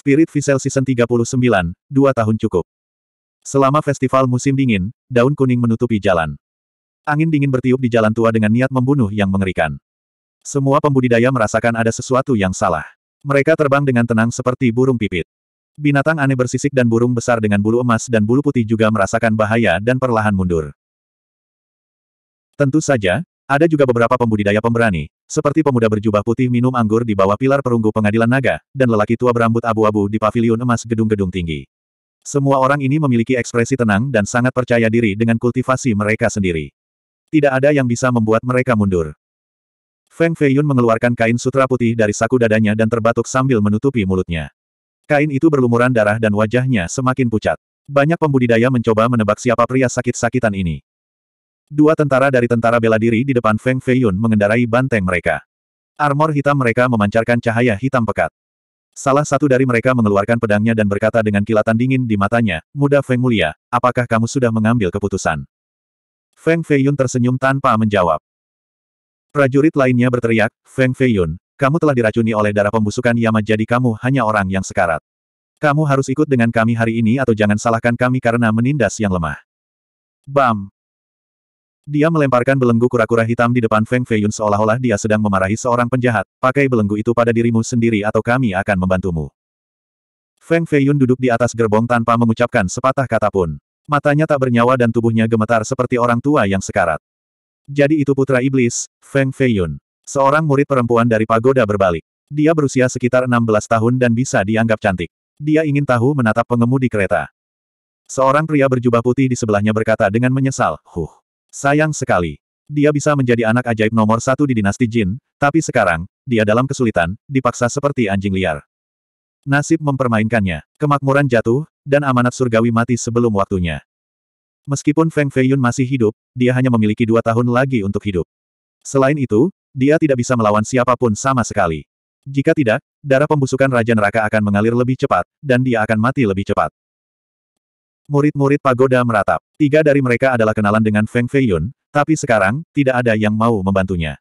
Spirit visel Season 39, dua tahun cukup. Selama festival musim dingin, daun kuning menutupi jalan. Angin dingin bertiup di jalan tua dengan niat membunuh yang mengerikan. Semua pembudidaya merasakan ada sesuatu yang salah. Mereka terbang dengan tenang seperti burung pipit. Binatang aneh bersisik dan burung besar dengan bulu emas dan bulu putih juga merasakan bahaya dan perlahan mundur. Tentu saja, ada juga beberapa pembudidaya pemberani, seperti pemuda berjubah putih minum anggur di bawah pilar perunggu pengadilan naga, dan lelaki tua berambut abu-abu di paviliun emas gedung-gedung tinggi. Semua orang ini memiliki ekspresi tenang dan sangat percaya diri dengan kultivasi mereka sendiri. Tidak ada yang bisa membuat mereka mundur. Feng Feiyun mengeluarkan kain sutra putih dari saku dadanya dan terbatuk sambil menutupi mulutnya. Kain itu berlumuran darah dan wajahnya semakin pucat. Banyak pembudidaya mencoba menebak siapa pria sakit-sakitan ini. Dua tentara dari tentara bela diri di depan Feng Feiyun mengendarai banteng mereka. Armor hitam mereka memancarkan cahaya hitam pekat. Salah satu dari mereka mengeluarkan pedangnya dan berkata dengan kilatan dingin di matanya, Muda Feng Mulia, apakah kamu sudah mengambil keputusan? Feng Feiyun tersenyum tanpa menjawab. Prajurit lainnya berteriak, Feng Feiyun, kamu telah diracuni oleh darah pembusukan Yama jadi kamu hanya orang yang sekarat. Kamu harus ikut dengan kami hari ini atau jangan salahkan kami karena menindas yang lemah. Bam! Dia melemparkan belenggu kura-kura hitam di depan Feng Feiyun seolah-olah dia sedang memarahi seorang penjahat. Pakai belenggu itu pada dirimu sendiri atau kami akan membantumu. Feng Feiyun duduk di atas gerbong tanpa mengucapkan sepatah kata pun. Matanya tak bernyawa dan tubuhnya gemetar seperti orang tua yang sekarat. Jadi itu putra iblis, Feng Feiyun. Seorang murid perempuan dari pagoda berbalik. Dia berusia sekitar 16 tahun dan bisa dianggap cantik. Dia ingin tahu menatap pengemudi kereta. Seorang pria berjubah putih di sebelahnya berkata dengan menyesal, Huh. Sayang sekali. Dia bisa menjadi anak ajaib nomor satu di dinasti Jin, tapi sekarang, dia dalam kesulitan, dipaksa seperti anjing liar. Nasib mempermainkannya, kemakmuran jatuh, dan amanat surgawi mati sebelum waktunya. Meskipun Feng Feiyun masih hidup, dia hanya memiliki dua tahun lagi untuk hidup. Selain itu, dia tidak bisa melawan siapapun sama sekali. Jika tidak, darah pembusukan Raja Neraka akan mengalir lebih cepat, dan dia akan mati lebih cepat. Murid-murid pagoda meratap. Tiga dari mereka adalah kenalan dengan Feng Feiyun, tapi sekarang, tidak ada yang mau membantunya.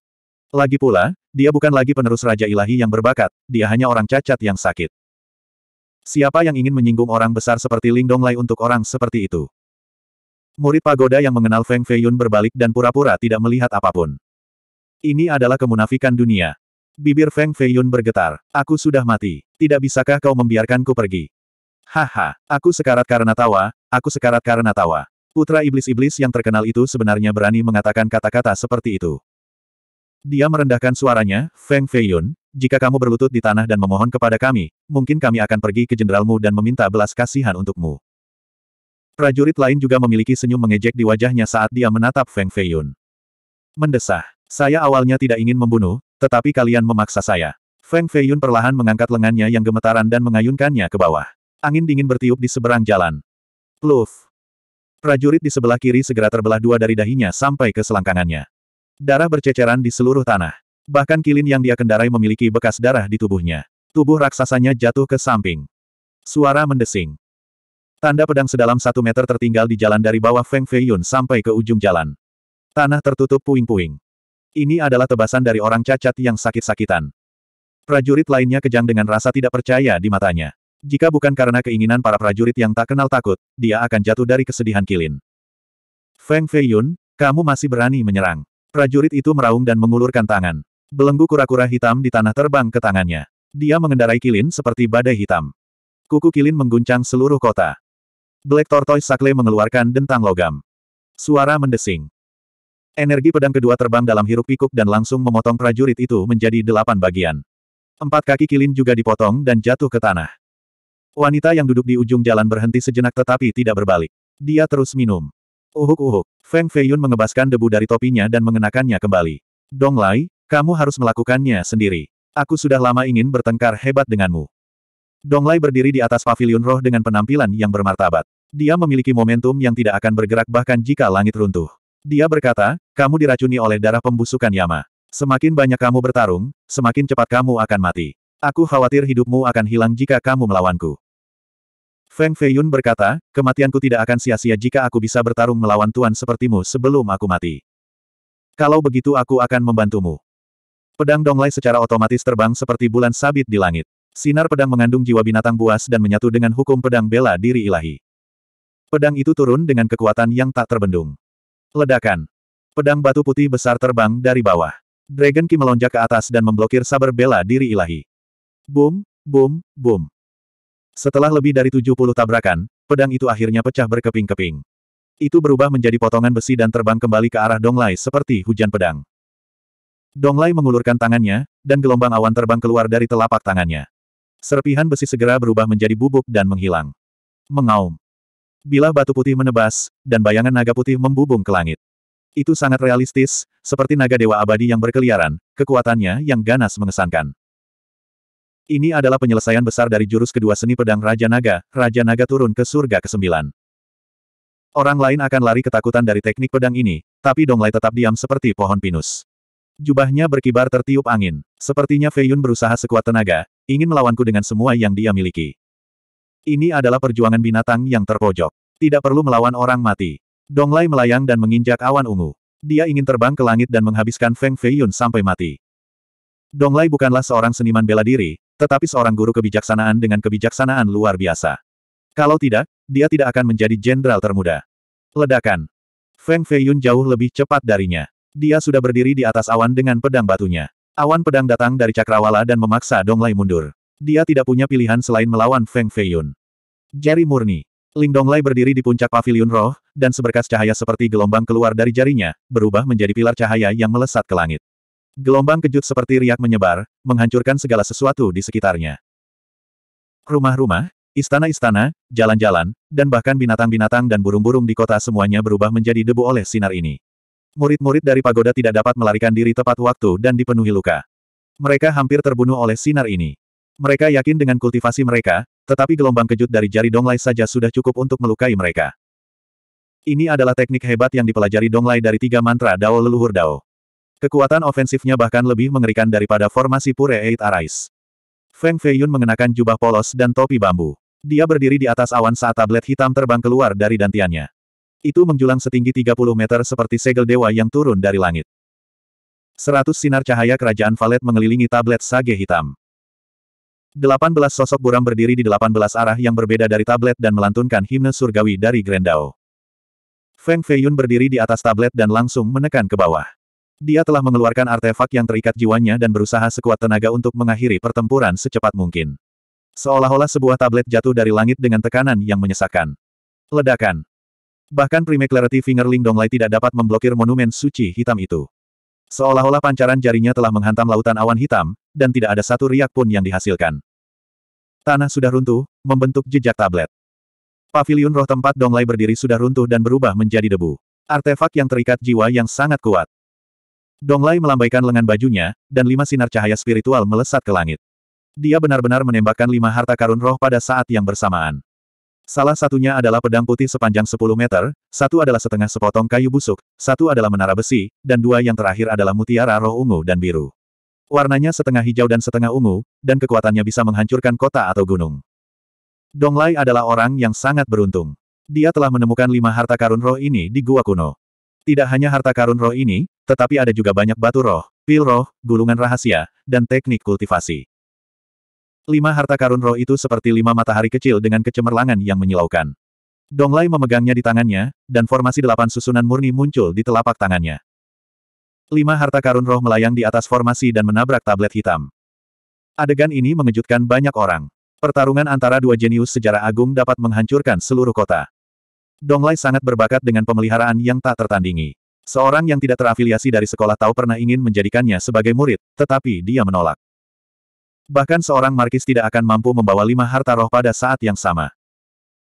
Lagi pula, dia bukan lagi penerus Raja Ilahi yang berbakat, dia hanya orang cacat yang sakit. Siapa yang ingin menyinggung orang besar seperti Ling Donglai untuk orang seperti itu? Murid pagoda yang mengenal Feng Feiyun berbalik dan pura-pura tidak melihat apapun. Ini adalah kemunafikan dunia. Bibir Feng Feiyun bergetar. Aku sudah mati. Tidak bisakah kau membiarkanku pergi? Haha, aku sekarat karena tawa, Aku sekarat karena tawa. Putra iblis-iblis yang terkenal itu sebenarnya berani mengatakan kata-kata seperti itu. Dia merendahkan suaranya, Feng Feiyun, jika kamu berlutut di tanah dan memohon kepada kami, mungkin kami akan pergi ke jenderalmu dan meminta belas kasihan untukmu. Prajurit lain juga memiliki senyum mengejek di wajahnya saat dia menatap Feng Feiyun. Mendesah. Saya awalnya tidak ingin membunuh, tetapi kalian memaksa saya. Feng Feiyun perlahan mengangkat lengannya yang gemetaran dan mengayunkannya ke bawah. Angin dingin bertiup di seberang jalan. Pluf. Prajurit di sebelah kiri segera terbelah dua dari dahinya sampai ke selangkangannya. Darah berceceran di seluruh tanah. Bahkan kilin yang dia kendarai memiliki bekas darah di tubuhnya. Tubuh raksasanya jatuh ke samping. Suara mendesing. Tanda pedang sedalam satu meter tertinggal di jalan dari bawah Feng Feiyun sampai ke ujung jalan. Tanah tertutup puing-puing. Ini adalah tebasan dari orang cacat yang sakit-sakitan. Prajurit lainnya kejang dengan rasa tidak percaya di matanya. Jika bukan karena keinginan para prajurit yang tak kenal takut, dia akan jatuh dari kesedihan kilin. Feng Feiyun, kamu masih berani menyerang. Prajurit itu meraung dan mengulurkan tangan. Belenggu kura-kura hitam di tanah terbang ke tangannya. Dia mengendarai kilin seperti badai hitam. Kuku kilin mengguncang seluruh kota. Black Tortoise Sakle mengeluarkan dentang logam. Suara mendesing. Energi pedang kedua terbang dalam hiruk pikuk dan langsung memotong prajurit itu menjadi delapan bagian. Empat kaki kilin juga dipotong dan jatuh ke tanah. Wanita yang duduk di ujung jalan berhenti sejenak tetapi tidak berbalik. Dia terus minum. Uhuk-uhuk. Feng Feiyun mengebaskan debu dari topinya dan mengenakannya kembali. Dong Lai, kamu harus melakukannya sendiri. Aku sudah lama ingin bertengkar hebat denganmu. Dong Lai berdiri di atas pavilion roh dengan penampilan yang bermartabat. Dia memiliki momentum yang tidak akan bergerak bahkan jika langit runtuh. Dia berkata, kamu diracuni oleh darah pembusukan Yama. Semakin banyak kamu bertarung, semakin cepat kamu akan mati. Aku khawatir hidupmu akan hilang jika kamu melawanku. Feng Feiyun berkata, kematianku tidak akan sia-sia jika aku bisa bertarung melawan Tuan sepertimu sebelum aku mati. Kalau begitu aku akan membantumu. Pedang Donglai secara otomatis terbang seperti bulan sabit di langit. Sinar pedang mengandung jiwa binatang buas dan menyatu dengan hukum pedang bela diri ilahi. Pedang itu turun dengan kekuatan yang tak terbendung. Ledakan. Pedang batu putih besar terbang dari bawah. Dragon Ki melonjak ke atas dan memblokir saber bela diri ilahi. Boom, boom, boom. Setelah lebih dari 70 tabrakan, pedang itu akhirnya pecah berkeping-keping. Itu berubah menjadi potongan besi dan terbang kembali ke arah Donglai seperti hujan pedang. Donglai mengulurkan tangannya, dan gelombang awan terbang keluar dari telapak tangannya. Serpihan besi segera berubah menjadi bubuk dan menghilang. Mengaum. Bila batu putih menebas, dan bayangan naga putih membubung ke langit. Itu sangat realistis, seperti naga dewa abadi yang berkeliaran, kekuatannya yang ganas mengesankan. Ini adalah penyelesaian besar dari jurus kedua seni pedang Raja Naga, Raja Naga turun ke surga ke-9. Orang lain akan lari ketakutan dari teknik pedang ini, tapi Dong Donglai tetap diam seperti pohon pinus. Jubahnya berkibar tertiup angin. Sepertinya Fei Yun berusaha sekuat tenaga, ingin melawanku dengan semua yang dia miliki. Ini adalah perjuangan binatang yang terpojok. Tidak perlu melawan orang mati. Dong Donglai melayang dan menginjak awan ungu. Dia ingin terbang ke langit dan menghabiskan Feng Fei Yun sampai mati. Dong Donglai bukanlah seorang seniman bela diri, tetapi seorang guru kebijaksanaan dengan kebijaksanaan luar biasa. Kalau tidak, dia tidak akan menjadi jenderal termuda. Ledakan. Feng Feiyun jauh lebih cepat darinya. Dia sudah berdiri di atas awan dengan pedang batunya. Awan pedang datang dari cakrawala dan memaksa Dong Donglai mundur. Dia tidak punya pilihan selain melawan Feng Feiyun. Jari murni. Ling Dong Donglai berdiri di puncak pavilion roh, dan seberkas cahaya seperti gelombang keluar dari jarinya, berubah menjadi pilar cahaya yang melesat ke langit. Gelombang kejut seperti riak menyebar, menghancurkan segala sesuatu di sekitarnya. Rumah-rumah, istana-istana, jalan-jalan, dan bahkan binatang-binatang dan burung-burung di kota semuanya berubah menjadi debu oleh sinar ini. Murid-murid dari pagoda tidak dapat melarikan diri tepat waktu dan dipenuhi luka. Mereka hampir terbunuh oleh sinar ini. Mereka yakin dengan kultivasi mereka, tetapi gelombang kejut dari jari Donglai saja sudah cukup untuk melukai mereka. Ini adalah teknik hebat yang dipelajari Donglai dari tiga mantra Dao leluhur Dao. Kekuatan ofensifnya bahkan lebih mengerikan daripada formasi Pure Eight Arise. Feng Feiyun mengenakan jubah polos dan topi bambu. Dia berdiri di atas awan saat tablet hitam terbang keluar dari dantiannya. Itu menjulang setinggi 30 meter seperti segel dewa yang turun dari langit. Seratus sinar cahaya kerajaan Valet mengelilingi tablet sage hitam. 18 sosok buram berdiri di delapan belas arah yang berbeda dari tablet dan melantunkan himne surgawi dari Grendao. Feng Feiyun berdiri di atas tablet dan langsung menekan ke bawah. Dia telah mengeluarkan artefak yang terikat jiwanya dan berusaha sekuat tenaga untuk mengakhiri pertempuran secepat mungkin. Seolah-olah sebuah tablet jatuh dari langit dengan tekanan yang menyesakkan. Ledakan. Bahkan Prime Clarity Fingerling Donglai tidak dapat memblokir monumen suci hitam itu. Seolah-olah pancaran jarinya telah menghantam lautan awan hitam, dan tidak ada satu riak pun yang dihasilkan. Tanah sudah runtuh, membentuk jejak tablet. Paviliun roh tempat Donglai berdiri sudah runtuh dan berubah menjadi debu. Artefak yang terikat jiwa yang sangat kuat. Donglai melambaikan lengan bajunya, dan lima sinar cahaya spiritual melesat ke langit. Dia benar-benar menembakkan lima harta karun roh pada saat yang bersamaan. Salah satunya adalah pedang putih sepanjang 10 meter, satu adalah setengah sepotong kayu busuk, satu adalah menara besi, dan dua yang terakhir adalah mutiara roh ungu dan biru. Warnanya setengah hijau dan setengah ungu, dan kekuatannya bisa menghancurkan kota atau gunung. Donglai adalah orang yang sangat beruntung. Dia telah menemukan lima harta karun roh ini di gua kuno. Tidak hanya harta karun roh ini, tetapi ada juga banyak batu roh, pil roh, gulungan rahasia, dan teknik kultivasi. Lima harta karun roh itu seperti lima matahari kecil dengan kecemerlangan yang menyilaukan. Donglai memegangnya di tangannya, dan formasi delapan susunan murni muncul di telapak tangannya. Lima harta karun roh melayang di atas formasi dan menabrak tablet hitam. Adegan ini mengejutkan banyak orang. Pertarungan antara dua jenius sejarah agung dapat menghancurkan seluruh kota. Donglai sangat berbakat dengan pemeliharaan yang tak tertandingi. Seorang yang tidak terafiliasi dari sekolah tahu pernah ingin menjadikannya sebagai murid, tetapi dia menolak. Bahkan seorang markis tidak akan mampu membawa lima harta roh pada saat yang sama.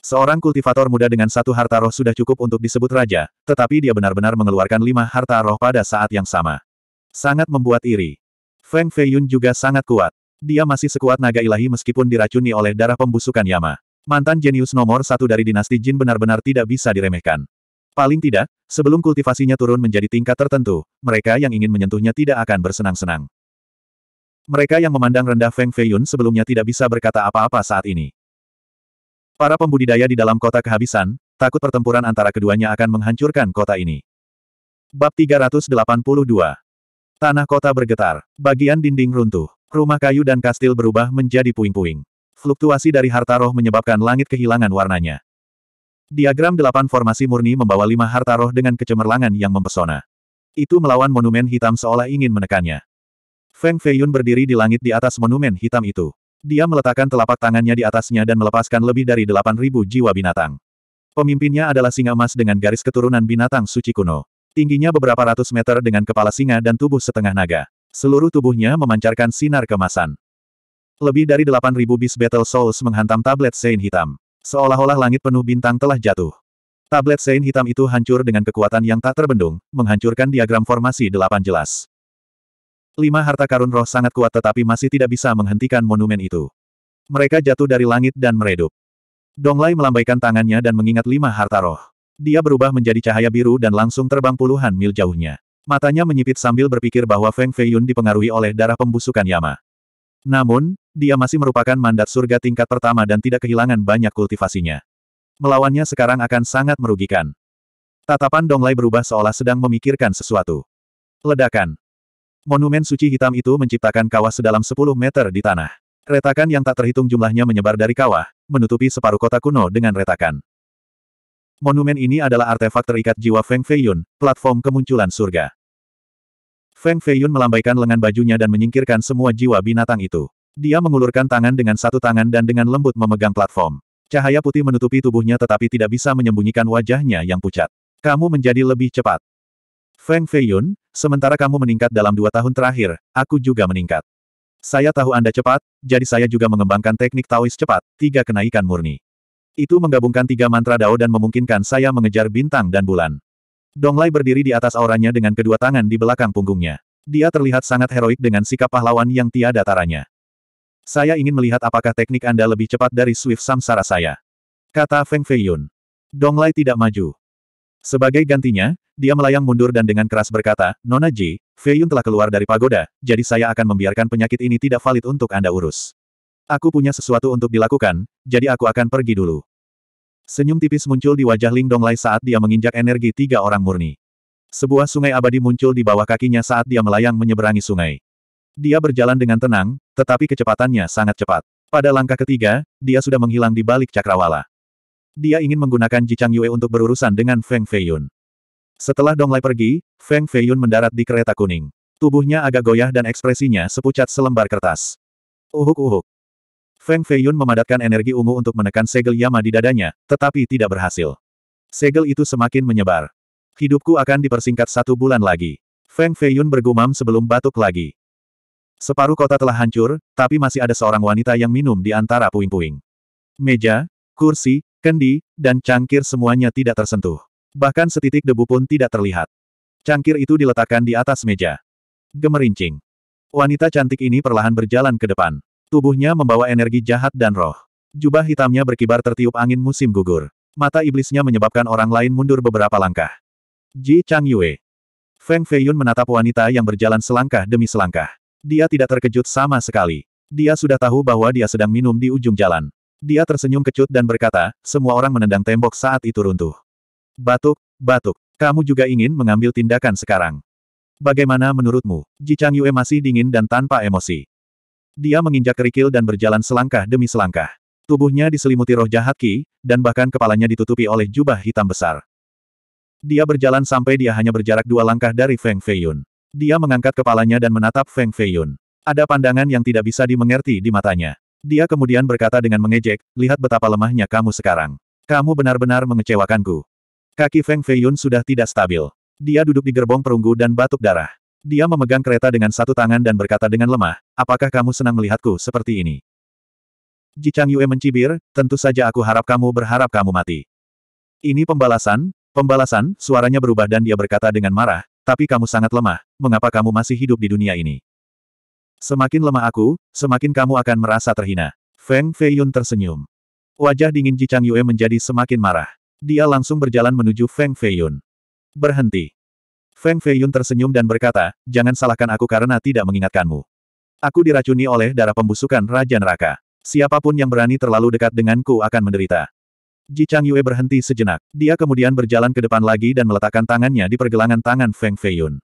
Seorang kultivator muda dengan satu harta roh sudah cukup untuk disebut raja, tetapi dia benar-benar mengeluarkan lima harta roh pada saat yang sama. Sangat membuat iri. Feng Feiyun juga sangat kuat. Dia masih sekuat naga ilahi meskipun diracuni oleh darah pembusukan Yama. Mantan jenius nomor satu dari dinasti Jin benar-benar tidak bisa diremehkan. Paling tidak, sebelum kultivasinya turun menjadi tingkat tertentu, mereka yang ingin menyentuhnya tidak akan bersenang-senang. Mereka yang memandang rendah Feng Feiyun sebelumnya tidak bisa berkata apa-apa saat ini. Para pembudidaya di dalam kota kehabisan, takut pertempuran antara keduanya akan menghancurkan kota ini. Bab 382 Tanah kota bergetar, bagian dinding runtuh, rumah kayu dan kastil berubah menjadi puing-puing fluktuasi dari harta roh menyebabkan langit kehilangan warnanya. Diagram delapan formasi murni membawa lima harta roh dengan kecemerlangan yang mempesona. Itu melawan monumen hitam seolah ingin menekannya. Feng Feiyun berdiri di langit di atas monumen hitam itu. Dia meletakkan telapak tangannya di atasnya dan melepaskan lebih dari delapan ribu jiwa binatang. Pemimpinnya adalah singa emas dengan garis keturunan binatang suci kuno. Tingginya beberapa ratus meter dengan kepala singa dan tubuh setengah naga. Seluruh tubuhnya memancarkan sinar kemasan. Lebih dari 8.000 bis Battle Souls menghantam tablet Sein hitam. Seolah-olah langit penuh bintang telah jatuh. Tablet Sein hitam itu hancur dengan kekuatan yang tak terbendung, menghancurkan diagram formasi delapan jelas. Lima harta karun roh sangat kuat tetapi masih tidak bisa menghentikan monumen itu. Mereka jatuh dari langit dan meredup. Donglai melambaikan tangannya dan mengingat lima harta roh. Dia berubah menjadi cahaya biru dan langsung terbang puluhan mil jauhnya. Matanya menyipit sambil berpikir bahwa Feng Feiyun dipengaruhi oleh darah pembusukan Yama. Namun, dia masih merupakan mandat surga tingkat pertama dan tidak kehilangan banyak kultivasinya. Melawannya sekarang akan sangat merugikan. Tatapan Donglai berubah seolah sedang memikirkan sesuatu. Ledakan. Monumen suci hitam itu menciptakan kawah sedalam 10 meter di tanah. Retakan yang tak terhitung jumlahnya menyebar dari kawah, menutupi separuh kota kuno dengan retakan. Monumen ini adalah artefak terikat jiwa Feng Feiyun, platform kemunculan surga. Feng Feiyun melambaikan lengan bajunya dan menyingkirkan semua jiwa binatang itu. Dia mengulurkan tangan dengan satu tangan dan dengan lembut memegang platform. Cahaya putih menutupi tubuhnya tetapi tidak bisa menyembunyikan wajahnya yang pucat. Kamu menjadi lebih cepat. Feng Feiyun, sementara kamu meningkat dalam dua tahun terakhir, aku juga meningkat. Saya tahu Anda cepat, jadi saya juga mengembangkan teknik Taois cepat, tiga kenaikan murni. Itu menggabungkan tiga mantra Dao dan memungkinkan saya mengejar bintang dan bulan. Dong Donglai berdiri di atas auranya dengan kedua tangan di belakang punggungnya. Dia terlihat sangat heroik dengan sikap pahlawan yang tiada taranya. Saya ingin melihat apakah teknik Anda lebih cepat dari Swift Samsara saya. Kata Feng Feiyun. Donglai tidak maju. Sebagai gantinya, dia melayang mundur dan dengan keras berkata, Nona Ji, Feiyun telah keluar dari pagoda, jadi saya akan membiarkan penyakit ini tidak valid untuk Anda urus. Aku punya sesuatu untuk dilakukan, jadi aku akan pergi dulu. Senyum tipis muncul di wajah Ling Donglai saat dia menginjak energi tiga orang murni. Sebuah sungai abadi muncul di bawah kakinya saat dia melayang menyeberangi sungai. Dia berjalan dengan tenang, tetapi kecepatannya sangat cepat. Pada langkah ketiga, dia sudah menghilang di balik cakrawala. Dia ingin menggunakan Ji Yue untuk berurusan dengan Feng Feiyun. Setelah Donglai pergi, Feng Feiyun mendarat di kereta kuning. Tubuhnya agak goyah dan ekspresinya sepucat selembar kertas. Uhuk-uhuk. Feng Feiyun memadatkan energi ungu untuk menekan segel Yama di dadanya, tetapi tidak berhasil. Segel itu semakin menyebar. Hidupku akan dipersingkat satu bulan lagi. Feng Feiyun bergumam sebelum batuk lagi. Separuh kota telah hancur, tapi masih ada seorang wanita yang minum di antara puing-puing. Meja, kursi, kendi, dan cangkir semuanya tidak tersentuh. Bahkan setitik debu pun tidak terlihat. Cangkir itu diletakkan di atas meja. Gemerincing. Wanita cantik ini perlahan berjalan ke depan. Tubuhnya membawa energi jahat dan roh. Jubah hitamnya berkibar tertiup angin musim gugur. Mata iblisnya menyebabkan orang lain mundur beberapa langkah. Ji Chang Yue. Feng Feiyun menatap wanita yang berjalan selangkah demi selangkah. Dia tidak terkejut sama sekali. Dia sudah tahu bahwa dia sedang minum di ujung jalan. Dia tersenyum kecut dan berkata, semua orang menendang tembok saat itu runtuh. Batuk, batuk, kamu juga ingin mengambil tindakan sekarang. Bagaimana menurutmu? Ji Chang Yue masih dingin dan tanpa emosi. Dia menginjak kerikil dan berjalan selangkah demi selangkah. Tubuhnya diselimuti roh jahat Ki, dan bahkan kepalanya ditutupi oleh jubah hitam besar. Dia berjalan sampai dia hanya berjarak dua langkah dari Feng Feiyun. Dia mengangkat kepalanya dan menatap Feng Feiyun. Ada pandangan yang tidak bisa dimengerti di matanya. Dia kemudian berkata dengan mengejek, lihat betapa lemahnya kamu sekarang. Kamu benar-benar mengecewakanku. Kaki Feng Feiyun sudah tidak stabil. Dia duduk di gerbong perunggu dan batuk darah. Dia memegang kereta dengan satu tangan dan berkata dengan lemah, apakah kamu senang melihatku seperti ini? Ji Chang Yue mencibir, tentu saja aku harap kamu berharap kamu mati. Ini pembalasan, pembalasan, suaranya berubah dan dia berkata dengan marah, tapi kamu sangat lemah, mengapa kamu masih hidup di dunia ini? Semakin lemah aku, semakin kamu akan merasa terhina. Feng Fei Yun tersenyum. Wajah dingin Ji Chang Yue menjadi semakin marah. Dia langsung berjalan menuju Feng Fei Yun. Berhenti. Feng Feiyun tersenyum dan berkata, jangan salahkan aku karena tidak mengingatkanmu. Aku diracuni oleh darah pembusukan Raja Neraka. Siapapun yang berani terlalu dekat denganku akan menderita. Ji Chang Yue berhenti sejenak. Dia kemudian berjalan ke depan lagi dan meletakkan tangannya di pergelangan tangan Feng Feiyun.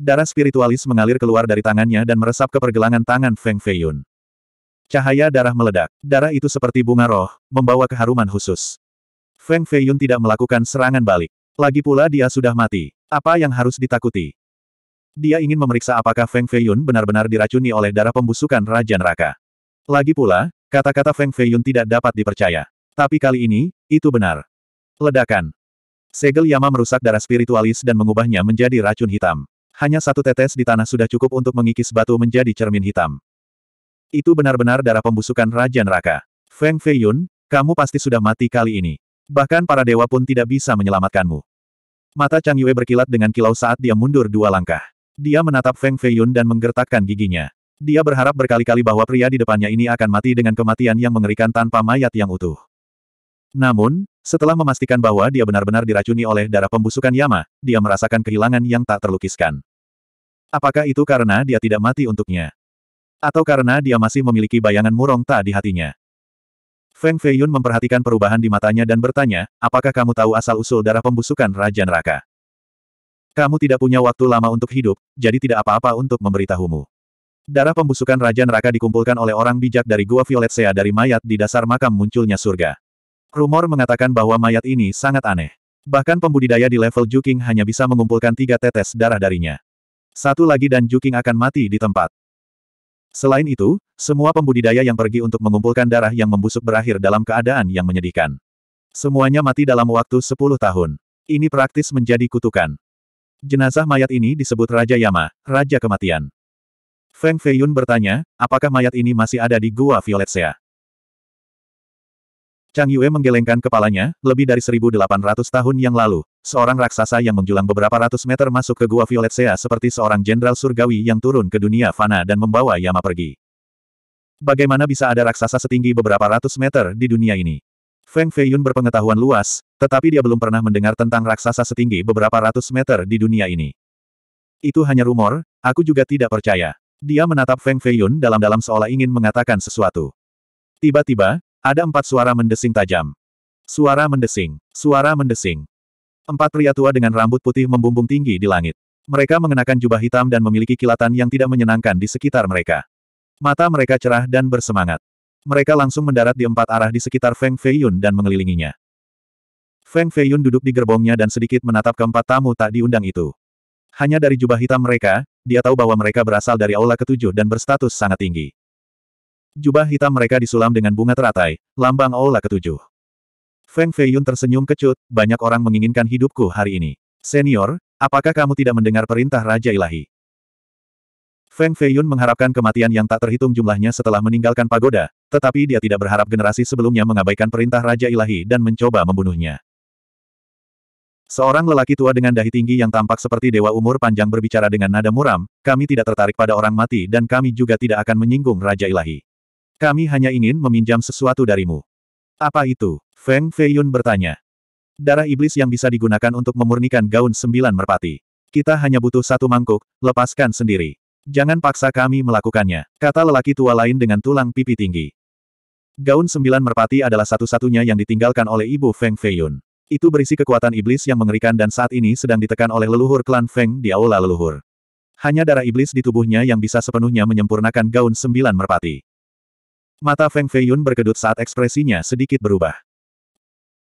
Darah spiritualis mengalir keluar dari tangannya dan meresap ke pergelangan tangan Feng Feiyun. Cahaya darah meledak. Darah itu seperti bunga roh, membawa keharuman khusus. Feng Feiyun tidak melakukan serangan balik. Lagi pula dia sudah mati. Apa yang harus ditakuti? Dia ingin memeriksa apakah Feng Feiyun benar-benar diracuni oleh darah pembusukan Raja Neraka. Lagi pula, kata-kata Feng Feiyun tidak dapat dipercaya. Tapi kali ini, itu benar. Ledakan. Segel Yama merusak darah spiritualis dan mengubahnya menjadi racun hitam. Hanya satu tetes di tanah sudah cukup untuk mengikis batu menjadi cermin hitam. Itu benar-benar darah pembusukan Raja Neraka. Feng Feiyun, kamu pasti sudah mati kali ini. Bahkan para dewa pun tidak bisa menyelamatkanmu. Mata Chang Yue berkilat dengan kilau saat dia mundur dua langkah. Dia menatap Feng Feiyun dan menggertakkan giginya. Dia berharap berkali-kali bahwa pria di depannya ini akan mati dengan kematian yang mengerikan tanpa mayat yang utuh. Namun, setelah memastikan bahwa dia benar-benar diracuni oleh darah pembusukan Yama, dia merasakan kehilangan yang tak terlukiskan. Apakah itu karena dia tidak mati untuknya? Atau karena dia masih memiliki bayangan murong tak di hatinya? Feng Feiyun memperhatikan perubahan di matanya dan bertanya, apakah kamu tahu asal-usul darah pembusukan Raja Neraka? Kamu tidak punya waktu lama untuk hidup, jadi tidak apa-apa untuk memberitahumu. Darah pembusukan Raja Neraka dikumpulkan oleh orang bijak dari Gua Violet Sea dari mayat di dasar makam munculnya surga. Rumor mengatakan bahwa mayat ini sangat aneh. Bahkan pembudidaya di level Juking hanya bisa mengumpulkan tiga tetes darah darinya. Satu lagi dan Juking akan mati di tempat. Selain itu, semua pembudidaya yang pergi untuk mengumpulkan darah yang membusuk berakhir dalam keadaan yang menyedihkan. Semuanya mati dalam waktu 10 tahun. Ini praktis menjadi kutukan. Jenazah mayat ini disebut Raja Yama, Raja Kematian. Feng Feiyun bertanya, apakah mayat ini masih ada di Gua Violet Chang Yue menggelengkan kepalanya, lebih dari 1800 tahun yang lalu, seorang raksasa yang menjulang beberapa ratus meter masuk ke gua Violet Sea seperti seorang jenderal surgawi yang turun ke dunia fana dan membawa Yama pergi. Bagaimana bisa ada raksasa setinggi beberapa ratus meter di dunia ini? Feng Feiyun berpengetahuan luas, tetapi dia belum pernah mendengar tentang raksasa setinggi beberapa ratus meter di dunia ini. Itu hanya rumor, aku juga tidak percaya. Dia menatap Feng Feiyun dalam-dalam seolah ingin mengatakan sesuatu. Tiba-tiba, ada empat suara mendesing tajam. Suara mendesing. Suara mendesing. Empat pria tua dengan rambut putih membumbung tinggi di langit. Mereka mengenakan jubah hitam dan memiliki kilatan yang tidak menyenangkan di sekitar mereka. Mata mereka cerah dan bersemangat. Mereka langsung mendarat di empat arah di sekitar Feng Feiyun dan mengelilinginya. Feng Feiyun duduk di gerbongnya dan sedikit menatap keempat tamu tak diundang itu. Hanya dari jubah hitam mereka, dia tahu bahwa mereka berasal dari aula ketujuh dan berstatus sangat tinggi. Jubah hitam mereka disulam dengan bunga teratai, lambang Aula ketujuh. Feng Feiyun tersenyum kecut, banyak orang menginginkan hidupku hari ini. Senior, apakah kamu tidak mendengar perintah Raja Ilahi? Feng Feiyun mengharapkan kematian yang tak terhitung jumlahnya setelah meninggalkan pagoda, tetapi dia tidak berharap generasi sebelumnya mengabaikan perintah Raja Ilahi dan mencoba membunuhnya. Seorang lelaki tua dengan dahi tinggi yang tampak seperti dewa umur panjang berbicara dengan nada muram, kami tidak tertarik pada orang mati dan kami juga tidak akan menyinggung Raja Ilahi. Kami hanya ingin meminjam sesuatu darimu. Apa itu? Feng Feiyun bertanya. Darah iblis yang bisa digunakan untuk memurnikan gaun sembilan merpati. Kita hanya butuh satu mangkuk, lepaskan sendiri. Jangan paksa kami melakukannya, kata lelaki tua lain dengan tulang pipi tinggi. Gaun sembilan merpati adalah satu-satunya yang ditinggalkan oleh ibu Feng Feiyun. Itu berisi kekuatan iblis yang mengerikan dan saat ini sedang ditekan oleh leluhur klan Feng di aula leluhur. Hanya darah iblis di tubuhnya yang bisa sepenuhnya menyempurnakan gaun sembilan merpati. Mata Feng Feiyun berkedut saat ekspresinya sedikit berubah.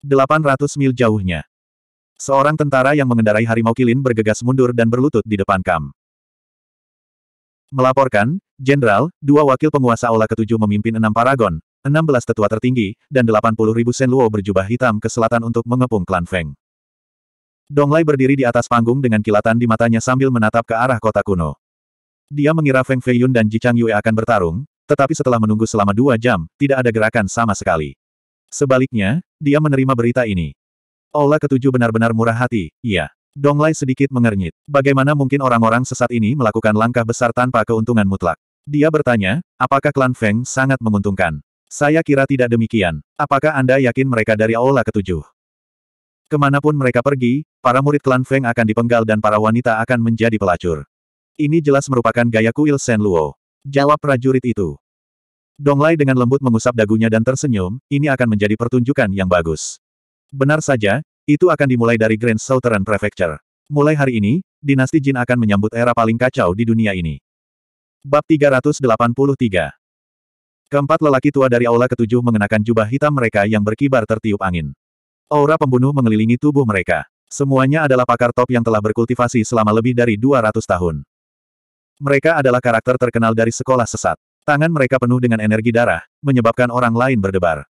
800 mil jauhnya. Seorang tentara yang mengendarai harimau kilin bergegas mundur dan berlutut di depan kam. Melaporkan, Jenderal, dua wakil penguasa Aula ketujuh memimpin enam paragon, enam belas tetua tertinggi, dan delapan puluh ribu sen luo berjubah hitam ke selatan untuk mengepung klan Feng. Donglai berdiri di atas panggung dengan kilatan di matanya sambil menatap ke arah kota kuno. Dia mengira Feng Feiyun dan Ji Yue akan bertarung, tetapi setelah menunggu selama dua jam, tidak ada gerakan sama sekali. Sebaliknya, dia menerima berita ini. Ola ketujuh benar-benar murah hati, iya. Donglai sedikit mengernyit. Bagaimana mungkin orang-orang sesat ini melakukan langkah besar tanpa keuntungan mutlak? Dia bertanya, apakah klan Feng sangat menguntungkan? Saya kira tidak demikian. Apakah Anda yakin mereka dari Aula ketujuh? Kemanapun mereka pergi, para murid klan Feng akan dipenggal dan para wanita akan menjadi pelacur. Ini jelas merupakan gaya kuil Sen Luo. Jawab prajurit itu. Donglai dengan lembut mengusap dagunya dan tersenyum, ini akan menjadi pertunjukan yang bagus. Benar saja, itu akan dimulai dari Grand Southern Prefecture. Mulai hari ini, dinasti Jin akan menyambut era paling kacau di dunia ini. Bab 383 Keempat lelaki tua dari aula ketujuh mengenakan jubah hitam mereka yang berkibar tertiup angin. Aura pembunuh mengelilingi tubuh mereka. Semuanya adalah pakar top yang telah berkultivasi selama lebih dari 200 tahun. Mereka adalah karakter terkenal dari sekolah sesat. Tangan mereka penuh dengan energi darah, menyebabkan orang lain berdebar.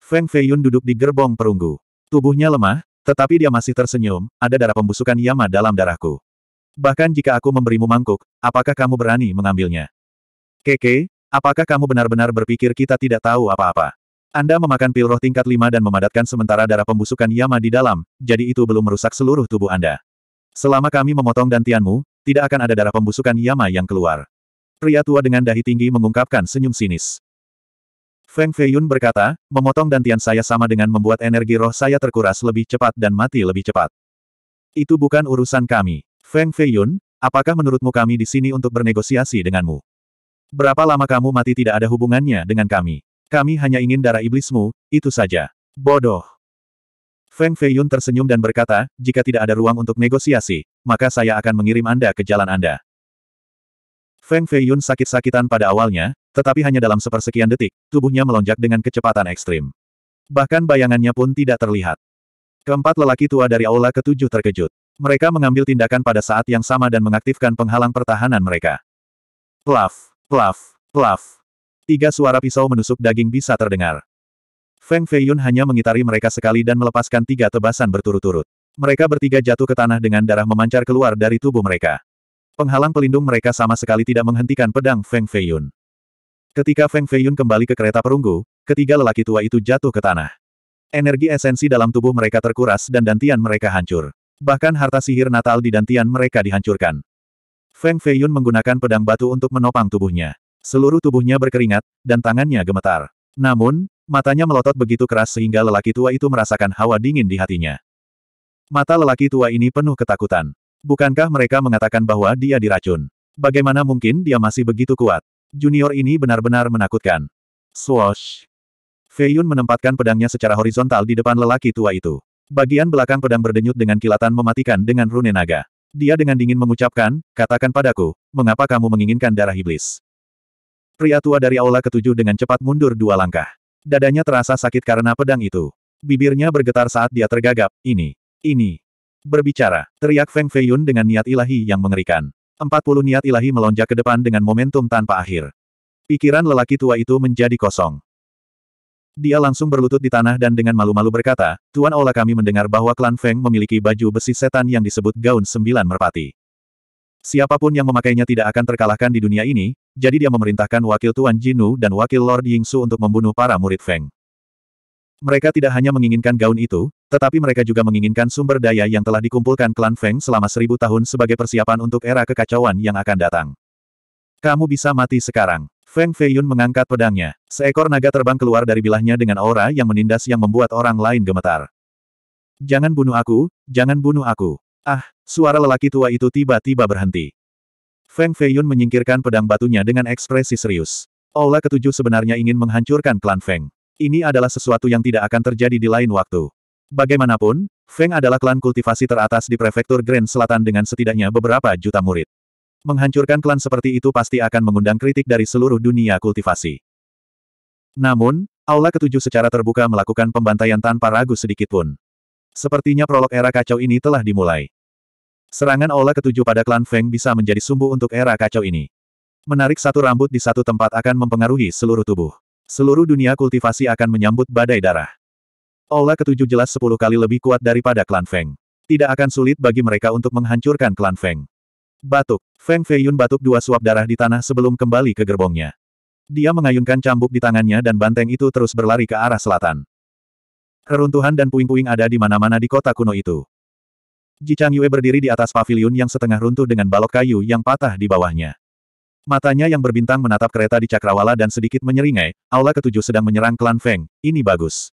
Feng Feiyun duduk di gerbong perunggu. Tubuhnya lemah, tetapi dia masih tersenyum, ada darah pembusukan Yama dalam darahku. Bahkan jika aku memberimu mangkuk, apakah kamu berani mengambilnya? Keke, apakah kamu benar-benar berpikir kita tidak tahu apa-apa? Anda memakan pil roh tingkat 5 dan memadatkan sementara darah pembusukan Yama di dalam, jadi itu belum merusak seluruh tubuh Anda. Selama kami memotong dantianmu, tidak akan ada darah pembusukan Yama yang keluar. Pria tua dengan dahi tinggi mengungkapkan senyum sinis. Feng Feiyun berkata, memotong dantian saya sama dengan membuat energi roh saya terkuras lebih cepat dan mati lebih cepat. Itu bukan urusan kami. Feng Feiyun, apakah menurutmu kami di sini untuk bernegosiasi denganmu? Berapa lama kamu mati tidak ada hubungannya dengan kami? Kami hanya ingin darah iblismu, itu saja. Bodoh. Feng Feiyun tersenyum dan berkata, jika tidak ada ruang untuk negosiasi, maka saya akan mengirim Anda ke jalan Anda. Feng Feiyun sakit-sakitan pada awalnya, tetapi hanya dalam sepersekian detik, tubuhnya melonjak dengan kecepatan ekstrim. Bahkan bayangannya pun tidak terlihat. Keempat lelaki tua dari aula ketujuh terkejut. Mereka mengambil tindakan pada saat yang sama dan mengaktifkan penghalang pertahanan mereka. Plaf, plaf, plaf. Tiga suara pisau menusuk daging bisa terdengar. Feng Feiyun hanya mengitari mereka sekali dan melepaskan tiga tebasan berturut-turut. Mereka bertiga jatuh ke tanah dengan darah memancar keluar dari tubuh mereka. Penghalang pelindung mereka sama sekali tidak menghentikan pedang Feng Feiyun. Ketika Feng Feiyun kembali ke kereta perunggu, ketiga lelaki tua itu jatuh ke tanah. Energi esensi dalam tubuh mereka terkuras dan dantian mereka hancur. Bahkan harta sihir natal di dantian mereka dihancurkan. Feng Feiyun menggunakan pedang batu untuk menopang tubuhnya. Seluruh tubuhnya berkeringat, dan tangannya gemetar. Namun, Matanya melotot begitu keras sehingga lelaki tua itu merasakan hawa dingin di hatinya. Mata lelaki tua ini penuh ketakutan. Bukankah mereka mengatakan bahwa dia diracun? Bagaimana mungkin dia masih begitu kuat? Junior ini benar-benar menakutkan. Swoosh! Fei Yun menempatkan pedangnya secara horizontal di depan lelaki tua itu. Bagian belakang pedang berdenyut dengan kilatan mematikan dengan rune naga. Dia dengan dingin mengucapkan, katakan padaku, mengapa kamu menginginkan darah iblis? Pria tua dari aula ketujuh dengan cepat mundur dua langkah. Dadanya terasa sakit karena pedang itu. Bibirnya bergetar saat dia tergagap, ini, ini. Berbicara, teriak Feng Feiyun dengan niat ilahi yang mengerikan. Empat puluh niat ilahi melonjak ke depan dengan momentum tanpa akhir. Pikiran lelaki tua itu menjadi kosong. Dia langsung berlutut di tanah dan dengan malu-malu berkata, Tuan Ola kami mendengar bahwa klan Feng memiliki baju besi setan yang disebut gaun sembilan merpati. Siapapun yang memakainya tidak akan terkalahkan di dunia ini, jadi dia memerintahkan wakil Tuan Jinu dan wakil Lord Yingsu untuk membunuh para murid Feng. Mereka tidak hanya menginginkan gaun itu, tetapi mereka juga menginginkan sumber daya yang telah dikumpulkan klan Feng selama seribu tahun sebagai persiapan untuk era kekacauan yang akan datang. Kamu bisa mati sekarang. Feng Feiyun mengangkat pedangnya. Seekor naga terbang keluar dari bilahnya dengan aura yang menindas yang membuat orang lain gemetar. Jangan bunuh aku, jangan bunuh aku. Ah, suara lelaki tua itu tiba-tiba berhenti. Feng Feiyun menyingkirkan pedang batunya dengan ekspresi serius. Aula ketujuh sebenarnya ingin menghancurkan klan Feng. Ini adalah sesuatu yang tidak akan terjadi di lain waktu. Bagaimanapun, Feng adalah klan kultivasi teratas di prefektur Grand Selatan dengan setidaknya beberapa juta murid. Menghancurkan klan seperti itu pasti akan mengundang kritik dari seluruh dunia kultivasi. Namun, Aula ketujuh secara terbuka melakukan pembantaian tanpa ragu sedikitpun. Sepertinya prolog era kacau ini telah dimulai. Serangan Ola ketujuh pada klan Feng bisa menjadi sumbu untuk era kacau ini. Menarik satu rambut di satu tempat akan mempengaruhi seluruh tubuh. Seluruh dunia kultivasi akan menyambut badai darah. Ola ketujuh jelas sepuluh kali lebih kuat daripada klan Feng. Tidak akan sulit bagi mereka untuk menghancurkan klan Feng. Batuk. Feng Feiyun batuk dua suap darah di tanah sebelum kembali ke gerbongnya. Dia mengayunkan cambuk di tangannya dan banteng itu terus berlari ke arah selatan. Keruntuhan dan puing-puing ada di mana-mana di kota kuno itu. Ji Chang Yue berdiri di atas pavilion yang setengah runtuh dengan balok kayu yang patah di bawahnya. Matanya yang berbintang menatap kereta di Cakrawala dan sedikit menyeringai, Aula ketujuh sedang menyerang klan Feng, ini bagus.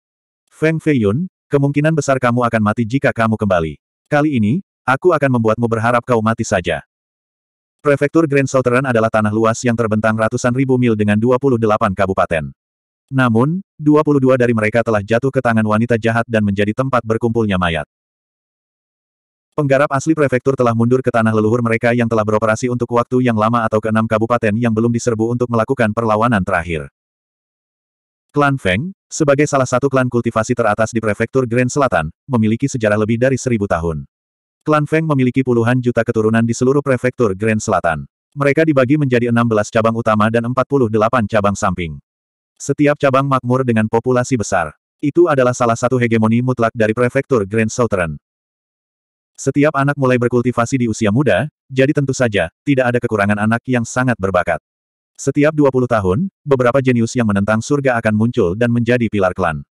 Feng Feiyun, kemungkinan besar kamu akan mati jika kamu kembali. Kali ini, aku akan membuatmu berharap kau mati saja. Prefektur Grand Southern adalah tanah luas yang terbentang ratusan ribu mil dengan 28 kabupaten. Namun, 22 dari mereka telah jatuh ke tangan wanita jahat dan menjadi tempat berkumpulnya mayat. Penggarap asli prefektur telah mundur ke tanah leluhur mereka yang telah beroperasi untuk waktu yang lama atau ke enam kabupaten yang belum diserbu untuk melakukan perlawanan terakhir. Klan Feng, sebagai salah satu klan kultivasi teratas di prefektur Grand Selatan, memiliki sejarah lebih dari seribu tahun. Klan Feng memiliki puluhan juta keturunan di seluruh prefektur Grand Selatan. Mereka dibagi menjadi 16 cabang utama dan 48 cabang samping. Setiap cabang makmur dengan populasi besar. Itu adalah salah satu hegemoni mutlak dari prefektur Grand Southern. Setiap anak mulai berkultivasi di usia muda, jadi tentu saja, tidak ada kekurangan anak yang sangat berbakat. Setiap 20 tahun, beberapa jenius yang menentang surga akan muncul dan menjadi pilar klan.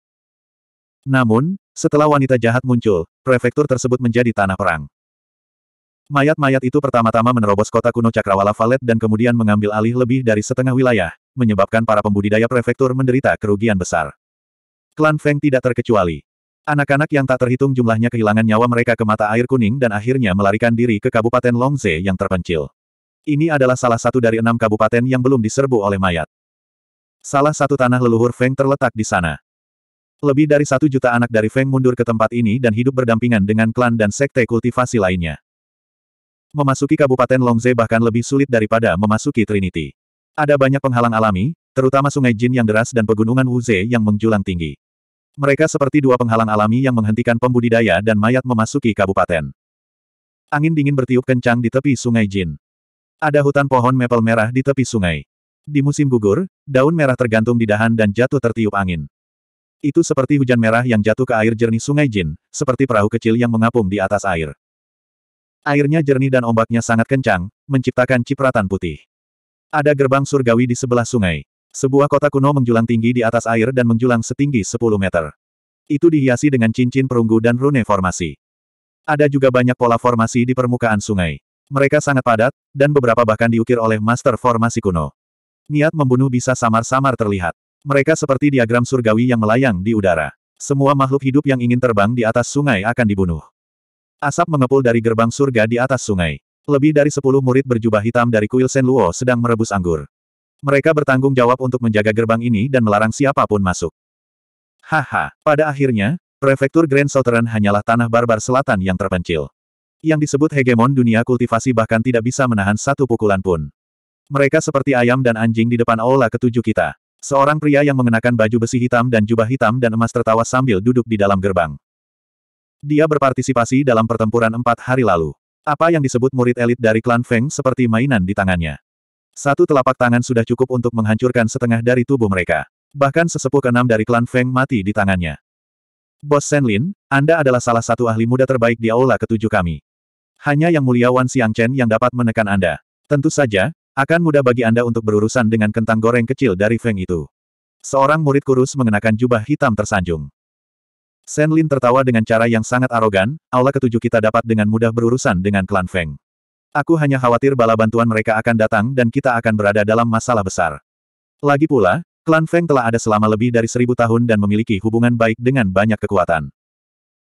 Namun, setelah wanita jahat muncul, prefektur tersebut menjadi tanah perang. Mayat-mayat itu pertama-tama menerobos kota kuno Cakrawala Valet dan kemudian mengambil alih lebih dari setengah wilayah, menyebabkan para pembudidaya prefektur menderita kerugian besar. Klan Feng tidak terkecuali. Anak-anak yang tak terhitung jumlahnya kehilangan nyawa mereka ke mata air kuning dan akhirnya melarikan diri ke Kabupaten Longze yang terpencil. Ini adalah salah satu dari enam kabupaten yang belum diserbu oleh mayat. Salah satu tanah leluhur Feng terletak di sana. Lebih dari satu juta anak dari Feng mundur ke tempat ini dan hidup berdampingan dengan klan dan sekte kultivasi lainnya. Memasuki Kabupaten Longze bahkan lebih sulit daripada memasuki Trinity. Ada banyak penghalang alami, terutama sungai Jin yang deras dan pegunungan Wuze yang menjulang tinggi. Mereka seperti dua penghalang alami yang menghentikan pembudidaya dan mayat memasuki kabupaten. Angin dingin bertiup kencang di tepi sungai Jin. Ada hutan pohon maple merah di tepi sungai. Di musim gugur, daun merah tergantung di dahan dan jatuh tertiup angin. Itu seperti hujan merah yang jatuh ke air jernih sungai Jin, seperti perahu kecil yang mengapung di atas air. Airnya jernih dan ombaknya sangat kencang, menciptakan cipratan putih. Ada gerbang surgawi di sebelah sungai. Sebuah kota kuno menjulang tinggi di atas air dan menjulang setinggi 10 meter. Itu dihiasi dengan cincin perunggu dan rune formasi. Ada juga banyak pola formasi di permukaan sungai. Mereka sangat padat, dan beberapa bahkan diukir oleh master formasi kuno. Niat membunuh bisa samar-samar terlihat. Mereka seperti diagram surgawi yang melayang di udara. Semua makhluk hidup yang ingin terbang di atas sungai akan dibunuh. Asap mengepul dari gerbang surga di atas sungai. Lebih dari sepuluh murid berjubah hitam dari kuil Senluo sedang merebus anggur. Mereka bertanggung jawab untuk menjaga gerbang ini dan melarang siapapun masuk. Haha, pada akhirnya, prefektur Grand Southern hanyalah tanah barbar selatan yang terpencil. Yang disebut hegemon dunia kultivasi bahkan tidak bisa menahan satu pukulan pun. Mereka seperti ayam dan anjing di depan aula ketujuh kita. Seorang pria yang mengenakan baju besi hitam dan jubah hitam dan emas tertawa sambil duduk di dalam gerbang. Dia berpartisipasi dalam pertempuran empat hari lalu. Apa yang disebut murid elit dari klan Feng seperti mainan di tangannya. Satu telapak tangan sudah cukup untuk menghancurkan setengah dari tubuh mereka. Bahkan sesepuh keenam dari klan Feng mati di tangannya. Bos Senlin, Anda adalah salah satu ahli muda terbaik di aula ketujuh kami. Hanya yang mulia Wan Siang Chen yang dapat menekan Anda. Tentu saja, akan mudah bagi Anda untuk berurusan dengan kentang goreng kecil dari Feng itu. Seorang murid kurus mengenakan jubah hitam tersanjung. Senlin tertawa dengan cara yang sangat arogan, aula ketujuh kita dapat dengan mudah berurusan dengan klan Feng. Aku hanya khawatir bala bantuan mereka akan datang dan kita akan berada dalam masalah besar. Lagi pula, klan Feng telah ada selama lebih dari seribu tahun dan memiliki hubungan baik dengan banyak kekuatan.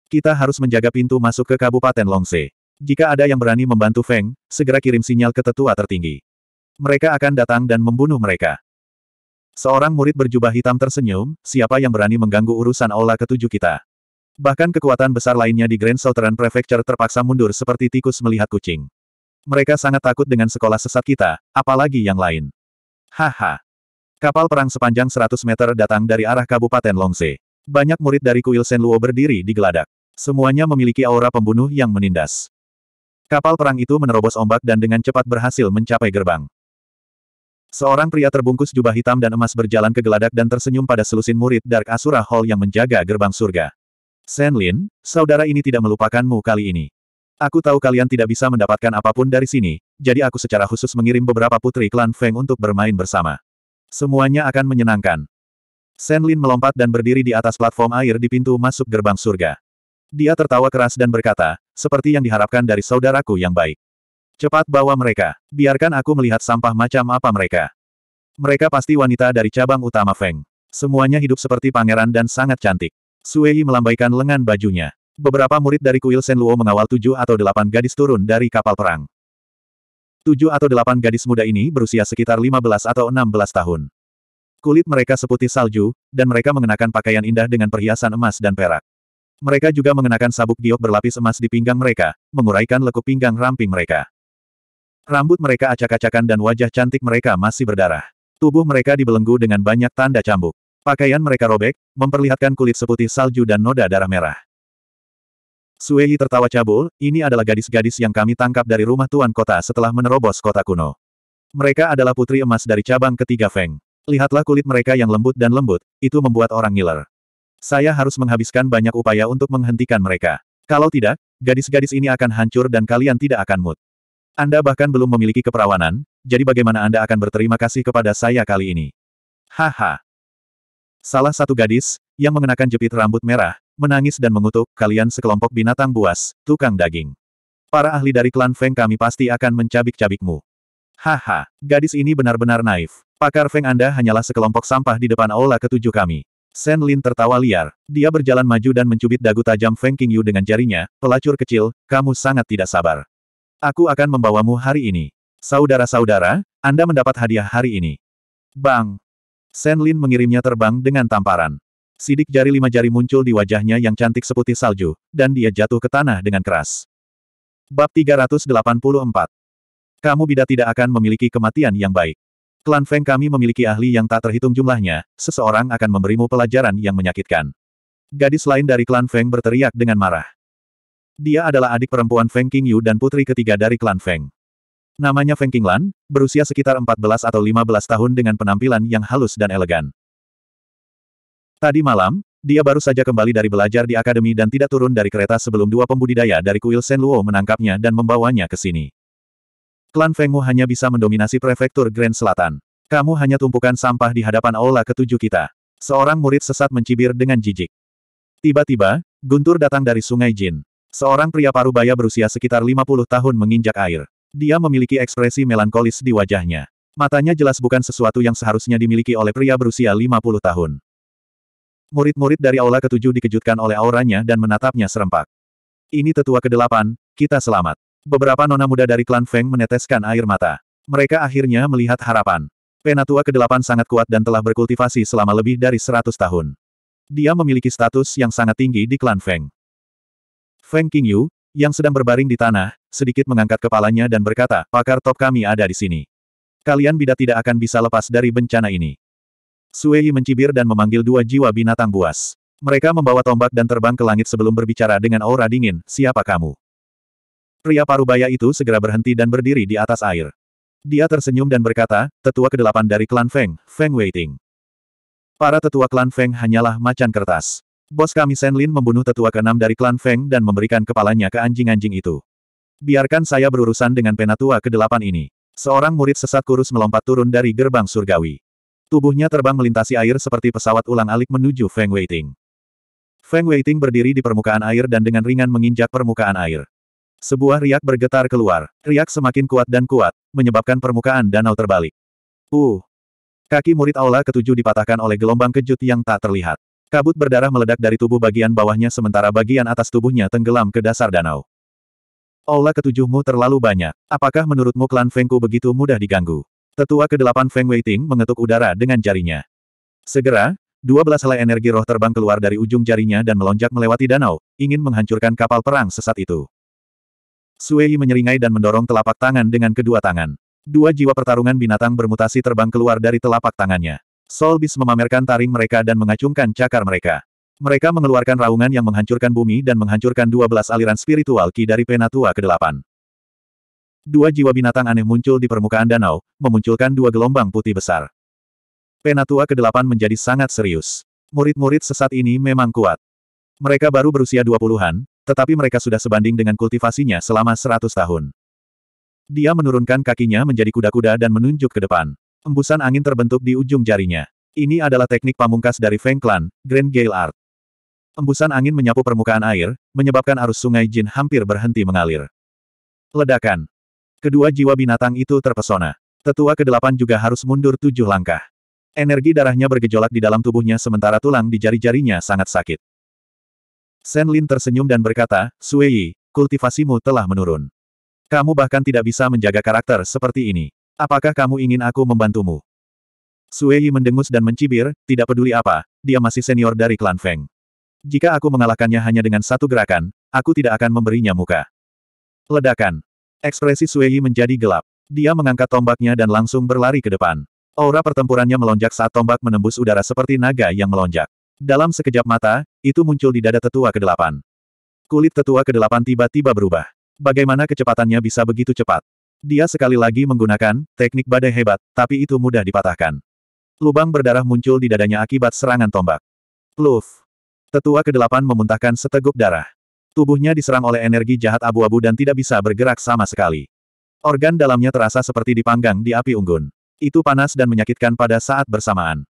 Kita harus menjaga pintu masuk ke Kabupaten Longse. Jika ada yang berani membantu Feng, segera kirim sinyal ke tetua tertinggi. Mereka akan datang dan membunuh mereka. Seorang murid berjubah hitam tersenyum, siapa yang berani mengganggu urusan aula ketujuh kita. Bahkan kekuatan besar lainnya di Grand Southern Prefecture terpaksa mundur seperti tikus melihat kucing. Mereka sangat takut dengan sekolah sesat kita, apalagi yang lain. Haha. Kapal perang sepanjang 100 meter datang dari arah Kabupaten Longse. Banyak murid dari kuil Senluo berdiri di geladak. Semuanya memiliki aura pembunuh yang menindas. Kapal perang itu menerobos ombak dan dengan cepat berhasil mencapai gerbang. Seorang pria terbungkus jubah hitam dan emas berjalan ke geladak dan tersenyum pada selusin murid Dark Asura Hall yang menjaga gerbang surga. Senlin, saudara ini tidak melupakanmu kali ini. Aku tahu kalian tidak bisa mendapatkan apapun dari sini, jadi aku secara khusus mengirim beberapa putri klan Feng untuk bermain bersama. Semuanya akan menyenangkan. Shen Lin melompat dan berdiri di atas platform air di pintu masuk gerbang surga. Dia tertawa keras dan berkata, seperti yang diharapkan dari saudaraku yang baik. Cepat bawa mereka, biarkan aku melihat sampah macam apa mereka. Mereka pasti wanita dari cabang utama Feng. Semuanya hidup seperti pangeran dan sangat cantik. Suei melambaikan lengan bajunya. Beberapa murid dari kuil Senluo mengawal tujuh atau delapan gadis turun dari kapal perang. Tujuh atau delapan gadis muda ini berusia sekitar lima belas atau enam belas tahun. Kulit mereka seputih salju, dan mereka mengenakan pakaian indah dengan perhiasan emas dan perak. Mereka juga mengenakan sabuk giok berlapis emas di pinggang mereka, menguraikan lekuk pinggang ramping mereka. Rambut mereka acak-acakan dan wajah cantik mereka masih berdarah. Tubuh mereka dibelenggu dengan banyak tanda cambuk. Pakaian mereka robek, memperlihatkan kulit seputih salju dan noda darah merah. Suehi tertawa cabul, ini adalah gadis-gadis yang kami tangkap dari rumah tuan kota setelah menerobos kota kuno. Mereka adalah putri emas dari cabang ketiga Feng. Lihatlah kulit mereka yang lembut dan lembut, itu membuat orang ngiler. Saya harus menghabiskan banyak upaya untuk menghentikan mereka. Kalau tidak, gadis-gadis ini akan hancur dan kalian tidak akan mut. Anda bahkan belum memiliki keperawanan, jadi bagaimana Anda akan berterima kasih kepada saya kali ini? Haha. Salah satu gadis, yang mengenakan jepit rambut merah, menangis dan mengutuk, kalian sekelompok binatang buas, tukang daging. Para ahli dari klan Feng kami pasti akan mencabik-cabikmu. Haha, gadis ini benar-benar naif. Pakar Feng Anda hanyalah sekelompok sampah di depan aula ketujuh kami. Shen Lin tertawa liar. Dia berjalan maju dan mencubit dagu tajam Feng Qingyu dengan jarinya, pelacur kecil, kamu sangat tidak sabar. Aku akan membawamu hari ini. Saudara-saudara, Anda mendapat hadiah hari ini. Bang! Shen Lin mengirimnya terbang dengan tamparan. Sidik jari lima jari muncul di wajahnya yang cantik seputih salju, dan dia jatuh ke tanah dengan keras. Bab 384 Kamu bida tidak akan memiliki kematian yang baik. Klan Feng kami memiliki ahli yang tak terhitung jumlahnya, seseorang akan memberimu pelajaran yang menyakitkan. Gadis lain dari klan Feng berteriak dengan marah. Dia adalah adik perempuan Feng Qingyu dan putri ketiga dari klan Feng. Namanya Feng Qinglan, berusia sekitar 14 atau 15 tahun dengan penampilan yang halus dan elegan. Tadi malam, dia baru saja kembali dari belajar di akademi dan tidak turun dari kereta sebelum dua pembudidaya dari kuil Sen Luo menangkapnya dan membawanya ke sini. Klan Fengmu hanya bisa mendominasi prefektur Grand Selatan. Kamu hanya tumpukan sampah di hadapan aula ketujuh kita. Seorang murid sesat mencibir dengan jijik. Tiba-tiba, guntur datang dari sungai Jin. Seorang pria parubaya berusia sekitar 50 tahun menginjak air. Dia memiliki ekspresi melankolis di wajahnya. Matanya jelas bukan sesuatu yang seharusnya dimiliki oleh pria berusia 50 tahun. Murid-murid dari aula ketujuh dikejutkan oleh auranya dan menatapnya serempak. Ini tetua kedelapan, kita selamat. Beberapa nona muda dari klan Feng meneteskan air mata. Mereka akhirnya melihat harapan. Penatua kedelapan sangat kuat dan telah berkultivasi selama lebih dari 100 tahun. Dia memiliki status yang sangat tinggi di klan Feng. Feng Qingyu, yang sedang berbaring di tanah, sedikit mengangkat kepalanya dan berkata, pakar top kami ada di sini. Kalian tidak tidak akan bisa lepas dari bencana ini. Suei mencibir dan memanggil dua jiwa binatang buas. Mereka membawa tombak dan terbang ke langit sebelum berbicara dengan aura dingin, siapa kamu? Pria parubaya itu segera berhenti dan berdiri di atas air. Dia tersenyum dan berkata, tetua kedelapan dari klan Feng, Feng Waiting. Para tetua klan Feng hanyalah macan kertas. Bos kami Senlin membunuh tetua keenam dari klan Feng dan memberikan kepalanya ke anjing-anjing itu. Biarkan saya berurusan dengan penatua kedelapan ini. Seorang murid sesat kurus melompat turun dari gerbang surgawi. Tubuhnya terbang melintasi air seperti pesawat ulang-alik menuju Feng Weiting. Feng Weiting berdiri di permukaan air dan dengan ringan menginjak permukaan air. Sebuah riak bergetar keluar. Riak semakin kuat dan kuat, menyebabkan permukaan danau terbalik. Uh! Kaki murid aula ketujuh dipatahkan oleh gelombang kejut yang tak terlihat. Kabut berdarah meledak dari tubuh bagian bawahnya sementara bagian atas tubuhnya tenggelam ke dasar danau. Aula ketujuhmu terlalu banyak. Apakah menurutmu klan Fengku begitu mudah diganggu? Tetua ke-8 Feng Weiting mengetuk udara dengan jarinya. Segera, dua belas helai energi roh terbang keluar dari ujung jarinya dan melonjak melewati danau, ingin menghancurkan kapal perang sesat itu. Sui menyeringai dan mendorong telapak tangan dengan kedua tangan. Dua jiwa pertarungan binatang bermutasi terbang keluar dari telapak tangannya. Solbis memamerkan taring mereka dan mengacungkan cakar mereka. Mereka mengeluarkan raungan yang menghancurkan bumi dan menghancurkan dua belas aliran spiritual ki dari Penatua ke-8. Dua jiwa binatang aneh muncul di permukaan danau, memunculkan dua gelombang putih besar. Penatua ke-8 menjadi sangat serius. Murid-murid sesat ini memang kuat. Mereka baru berusia 20-an, tetapi mereka sudah sebanding dengan kultivasinya selama 100 tahun. Dia menurunkan kakinya menjadi kuda-kuda dan menunjuk ke depan. Embusan angin terbentuk di ujung jarinya. Ini adalah teknik pamungkas dari Feng Clan, Grand Gale Art. Embusan angin menyapu permukaan air, menyebabkan arus sungai Jin hampir berhenti mengalir. Ledakan. Kedua jiwa binatang itu terpesona. Tetua kedelapan juga harus mundur tujuh langkah. Energi darahnya bergejolak di dalam tubuhnya sementara tulang di jari-jarinya sangat sakit. Sen Lin tersenyum dan berkata, Suei, kultivasimu telah menurun. Kamu bahkan tidak bisa menjaga karakter seperti ini. Apakah kamu ingin aku membantumu? Suei mendengus dan mencibir, tidak peduli apa, dia masih senior dari klan Feng. Jika aku mengalahkannya hanya dengan satu gerakan, aku tidak akan memberinya muka. Ledakan. Ekspresi Sueyi menjadi gelap. Dia mengangkat tombaknya dan langsung berlari ke depan. Aura pertempurannya melonjak saat tombak menembus udara seperti naga yang melonjak. Dalam sekejap mata, itu muncul di dada tetua kedelapan. Kulit tetua kedelapan tiba-tiba berubah. Bagaimana kecepatannya bisa begitu cepat? Dia sekali lagi menggunakan teknik badai hebat, tapi itu mudah dipatahkan. Lubang berdarah muncul di dadanya akibat serangan tombak. Pluf. Tetua kedelapan memuntahkan seteguk darah. Tubuhnya diserang oleh energi jahat abu-abu dan tidak bisa bergerak sama sekali. Organ dalamnya terasa seperti dipanggang di api unggun. Itu panas dan menyakitkan pada saat bersamaan.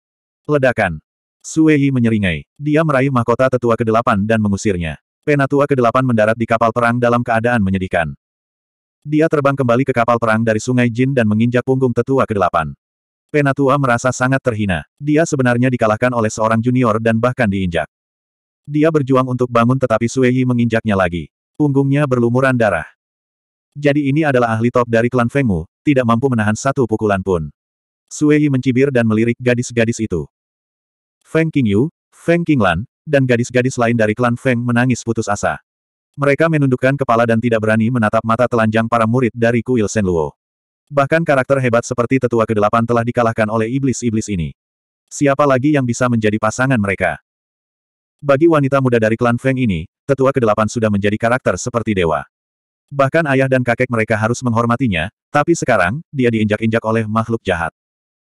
Ledakan. Sueyi menyeringai. Dia meraih mahkota tetua ke-8 dan mengusirnya. Penatua ke-8 mendarat di kapal perang dalam keadaan menyedihkan. Dia terbang kembali ke kapal perang dari Sungai Jin dan menginjak punggung tetua ke-8. Penatua merasa sangat terhina. Dia sebenarnya dikalahkan oleh seorang junior dan bahkan diinjak. Dia berjuang untuk bangun tetapi Sui menginjaknya lagi. Punggungnya berlumuran darah. Jadi ini adalah ahli top dari klan Fengmu, tidak mampu menahan satu pukulan pun. Sui mencibir dan melirik gadis-gadis itu. Feng Qingyu, Feng Qinglan, dan gadis-gadis lain dari klan Feng menangis putus asa. Mereka menundukkan kepala dan tidak berani menatap mata telanjang para murid dari kuil Senluo. Bahkan karakter hebat seperti tetua kedelapan telah dikalahkan oleh iblis-iblis ini. Siapa lagi yang bisa menjadi pasangan mereka? Bagi wanita muda dari klan Feng ini, tetua kedelapan sudah menjadi karakter seperti dewa. Bahkan ayah dan kakek mereka harus menghormatinya, tapi sekarang, dia diinjak-injak oleh makhluk jahat.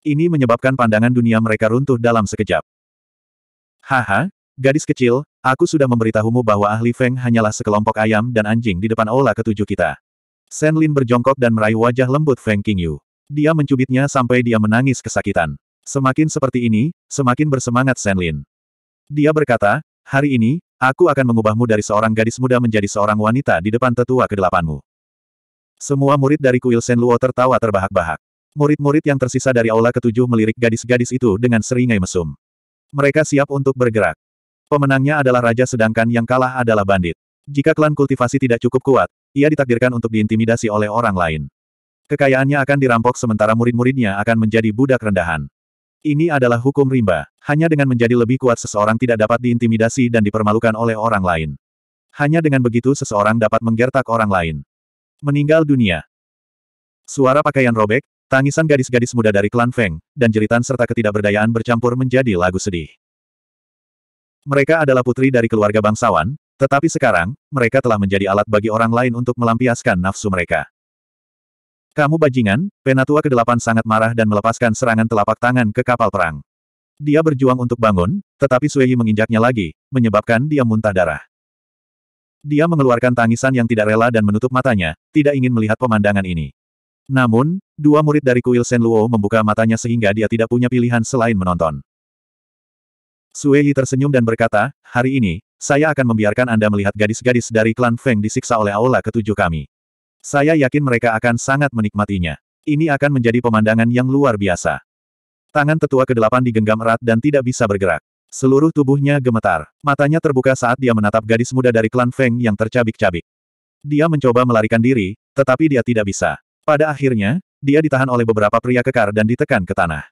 Ini menyebabkan pandangan dunia mereka runtuh dalam sekejap. Haha, gadis kecil, aku sudah memberitahumu bahwa ahli Feng hanyalah sekelompok ayam dan anjing di depan aula ketujuh kita. Shen Lin berjongkok dan meraih wajah lembut Feng Qingyu. Dia mencubitnya sampai dia menangis kesakitan. Semakin seperti ini, semakin bersemangat Shen Lin. Dia berkata, Hari ini, aku akan mengubahmu dari seorang gadis muda menjadi seorang wanita di depan tetua kedelapanmu. Semua murid dari kuil Sen Luo tertawa terbahak-bahak. Murid-murid yang tersisa dari aula ketujuh melirik gadis-gadis itu dengan seringai mesum. Mereka siap untuk bergerak. Pemenangnya adalah raja sedangkan yang kalah adalah bandit. Jika klan kultivasi tidak cukup kuat, ia ditakdirkan untuk diintimidasi oleh orang lain. Kekayaannya akan dirampok sementara murid-muridnya akan menjadi budak rendahan. Ini adalah hukum rimba. Hanya dengan menjadi lebih kuat seseorang tidak dapat diintimidasi dan dipermalukan oleh orang lain. Hanya dengan begitu seseorang dapat menggertak orang lain. Meninggal dunia. Suara pakaian robek, tangisan gadis-gadis muda dari klan Feng, dan jeritan serta ketidakberdayaan bercampur menjadi lagu sedih. Mereka adalah putri dari keluarga bangsawan, tetapi sekarang, mereka telah menjadi alat bagi orang lain untuk melampiaskan nafsu mereka. Kamu bajingan, Penatua ke-8 sangat marah dan melepaskan serangan telapak tangan ke kapal perang. Dia berjuang untuk bangun, tetapi Sueyi menginjaknya lagi, menyebabkan dia muntah darah. Dia mengeluarkan tangisan yang tidak rela dan menutup matanya, tidak ingin melihat pemandangan ini. Namun, dua murid dari kuil Luo membuka matanya sehingga dia tidak punya pilihan selain menonton. Sueyi tersenyum dan berkata, hari ini, saya akan membiarkan Anda melihat gadis-gadis dari klan Feng disiksa oleh aula ketujuh kami. Saya yakin mereka akan sangat menikmatinya. Ini akan menjadi pemandangan yang luar biasa. Tangan tetua ke kedelapan digenggam erat dan tidak bisa bergerak. Seluruh tubuhnya gemetar. Matanya terbuka saat dia menatap gadis muda dari klan Feng yang tercabik-cabik. Dia mencoba melarikan diri, tetapi dia tidak bisa. Pada akhirnya, dia ditahan oleh beberapa pria kekar dan ditekan ke tanah.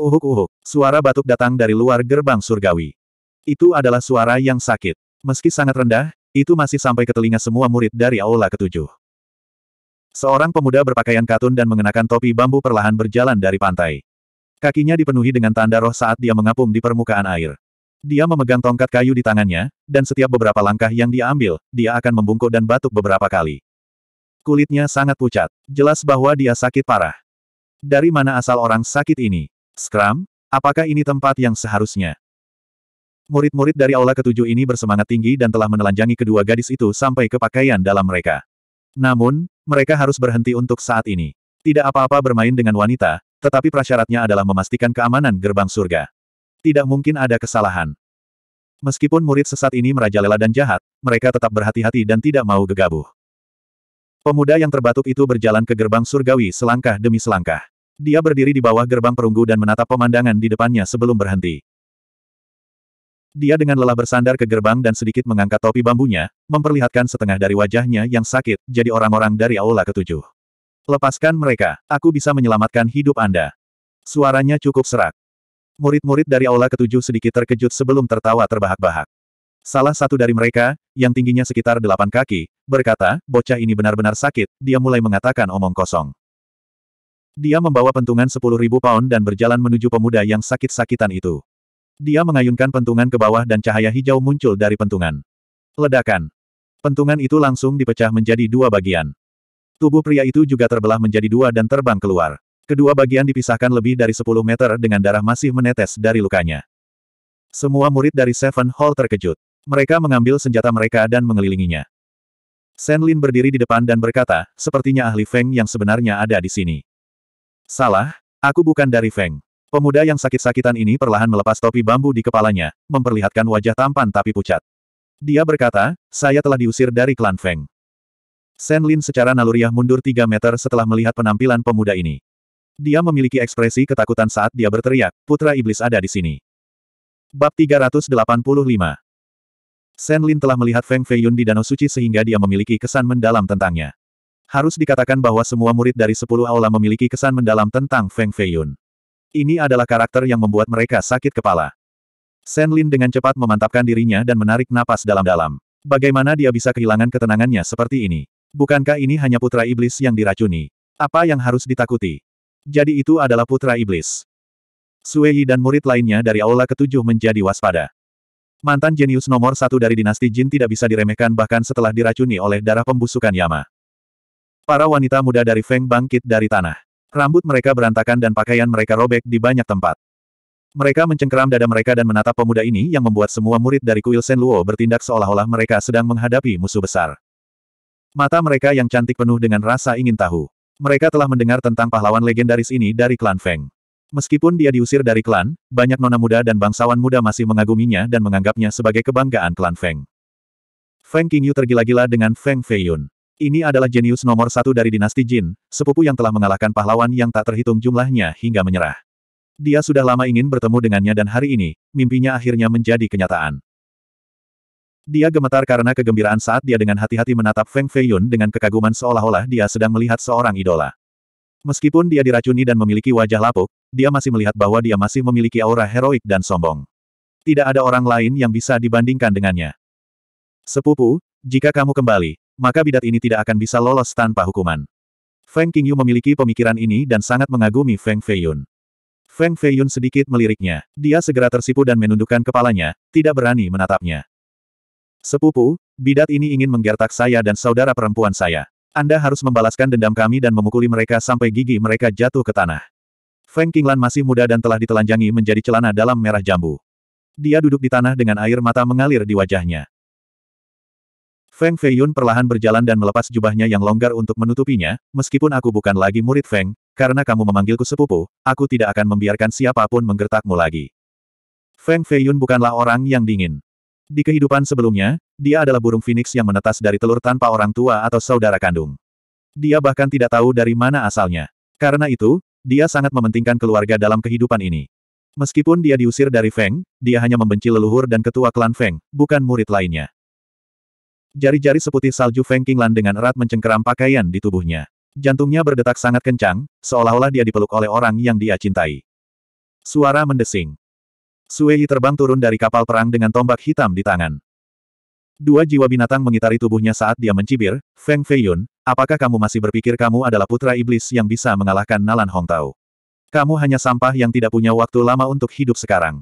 Uhuk-uhuk, suara batuk datang dari luar gerbang surgawi. Itu adalah suara yang sakit. Meski sangat rendah, itu masih sampai ke telinga semua murid dari Aula ketujuh. Seorang pemuda berpakaian katun dan mengenakan topi bambu perlahan berjalan dari pantai. Kakinya dipenuhi dengan tanda roh saat dia mengapung di permukaan air. Dia memegang tongkat kayu di tangannya, dan setiap beberapa langkah yang dia ambil, dia akan membungkuk dan batuk beberapa kali. Kulitnya sangat pucat. Jelas bahwa dia sakit parah. Dari mana asal orang sakit ini? Scrum, apakah ini tempat yang seharusnya? Murid-murid dari aula ketujuh ini bersemangat tinggi dan telah menelanjangi kedua gadis itu sampai ke pakaian dalam mereka. Namun, mereka harus berhenti untuk saat ini. Tidak apa-apa bermain dengan wanita, tetapi prasyaratnya adalah memastikan keamanan gerbang surga. Tidak mungkin ada kesalahan. Meskipun murid sesat ini merajalela dan jahat, mereka tetap berhati-hati dan tidak mau gegabah. Pemuda yang terbatuk itu berjalan ke gerbang surgawi selangkah demi selangkah. Dia berdiri di bawah gerbang perunggu dan menatap pemandangan di depannya sebelum berhenti. Dia dengan lelah bersandar ke gerbang dan sedikit mengangkat topi bambunya, memperlihatkan setengah dari wajahnya yang sakit, jadi orang-orang dari aula ketujuh. Lepaskan mereka, aku bisa menyelamatkan hidup Anda. Suaranya cukup serak. Murid-murid dari aula ketujuh sedikit terkejut sebelum tertawa terbahak-bahak. Salah satu dari mereka, yang tingginya sekitar delapan kaki, berkata, bocah ini benar-benar sakit, dia mulai mengatakan omong kosong. Dia membawa pentungan sepuluh ribu pound dan berjalan menuju pemuda yang sakit-sakitan itu. Dia mengayunkan pentungan ke bawah dan cahaya hijau muncul dari pentungan. Ledakan. Pentungan itu langsung dipecah menjadi dua bagian. Tubuh pria itu juga terbelah menjadi dua dan terbang keluar. Kedua bagian dipisahkan lebih dari 10 meter dengan darah masih menetes dari lukanya. Semua murid dari Seven Hall terkejut. Mereka mengambil senjata mereka dan mengelilinginya. Sen Lin berdiri di depan dan berkata, sepertinya ahli Feng yang sebenarnya ada di sini. Salah, aku bukan dari Feng. Pemuda yang sakit-sakitan ini perlahan melepas topi bambu di kepalanya, memperlihatkan wajah tampan tapi pucat. Dia berkata, saya telah diusir dari klan Feng. Shen Lin secara naluriah mundur tiga meter setelah melihat penampilan pemuda ini. Dia memiliki ekspresi ketakutan saat dia berteriak, putra iblis ada di sini. Bab 385 Shen Lin telah melihat Feng Feiyun di Danau Suci sehingga dia memiliki kesan mendalam tentangnya. Harus dikatakan bahwa semua murid dari sepuluh aula memiliki kesan mendalam tentang Feng Feiyun. Ini adalah karakter yang membuat mereka sakit kepala. Shen Lin dengan cepat memantapkan dirinya dan menarik napas dalam-dalam. Bagaimana dia bisa kehilangan ketenangannya seperti ini? Bukankah ini hanya putra iblis yang diracuni? Apa yang harus ditakuti? Jadi itu adalah putra iblis. Sui dan murid lainnya dari Aula Ketujuh menjadi waspada. Mantan jenius nomor satu dari dinasti Jin tidak bisa diremehkan bahkan setelah diracuni oleh darah pembusukan Yama. Para wanita muda dari Feng bangkit dari tanah. Rambut mereka berantakan dan pakaian mereka robek di banyak tempat. Mereka mencengkeram dada mereka dan menatap pemuda ini yang membuat semua murid dari kuil Sen Luo bertindak seolah-olah mereka sedang menghadapi musuh besar. Mata mereka yang cantik penuh dengan rasa ingin tahu. Mereka telah mendengar tentang pahlawan legendaris ini dari klan Feng. Meskipun dia diusir dari klan, banyak nona muda dan bangsawan muda masih mengaguminya dan menganggapnya sebagai kebanggaan klan Feng. Feng Qingyu tergila-gila dengan Feng Feiyun. Ini adalah jenius nomor satu dari dinasti Jin, sepupu yang telah mengalahkan pahlawan yang tak terhitung jumlahnya hingga menyerah. Dia sudah lama ingin bertemu dengannya dan hari ini, mimpinya akhirnya menjadi kenyataan. Dia gemetar karena kegembiraan saat dia dengan hati-hati menatap Feng Feiyun dengan kekaguman seolah-olah dia sedang melihat seorang idola. Meskipun dia diracuni dan memiliki wajah lapuk, dia masih melihat bahwa dia masih memiliki aura heroik dan sombong. Tidak ada orang lain yang bisa dibandingkan dengannya. Sepupu, jika kamu kembali, maka bidat ini tidak akan bisa lolos tanpa hukuman. Feng Qingyu memiliki pemikiran ini dan sangat mengagumi Feng Feiyun. Feng Feiyun sedikit meliriknya. Dia segera tersipu dan menundukkan kepalanya, tidak berani menatapnya. Sepupu, bidat ini ingin menggertak saya dan saudara perempuan saya. Anda harus membalaskan dendam kami dan memukuli mereka sampai gigi mereka jatuh ke tanah. Feng Qinglan masih muda dan telah ditelanjangi menjadi celana dalam merah jambu. Dia duduk di tanah dengan air mata mengalir di wajahnya. Feng Feiyun perlahan berjalan dan melepas jubahnya yang longgar untuk menutupinya, meskipun aku bukan lagi murid Feng, karena kamu memanggilku sepupu, aku tidak akan membiarkan siapapun menggertakmu lagi. Feng Feiyun bukanlah orang yang dingin. Di kehidupan sebelumnya, dia adalah burung phoenix yang menetas dari telur tanpa orang tua atau saudara kandung. Dia bahkan tidak tahu dari mana asalnya. Karena itu, dia sangat mementingkan keluarga dalam kehidupan ini. Meskipun dia diusir dari Feng, dia hanya membenci leluhur dan ketua klan Feng, bukan murid lainnya. Jari-jari seputih salju Feng Qinglan dengan erat mencengkeram pakaian di tubuhnya. Jantungnya berdetak sangat kencang, seolah-olah dia dipeluk oleh orang yang dia cintai. Suara mendesing. Suei terbang turun dari kapal perang dengan tombak hitam di tangan. Dua jiwa binatang mengitari tubuhnya saat dia mencibir, Feng Feiyun, apakah kamu masih berpikir kamu adalah putra iblis yang bisa mengalahkan Nalan Hong Kamu hanya sampah yang tidak punya waktu lama untuk hidup sekarang.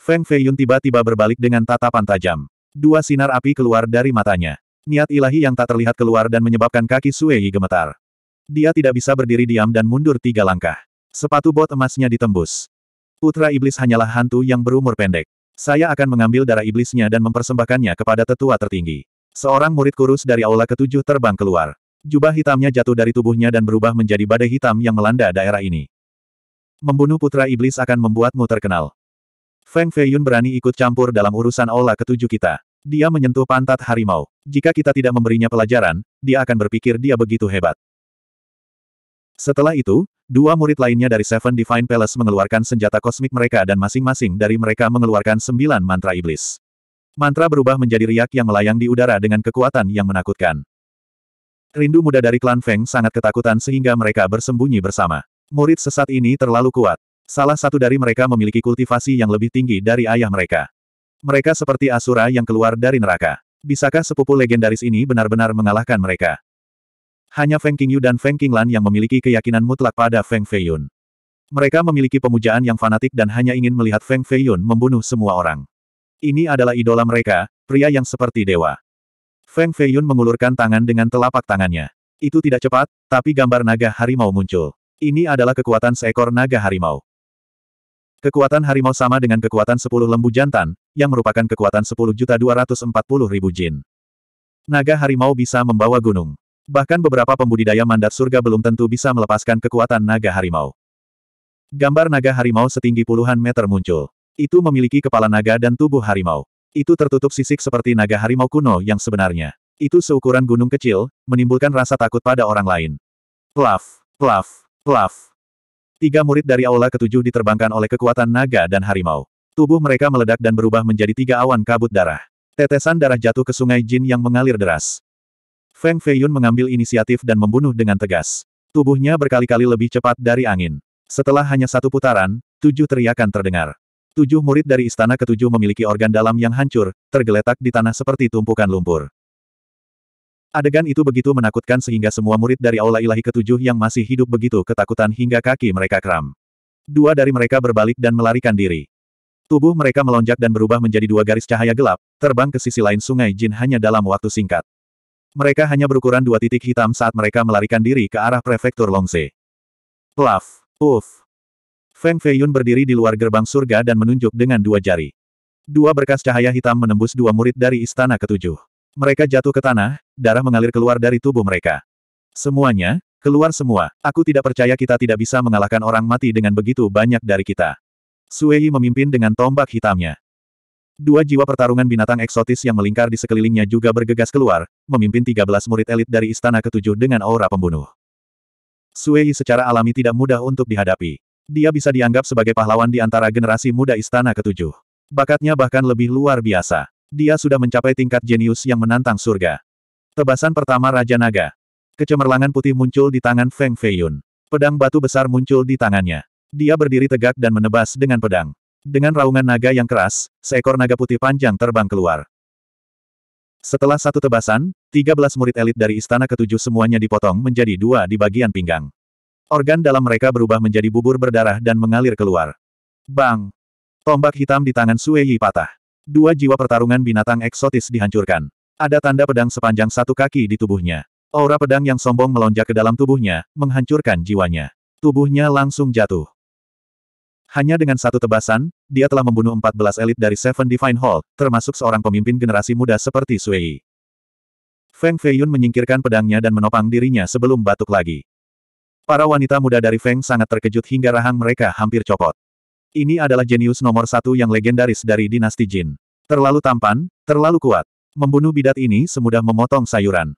Feng Feiyun tiba-tiba berbalik dengan tatapan tajam. Dua sinar api keluar dari matanya. Niat ilahi yang tak terlihat keluar dan menyebabkan kaki Suei gemetar. Dia tidak bisa berdiri diam dan mundur tiga langkah. Sepatu bot emasnya ditembus. Putra iblis hanyalah hantu yang berumur pendek. Saya akan mengambil darah iblisnya dan mempersembahkannya kepada tetua tertinggi. Seorang murid kurus dari aula ketujuh terbang keluar. Jubah hitamnya jatuh dari tubuhnya dan berubah menjadi badai hitam yang melanda daerah ini. Membunuh putra iblis akan membuatmu terkenal. Feng Feiyun berani ikut campur dalam urusan olah ketujuh kita. Dia menyentuh pantat harimau. Jika kita tidak memberinya pelajaran, dia akan berpikir dia begitu hebat. Setelah itu, dua murid lainnya dari Seven Divine Palace mengeluarkan senjata kosmik mereka dan masing-masing dari mereka mengeluarkan sembilan mantra iblis. Mantra berubah menjadi riak yang melayang di udara dengan kekuatan yang menakutkan. Rindu muda dari klan Feng sangat ketakutan sehingga mereka bersembunyi bersama. Murid sesat ini terlalu kuat. Salah satu dari mereka memiliki kultivasi yang lebih tinggi dari ayah mereka. Mereka seperti Asura yang keluar dari neraka. Bisakah sepupu legendaris ini benar-benar mengalahkan mereka? Hanya Feng Qingyu dan Feng Qinglan yang memiliki keyakinan mutlak pada Feng Feiyun. Mereka memiliki pemujaan yang fanatik dan hanya ingin melihat Feng Feiyun membunuh semua orang. Ini adalah idola mereka, pria yang seperti dewa. Feng Feiyun mengulurkan tangan dengan telapak tangannya. Itu tidak cepat, tapi gambar naga harimau muncul. Ini adalah kekuatan seekor naga harimau. Kekuatan harimau sama dengan kekuatan 10 lembu jantan, yang merupakan kekuatan 10.240.000 jin. Naga harimau bisa membawa gunung. Bahkan beberapa pembudidaya mandat surga belum tentu bisa melepaskan kekuatan naga harimau. Gambar naga harimau setinggi puluhan meter muncul. Itu memiliki kepala naga dan tubuh harimau. Itu tertutup sisik seperti naga harimau kuno yang sebenarnya. Itu seukuran gunung kecil, menimbulkan rasa takut pada orang lain. Plaf, plaf, plaf. Tiga murid dari aula ketujuh diterbangkan oleh kekuatan naga dan harimau. Tubuh mereka meledak dan berubah menjadi tiga awan kabut darah. Tetesan darah jatuh ke sungai Jin yang mengalir deras. Feng Feiyun mengambil inisiatif dan membunuh dengan tegas. Tubuhnya berkali-kali lebih cepat dari angin. Setelah hanya satu putaran, tujuh teriakan terdengar. Tujuh murid dari istana ketujuh memiliki organ dalam yang hancur, tergeletak di tanah seperti tumpukan lumpur. Adegan itu begitu menakutkan sehingga semua murid dari aula ilahi ketujuh yang masih hidup begitu ketakutan hingga kaki mereka kram. Dua dari mereka berbalik dan melarikan diri. Tubuh mereka melonjak dan berubah menjadi dua garis cahaya gelap, terbang ke sisi lain sungai Jin hanya dalam waktu singkat. Mereka hanya berukuran dua titik hitam saat mereka melarikan diri ke arah prefektur Longse. Plaf! Uff! Feng Feiyun berdiri di luar gerbang surga dan menunjuk dengan dua jari. Dua berkas cahaya hitam menembus dua murid dari istana ketujuh. Mereka jatuh ke tanah, darah mengalir keluar dari tubuh mereka. Semuanya, keluar semua. Aku tidak percaya kita tidak bisa mengalahkan orang mati dengan begitu banyak dari kita. Suei memimpin dengan tombak hitamnya. Dua jiwa pertarungan binatang eksotis yang melingkar di sekelilingnya juga bergegas keluar, memimpin 13 murid elit dari istana ketujuh dengan aura pembunuh. Suei secara alami tidak mudah untuk dihadapi. Dia bisa dianggap sebagai pahlawan di antara generasi muda istana ketujuh. Bakatnya bahkan lebih luar biasa. Dia sudah mencapai tingkat jenius yang menantang surga. Tebasan pertama Raja Naga. Kecemerlangan putih muncul di tangan Feng Feiyun. Pedang batu besar muncul di tangannya. Dia berdiri tegak dan menebas dengan pedang. Dengan raungan naga yang keras, seekor naga putih panjang terbang keluar. Setelah satu tebasan, 13 murid elit dari istana ketujuh semuanya dipotong menjadi dua di bagian pinggang. Organ dalam mereka berubah menjadi bubur berdarah dan mengalir keluar. Bang! Tombak hitam di tangan Sue Yi patah. Dua jiwa pertarungan binatang eksotis dihancurkan. Ada tanda pedang sepanjang satu kaki di tubuhnya. Aura pedang yang sombong melonjak ke dalam tubuhnya, menghancurkan jiwanya. Tubuhnya langsung jatuh. Hanya dengan satu tebasan, dia telah membunuh 14 elit dari Seven Divine Hall, termasuk seorang pemimpin generasi muda seperti Sui. Feng Feiyun menyingkirkan pedangnya dan menopang dirinya sebelum batuk lagi. Para wanita muda dari Feng sangat terkejut hingga rahang mereka hampir copot. Ini adalah jenius nomor satu yang legendaris dari dinasti Jin. Terlalu tampan, terlalu kuat. Membunuh bidat ini semudah memotong sayuran.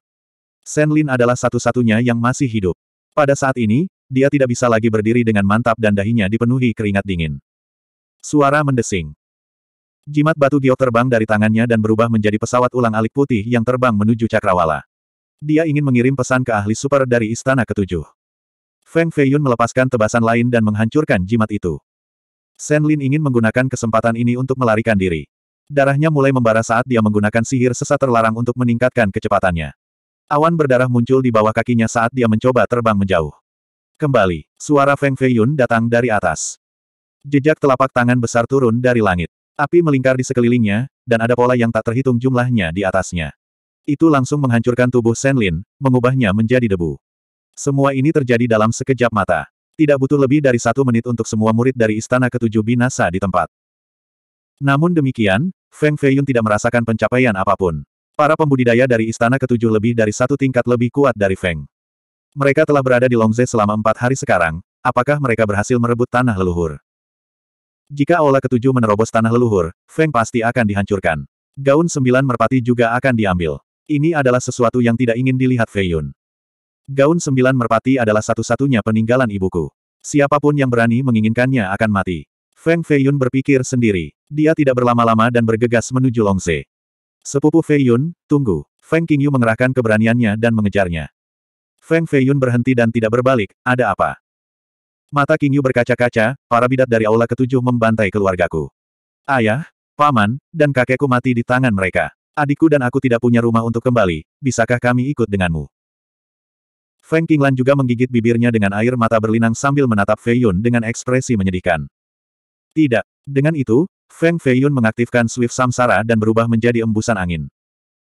Shen Lin adalah satu-satunya yang masih hidup. Pada saat ini, dia tidak bisa lagi berdiri dengan mantap dan dahinya dipenuhi keringat dingin. Suara mendesing. Jimat batu giok terbang dari tangannya dan berubah menjadi pesawat ulang alik putih yang terbang menuju cakrawala. Dia ingin mengirim pesan ke ahli super dari istana ketujuh. Feng Feiyun melepaskan tebasan lain dan menghancurkan jimat itu. Shen Lin ingin menggunakan kesempatan ini untuk melarikan diri. Darahnya mulai membara saat dia menggunakan sihir sesat terlarang untuk meningkatkan kecepatannya. Awan berdarah muncul di bawah kakinya saat dia mencoba terbang menjauh. Kembali, suara Feng Fei Yun datang dari atas. Jejak telapak tangan besar turun dari langit. Api melingkar di sekelilingnya, dan ada pola yang tak terhitung jumlahnya di atasnya. Itu langsung menghancurkan tubuh Senlin, mengubahnya menjadi debu. Semua ini terjadi dalam sekejap mata. Tidak butuh lebih dari satu menit untuk semua murid dari Istana Ketujuh Binasa di tempat. Namun demikian, Feng Feiyun tidak merasakan pencapaian apapun. Para pembudidaya dari Istana Ketujuh lebih dari satu tingkat lebih kuat dari Feng. Mereka telah berada di Longze selama empat hari sekarang, apakah mereka berhasil merebut tanah leluhur? Jika Aula Ketujuh menerobos tanah leluhur, Feng pasti akan dihancurkan. Gaun sembilan merpati juga akan diambil. Ini adalah sesuatu yang tidak ingin dilihat Feiyun. Gaun sembilan merpati adalah satu-satunya peninggalan ibuku. Siapapun yang berani menginginkannya akan mati. Feng Feiyun berpikir sendiri. Dia tidak berlama-lama dan bergegas menuju Longze. Sepupu Feiyun, tunggu. Feng Qingyu mengerahkan keberaniannya dan mengejarnya. Feng Feiyun berhenti dan tidak berbalik, ada apa? Mata Qingyu berkaca-kaca, para bidat dari aula ketujuh membantai keluargaku. Ayah, paman, dan kakekku mati di tangan mereka. Adikku dan aku tidak punya rumah untuk kembali, bisakah kami ikut denganmu? Feng Qinglan juga menggigit bibirnya dengan air mata berlinang sambil menatap Fei Yun dengan ekspresi menyedihkan. Tidak. Dengan itu, Feng Fei Yun mengaktifkan Swift Samsara dan berubah menjadi embusan angin.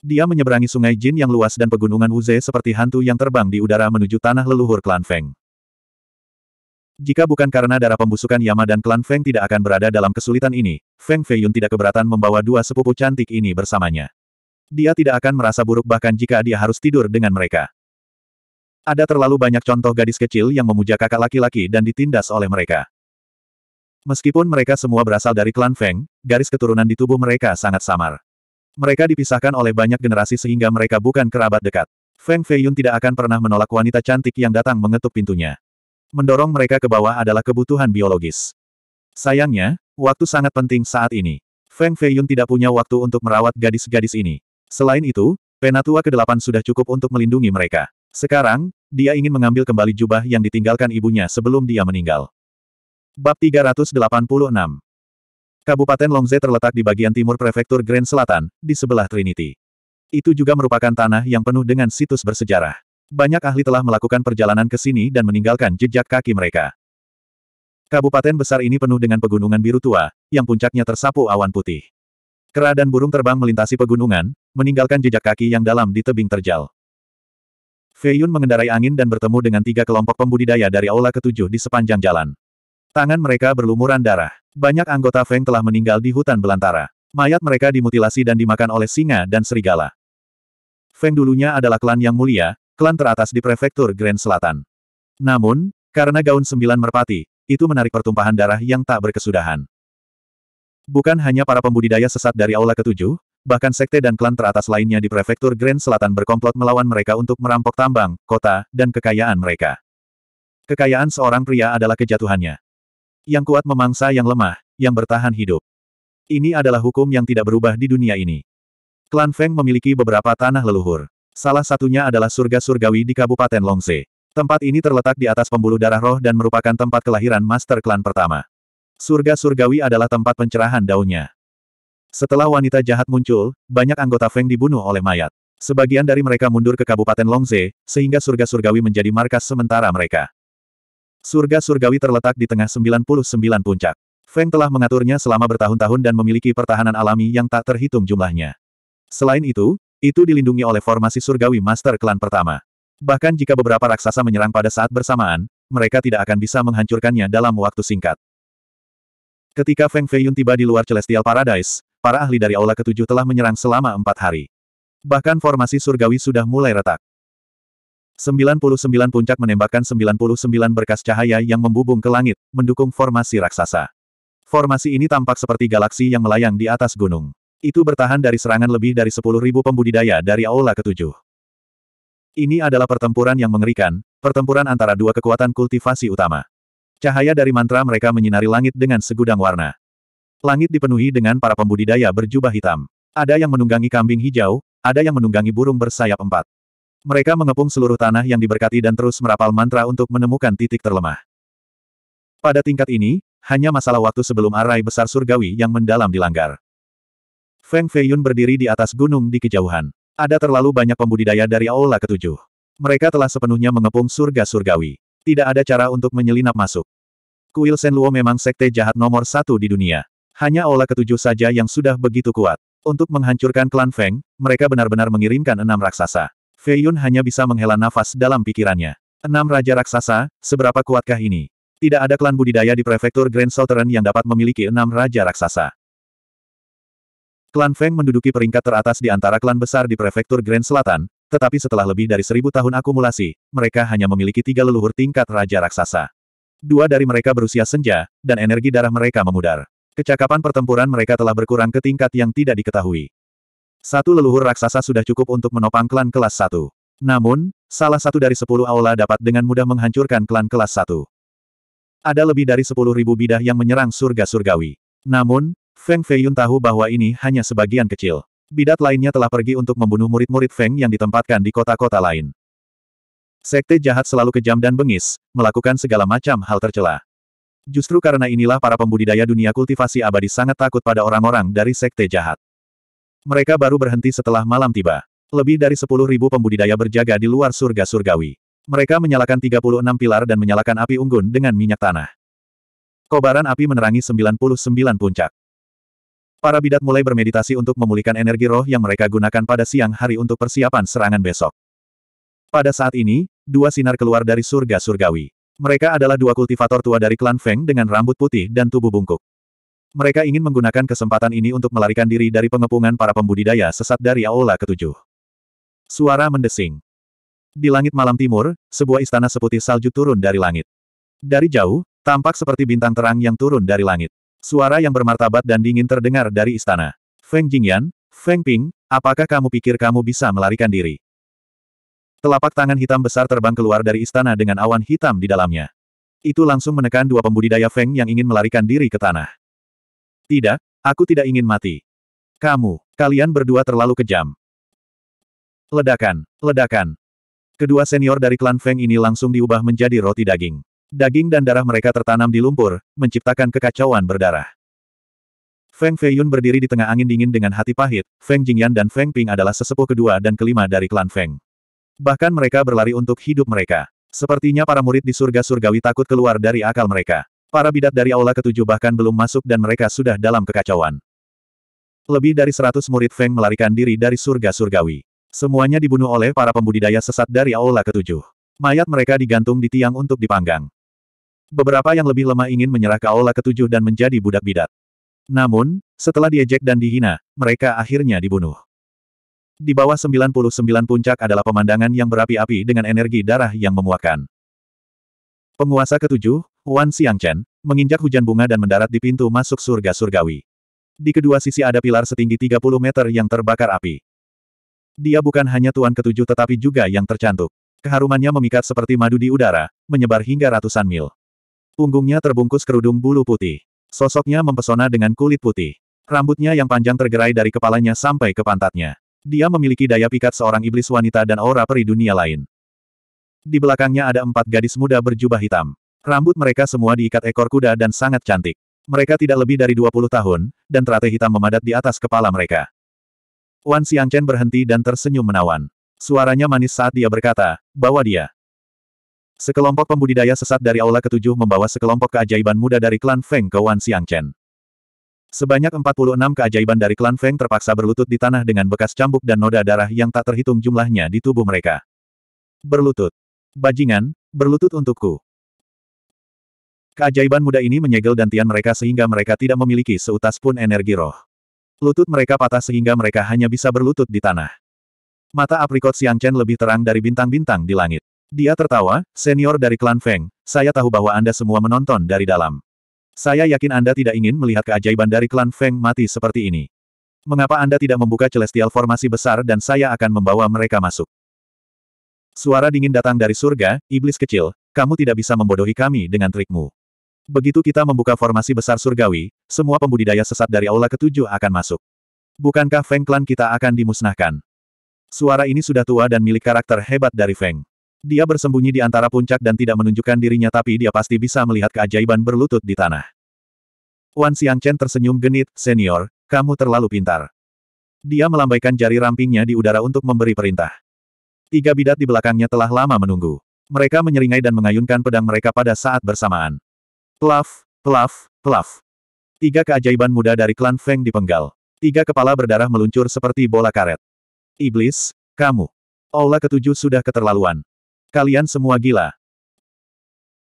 Dia menyeberangi sungai Jin yang luas dan pegunungan Wuze seperti hantu yang terbang di udara menuju tanah leluhur klan Feng. Jika bukan karena darah pembusukan Yama dan klan Feng tidak akan berada dalam kesulitan ini, Feng Fei Yun tidak keberatan membawa dua sepupu cantik ini bersamanya. Dia tidak akan merasa buruk bahkan jika dia harus tidur dengan mereka. Ada terlalu banyak contoh gadis kecil yang memuja kakak laki-laki dan ditindas oleh mereka. Meskipun mereka semua berasal dari klan Feng, garis keturunan di tubuh mereka sangat samar. Mereka dipisahkan oleh banyak generasi sehingga mereka bukan kerabat dekat. Feng Feiyun tidak akan pernah menolak wanita cantik yang datang mengetuk pintunya. Mendorong mereka ke bawah adalah kebutuhan biologis. Sayangnya, waktu sangat penting saat ini. Feng Feiyun tidak punya waktu untuk merawat gadis-gadis ini. Selain itu, penatua ke-8 sudah cukup untuk melindungi mereka. Sekarang, dia ingin mengambil kembali jubah yang ditinggalkan ibunya sebelum dia meninggal. Bab 386 Kabupaten Longze terletak di bagian timur prefektur Grand Selatan, di sebelah Trinity. Itu juga merupakan tanah yang penuh dengan situs bersejarah. Banyak ahli telah melakukan perjalanan ke sini dan meninggalkan jejak kaki mereka. Kabupaten besar ini penuh dengan pegunungan biru tua, yang puncaknya tersapu awan putih. Kera dan burung terbang melintasi pegunungan, meninggalkan jejak kaki yang dalam di tebing terjal. Fei Yun mengendarai angin dan bertemu dengan tiga kelompok pembudidaya dari aula ketujuh di sepanjang jalan. Tangan mereka berlumuran darah. Banyak anggota Feng telah meninggal di hutan belantara. Mayat mereka dimutilasi dan dimakan oleh singa dan serigala. Feng dulunya adalah klan yang mulia, klan teratas di prefektur Grand Selatan. Namun, karena gaun sembilan merpati, itu menarik pertumpahan darah yang tak berkesudahan. Bukan hanya para pembudidaya sesat dari Aula Ketujuh, bahkan sekte dan klan teratas lainnya di prefektur Grand Selatan berkomplot melawan mereka untuk merampok tambang, kota, dan kekayaan mereka. Kekayaan seorang pria adalah kejatuhannya. Yang kuat memangsa yang lemah, yang bertahan hidup. Ini adalah hukum yang tidak berubah di dunia ini. Klan Feng memiliki beberapa tanah leluhur. Salah satunya adalah surga surgawi di Kabupaten Longse. Tempat ini terletak di atas pembuluh darah roh dan merupakan tempat kelahiran master klan pertama. Surga surgawi adalah tempat pencerahan daunnya. Setelah wanita jahat muncul, banyak anggota Feng dibunuh oleh mayat. Sebagian dari mereka mundur ke Kabupaten Longze, sehingga surga surgawi menjadi markas sementara mereka. Surga surgawi terletak di tengah 99 puncak. Feng telah mengaturnya selama bertahun-tahun dan memiliki pertahanan alami yang tak terhitung jumlahnya. Selain itu, itu dilindungi oleh formasi surgawi master klan pertama. Bahkan jika beberapa raksasa menyerang pada saat bersamaan, mereka tidak akan bisa menghancurkannya dalam waktu singkat. Ketika Feng Feiyun tiba di luar Celestial Paradise, para ahli dari Aula Ketujuh telah menyerang selama empat hari. Bahkan formasi surgawi sudah mulai retak. 99 puncak menembakkan 99 berkas cahaya yang membubung ke langit, mendukung formasi raksasa. Formasi ini tampak seperti galaksi yang melayang di atas gunung. Itu bertahan dari serangan lebih dari 10.000 pembudidaya dari Aula Ketujuh. Ini adalah pertempuran yang mengerikan, pertempuran antara dua kekuatan kultivasi utama. Cahaya dari mantra mereka menyinari langit dengan segudang warna. Langit dipenuhi dengan para pembudidaya berjubah hitam. Ada yang menunggangi kambing hijau, ada yang menunggangi burung bersayap empat. Mereka mengepung seluruh tanah yang diberkati dan terus merapal mantra untuk menemukan titik terlemah. Pada tingkat ini, hanya masalah waktu sebelum arai besar surgawi yang mendalam dilanggar. Feng Feiyun berdiri di atas gunung di kejauhan. Ada terlalu banyak pembudidaya dari Aula ketujuh. Mereka telah sepenuhnya mengepung surga surgawi. Tidak ada cara untuk menyelinap masuk. Kuil Senluo memang sekte jahat nomor satu di dunia. Hanya Ola ketujuh saja yang sudah begitu kuat. Untuk menghancurkan klan Feng, mereka benar-benar mengirimkan enam raksasa. Fei Yun hanya bisa menghela nafas dalam pikirannya. Enam raja raksasa, seberapa kuatkah ini? Tidak ada klan budidaya di prefektur Grand Southern yang dapat memiliki enam raja raksasa. Klan Feng menduduki peringkat teratas di antara klan besar di prefektur Grand Selatan, tetapi setelah lebih dari seribu tahun akumulasi, mereka hanya memiliki tiga leluhur tingkat raja raksasa. Dua dari mereka berusia senja, dan energi darah mereka memudar. Kecakapan pertempuran mereka telah berkurang ke tingkat yang tidak diketahui. Satu leluhur raksasa sudah cukup untuk menopang klan kelas satu. Namun, salah satu dari sepuluh aula dapat dengan mudah menghancurkan klan kelas satu. Ada lebih dari sepuluh ribu bidah yang menyerang surga surgawi. Namun, Feng Feiyun tahu bahwa ini hanya sebagian kecil. Bidat lainnya telah pergi untuk membunuh murid-murid Feng yang ditempatkan di kota-kota lain. Sekte jahat selalu kejam dan bengis, melakukan segala macam hal tercela. Justru karena inilah para pembudidaya dunia kultivasi abadi sangat takut pada orang-orang dari sekte jahat. Mereka baru berhenti setelah malam tiba. Lebih dari 10.000 pembudidaya berjaga di luar surga surgawi. Mereka menyalakan 36 pilar dan menyalakan api unggun dengan minyak tanah. Kobaran api menerangi 99 puncak. Para bidat mulai bermeditasi untuk memulihkan energi roh yang mereka gunakan pada siang hari untuk persiapan serangan besok. Pada saat ini, dua sinar keluar dari surga surgawi. Mereka adalah dua kultivator tua dari klan Feng dengan rambut putih dan tubuh bungkuk. Mereka ingin menggunakan kesempatan ini untuk melarikan diri dari pengepungan para pembudidaya sesat dari Aula ketujuh. Suara mendesing. Di langit malam timur, sebuah istana seputih salju turun dari langit. Dari jauh, tampak seperti bintang terang yang turun dari langit. Suara yang bermartabat dan dingin terdengar dari istana. Feng Jingyan, Feng Ping, apakah kamu pikir kamu bisa melarikan diri? Telapak tangan hitam besar terbang keluar dari istana dengan awan hitam di dalamnya. Itu langsung menekan dua pembudidaya Feng yang ingin melarikan diri ke tanah. Tidak, aku tidak ingin mati. Kamu, kalian berdua terlalu kejam. Ledakan, ledakan. Kedua senior dari klan Feng ini langsung diubah menjadi roti daging. Daging dan darah mereka tertanam di lumpur, menciptakan kekacauan berdarah. Feng Feiyun berdiri di tengah angin dingin dengan hati pahit, Feng Jingyan dan Feng Ping adalah sesepuh kedua dan kelima dari klan Feng. Bahkan mereka berlari untuk hidup mereka. Sepertinya para murid di surga surgawi takut keluar dari akal mereka. Para bidat dari aula ketujuh bahkan belum masuk dan mereka sudah dalam kekacauan. Lebih dari seratus murid Feng melarikan diri dari surga surgawi. Semuanya dibunuh oleh para pembudidaya sesat dari aula ketujuh. Mayat mereka digantung di tiang untuk dipanggang. Beberapa yang lebih lemah ingin menyerah ke aula ketujuh dan menjadi budak bidat. Namun, setelah diejek dan dihina, mereka akhirnya dibunuh. Di bawah 99 puncak adalah pemandangan yang berapi-api dengan energi darah yang memuakan. Penguasa ketujuh, Wan Chen, menginjak hujan bunga dan mendarat di pintu masuk surga surgawi. Di kedua sisi ada pilar setinggi 30 meter yang terbakar api. Dia bukan hanya tuan ketujuh tetapi juga yang tercantik. Keharumannya memikat seperti madu di udara, menyebar hingga ratusan mil. Punggungnya terbungkus kerudung bulu putih. Sosoknya mempesona dengan kulit putih. Rambutnya yang panjang tergerai dari kepalanya sampai ke pantatnya. Dia memiliki daya pikat seorang iblis wanita dan aura peri dunia lain. Di belakangnya ada empat gadis muda berjubah hitam. Rambut mereka semua diikat ekor kuda dan sangat cantik. Mereka tidak lebih dari 20 tahun, dan teratai hitam memadat di atas kepala mereka. Wan Chen berhenti dan tersenyum menawan. Suaranya manis saat dia berkata, bawa dia. Sekelompok pembudidaya sesat dari Aula Ketujuh membawa sekelompok keajaiban muda dari klan Feng ke Wan Chen. Sebanyak 46 keajaiban dari klan Feng terpaksa berlutut di tanah dengan bekas cambuk dan noda darah yang tak terhitung jumlahnya di tubuh mereka. Berlutut. Bajingan, berlutut untukku. Keajaiban muda ini menyegel dantian mereka sehingga mereka tidak memiliki seutas pun energi roh. Lutut mereka patah sehingga mereka hanya bisa berlutut di tanah. Mata aprikot Siang Chen lebih terang dari bintang-bintang di langit. Dia tertawa, senior dari klan Feng, saya tahu bahwa Anda semua menonton dari dalam. Saya yakin Anda tidak ingin melihat keajaiban dari klan Feng mati seperti ini. Mengapa Anda tidak membuka celestial formasi besar dan saya akan membawa mereka masuk? Suara dingin datang dari surga, iblis kecil, kamu tidak bisa membodohi kami dengan trikmu. Begitu kita membuka formasi besar surgawi, semua pembudidaya sesat dari aula ketujuh akan masuk. Bukankah Feng klan kita akan dimusnahkan? Suara ini sudah tua dan milik karakter hebat dari Feng. Dia bersembunyi di antara puncak dan tidak menunjukkan dirinya tapi dia pasti bisa melihat keajaiban berlutut di tanah. Wan Chen tersenyum genit, senior, kamu terlalu pintar. Dia melambaikan jari rampingnya di udara untuk memberi perintah. Tiga bidat di belakangnya telah lama menunggu. Mereka menyeringai dan mengayunkan pedang mereka pada saat bersamaan. Plaf, plaf, plaf. Tiga keajaiban muda dari klan Feng dipenggal. Tiga kepala berdarah meluncur seperti bola karet. Iblis, kamu. Aula ketujuh sudah keterlaluan. Kalian semua gila.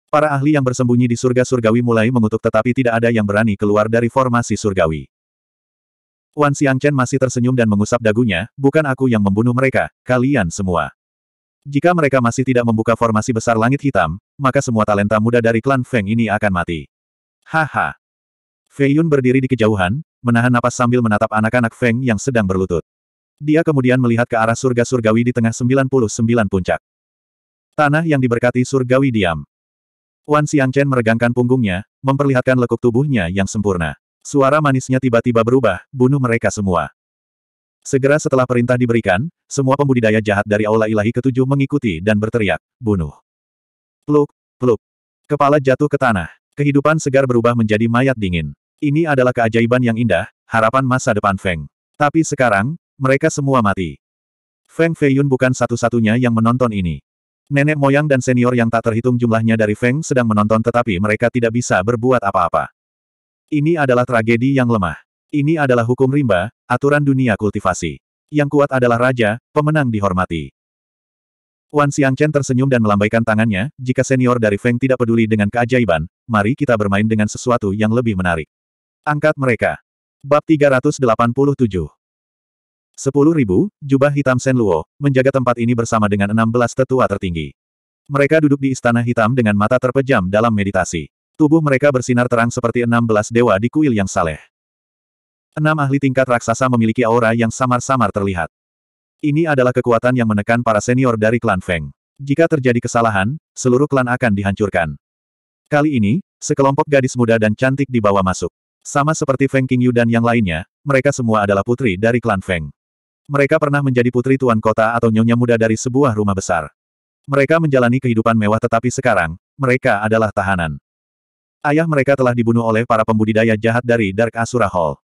Para ahli yang bersembunyi di surga surgawi mulai mengutuk tetapi tidak ada yang berani keluar dari formasi surgawi. Wan Chen masih tersenyum dan mengusap dagunya, bukan aku yang membunuh mereka, kalian semua. Jika mereka masih tidak membuka formasi besar langit hitam, maka semua talenta muda dari klan Feng ini akan mati. Haha. Fei Yun berdiri di kejauhan, menahan napas sambil menatap anak-anak Feng yang sedang berlutut. Dia kemudian melihat ke arah surga surgawi di tengah 99 puncak. Tanah yang diberkati surgawi diam. Wan Chen meregangkan punggungnya, memperlihatkan lekuk tubuhnya yang sempurna. Suara manisnya tiba-tiba berubah, bunuh mereka semua. Segera setelah perintah diberikan, semua pembudidaya jahat dari Aula Ilahi ketujuh mengikuti dan berteriak, bunuh. Pluk, pluk. Kepala jatuh ke tanah. Kehidupan segar berubah menjadi mayat dingin. Ini adalah keajaiban yang indah, harapan masa depan Feng. Tapi sekarang, mereka semua mati. Feng Feiyun bukan satu-satunya yang menonton ini. Nenek moyang dan senior yang tak terhitung jumlahnya dari Feng sedang menonton tetapi mereka tidak bisa berbuat apa-apa. Ini adalah tragedi yang lemah. Ini adalah hukum rimba, aturan dunia kultivasi. Yang kuat adalah raja, pemenang dihormati. Wan Xiangchen tersenyum dan melambaikan tangannya, jika senior dari Feng tidak peduli dengan keajaiban, mari kita bermain dengan sesuatu yang lebih menarik. Angkat mereka. Bab 387 Sepuluh ribu, jubah hitam Sen Luo menjaga tempat ini bersama dengan enam belas tetua tertinggi. Mereka duduk di istana hitam dengan mata terpejam dalam meditasi. Tubuh mereka bersinar terang seperti enam belas dewa di kuil yang saleh. Enam ahli tingkat raksasa memiliki aura yang samar-samar terlihat. Ini adalah kekuatan yang menekan para senior dari klan Feng. Jika terjadi kesalahan, seluruh klan akan dihancurkan. Kali ini, sekelompok gadis muda dan cantik dibawa masuk. Sama seperti Feng Qingyu dan yang lainnya, mereka semua adalah putri dari klan Feng. Mereka pernah menjadi putri tuan kota atau nyonya muda dari sebuah rumah besar. Mereka menjalani kehidupan mewah tetapi sekarang, mereka adalah tahanan. Ayah mereka telah dibunuh oleh para pembudidaya jahat dari Dark Asura Hall.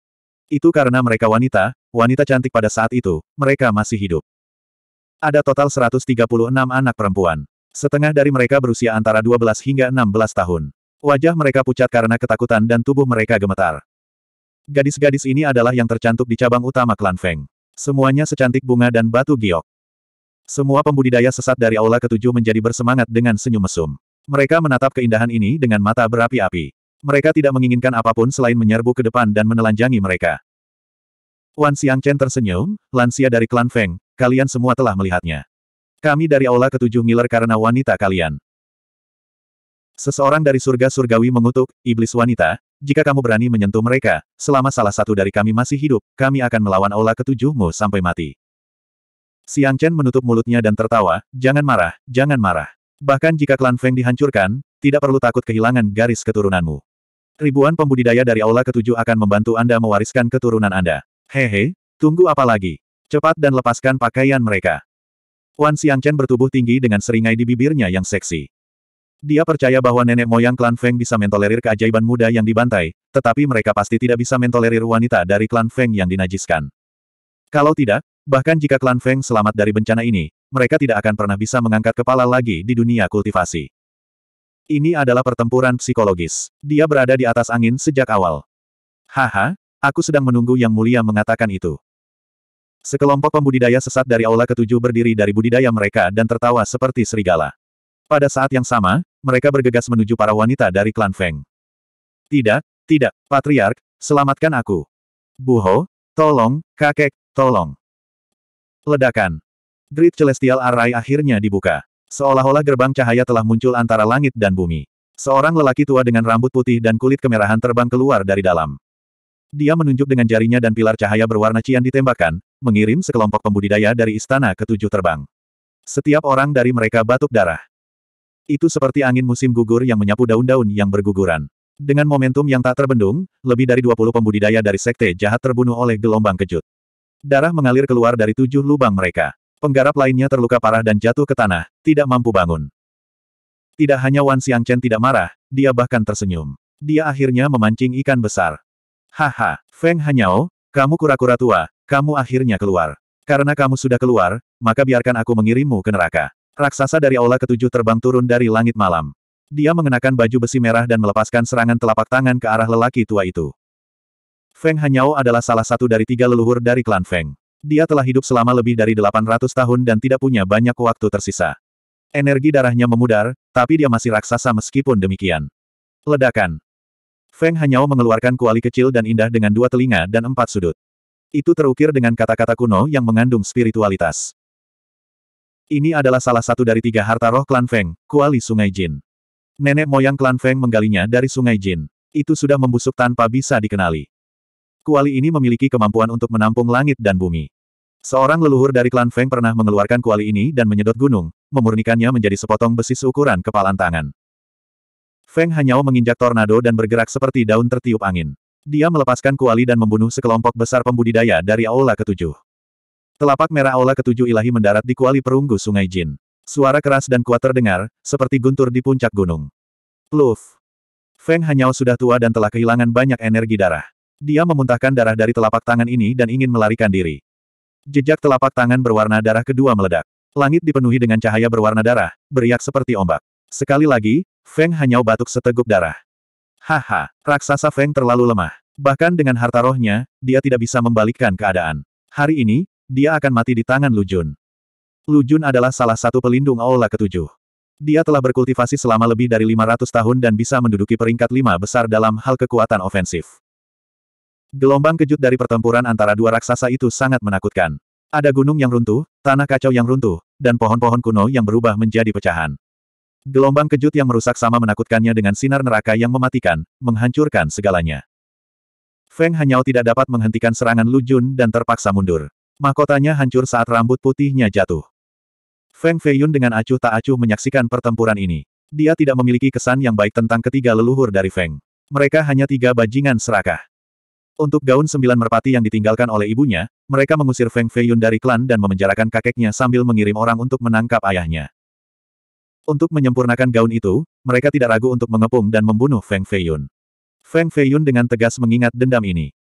Itu karena mereka wanita, wanita cantik pada saat itu, mereka masih hidup. Ada total 136 anak perempuan. Setengah dari mereka berusia antara 12 hingga 16 tahun. Wajah mereka pucat karena ketakutan dan tubuh mereka gemetar. Gadis-gadis ini adalah yang tercantik di cabang utama klan Feng. Semuanya secantik bunga dan batu giok. Semua pembudidaya sesat dari Aula Ketujuh menjadi bersemangat dengan senyum mesum. Mereka menatap keindahan ini dengan mata berapi-api. Mereka tidak menginginkan apapun selain menyerbu ke depan dan menelanjangi mereka. Wan Siang Chen tersenyum, lansia dari klan Feng, kalian semua telah melihatnya. Kami dari Aula Ketujuh ngiler karena wanita kalian. Seseorang dari surga surgawi mengutuk, iblis wanita, jika kamu berani menyentuh mereka, selama salah satu dari kami masih hidup, kami akan melawan aula ketujuhmu sampai mati. Siang Chen menutup mulutnya dan tertawa, jangan marah, jangan marah. Bahkan jika klan Feng dihancurkan, tidak perlu takut kehilangan garis keturunanmu. Ribuan pembudidaya dari aula ketujuh akan membantu Anda mewariskan keturunan Anda. Hehe, tunggu apa lagi? Cepat dan lepaskan pakaian mereka. Wan Siang Chen bertubuh tinggi dengan seringai di bibirnya yang seksi. Dia percaya bahwa nenek moyang klan Feng bisa mentolerir keajaiban muda yang dibantai, tetapi mereka pasti tidak bisa mentolerir wanita dari klan Feng yang dinajiskan. Kalau tidak, bahkan jika klan Feng selamat dari bencana ini, mereka tidak akan pernah bisa mengangkat kepala lagi di dunia kultivasi. Ini adalah pertempuran psikologis. Dia berada di atas angin sejak awal. Haha, aku sedang menunggu Yang Mulia mengatakan itu. Sekelompok pembudidaya sesat dari Aula Ketujuh berdiri dari budidaya mereka dan tertawa seperti serigala. Pada saat yang sama, mereka bergegas menuju para wanita dari klan Feng. Tidak, tidak, Patriark, selamatkan aku. Buho, tolong, kakek, tolong. Ledakan. Grid Celestial Array akhirnya dibuka. Seolah-olah gerbang cahaya telah muncul antara langit dan bumi. Seorang lelaki tua dengan rambut putih dan kulit kemerahan terbang keluar dari dalam. Dia menunjuk dengan jarinya dan pilar cahaya berwarna cian ditembakkan, mengirim sekelompok pembudidaya dari istana ke tujuh terbang. Setiap orang dari mereka batuk darah. Itu seperti angin musim gugur yang menyapu daun-daun yang berguguran. Dengan momentum yang tak terbendung, lebih dari 20 pembudidaya dari sekte jahat terbunuh oleh gelombang kejut. Darah mengalir keluar dari tujuh lubang mereka. Penggarap lainnya terluka parah dan jatuh ke tanah, tidak mampu bangun. Tidak hanya Wan Siang Chen tidak marah, dia bahkan tersenyum. Dia akhirnya memancing ikan besar. Haha, Feng Hanyao, kamu kura-kura tua, kamu akhirnya keluar. Karena kamu sudah keluar, maka biarkan aku mengirimmu ke neraka. Raksasa dari aula ketujuh terbang turun dari langit malam. Dia mengenakan baju besi merah dan melepaskan serangan telapak tangan ke arah lelaki tua itu. Feng Hanyao adalah salah satu dari tiga leluhur dari klan Feng. Dia telah hidup selama lebih dari 800 tahun dan tidak punya banyak waktu tersisa. Energi darahnya memudar, tapi dia masih raksasa meskipun demikian. Ledakan. Feng Hanyao mengeluarkan kuali kecil dan indah dengan dua telinga dan empat sudut. Itu terukir dengan kata-kata kuno yang mengandung spiritualitas. Ini adalah salah satu dari tiga harta roh klan Feng, kuali Sungai Jin. Nenek moyang klan Feng menggalinya dari Sungai Jin. Itu sudah membusuk tanpa bisa dikenali. Kuali ini memiliki kemampuan untuk menampung langit dan bumi. Seorang leluhur dari klan Feng pernah mengeluarkan kuali ini dan menyedot gunung, memurnikannya menjadi sepotong besi seukuran kepalan tangan. Feng Hanyao menginjak tornado dan bergerak seperti daun tertiup angin. Dia melepaskan kuali dan membunuh sekelompok besar pembudidaya dari aula ketujuh. Telapak merah aula ketujuh ilahi mendarat di kuali perunggu sungai Jin. Suara keras dan kuat terdengar, seperti guntur di puncak gunung. Pluf! Feng Hanyao sudah tua dan telah kehilangan banyak energi darah. Dia memuntahkan darah dari telapak tangan ini dan ingin melarikan diri. Jejak telapak tangan berwarna darah kedua meledak. Langit dipenuhi dengan cahaya berwarna darah, beriak seperti ombak. Sekali lagi, Feng Hanyao batuk seteguk darah. Haha, raksasa Feng terlalu lemah. Bahkan dengan harta rohnya, dia tidak bisa membalikkan keadaan. Hari ini, dia akan mati di tangan Lujun. Lujun adalah salah satu pelindung Aula ketujuh. Dia telah berkultivasi selama lebih dari 500 tahun dan bisa menduduki peringkat lima besar dalam hal kekuatan ofensif. Gelombang kejut dari pertempuran antara dua raksasa itu sangat menakutkan. Ada gunung yang runtuh, tanah kacau yang runtuh, dan pohon-pohon kuno yang berubah menjadi pecahan. Gelombang kejut yang merusak sama menakutkannya dengan sinar neraka yang mematikan, menghancurkan segalanya. Feng Hanyao tidak dapat menghentikan serangan Lu Jun dan terpaksa mundur. Mahkotanya hancur saat rambut putihnya jatuh. Feng Feiyun dengan acuh tak acuh menyaksikan pertempuran ini. Dia tidak memiliki kesan yang baik tentang ketiga leluhur dari Feng. Mereka hanya tiga bajingan serakah. Untuk gaun sembilan merpati yang ditinggalkan oleh ibunya, mereka mengusir Feng Feiyun dari klan dan memenjarakan kakeknya sambil mengirim orang untuk menangkap ayahnya. Untuk menyempurnakan gaun itu, mereka tidak ragu untuk mengepung dan membunuh Feng Feiyun. Feng Feiyun dengan tegas mengingat dendam ini.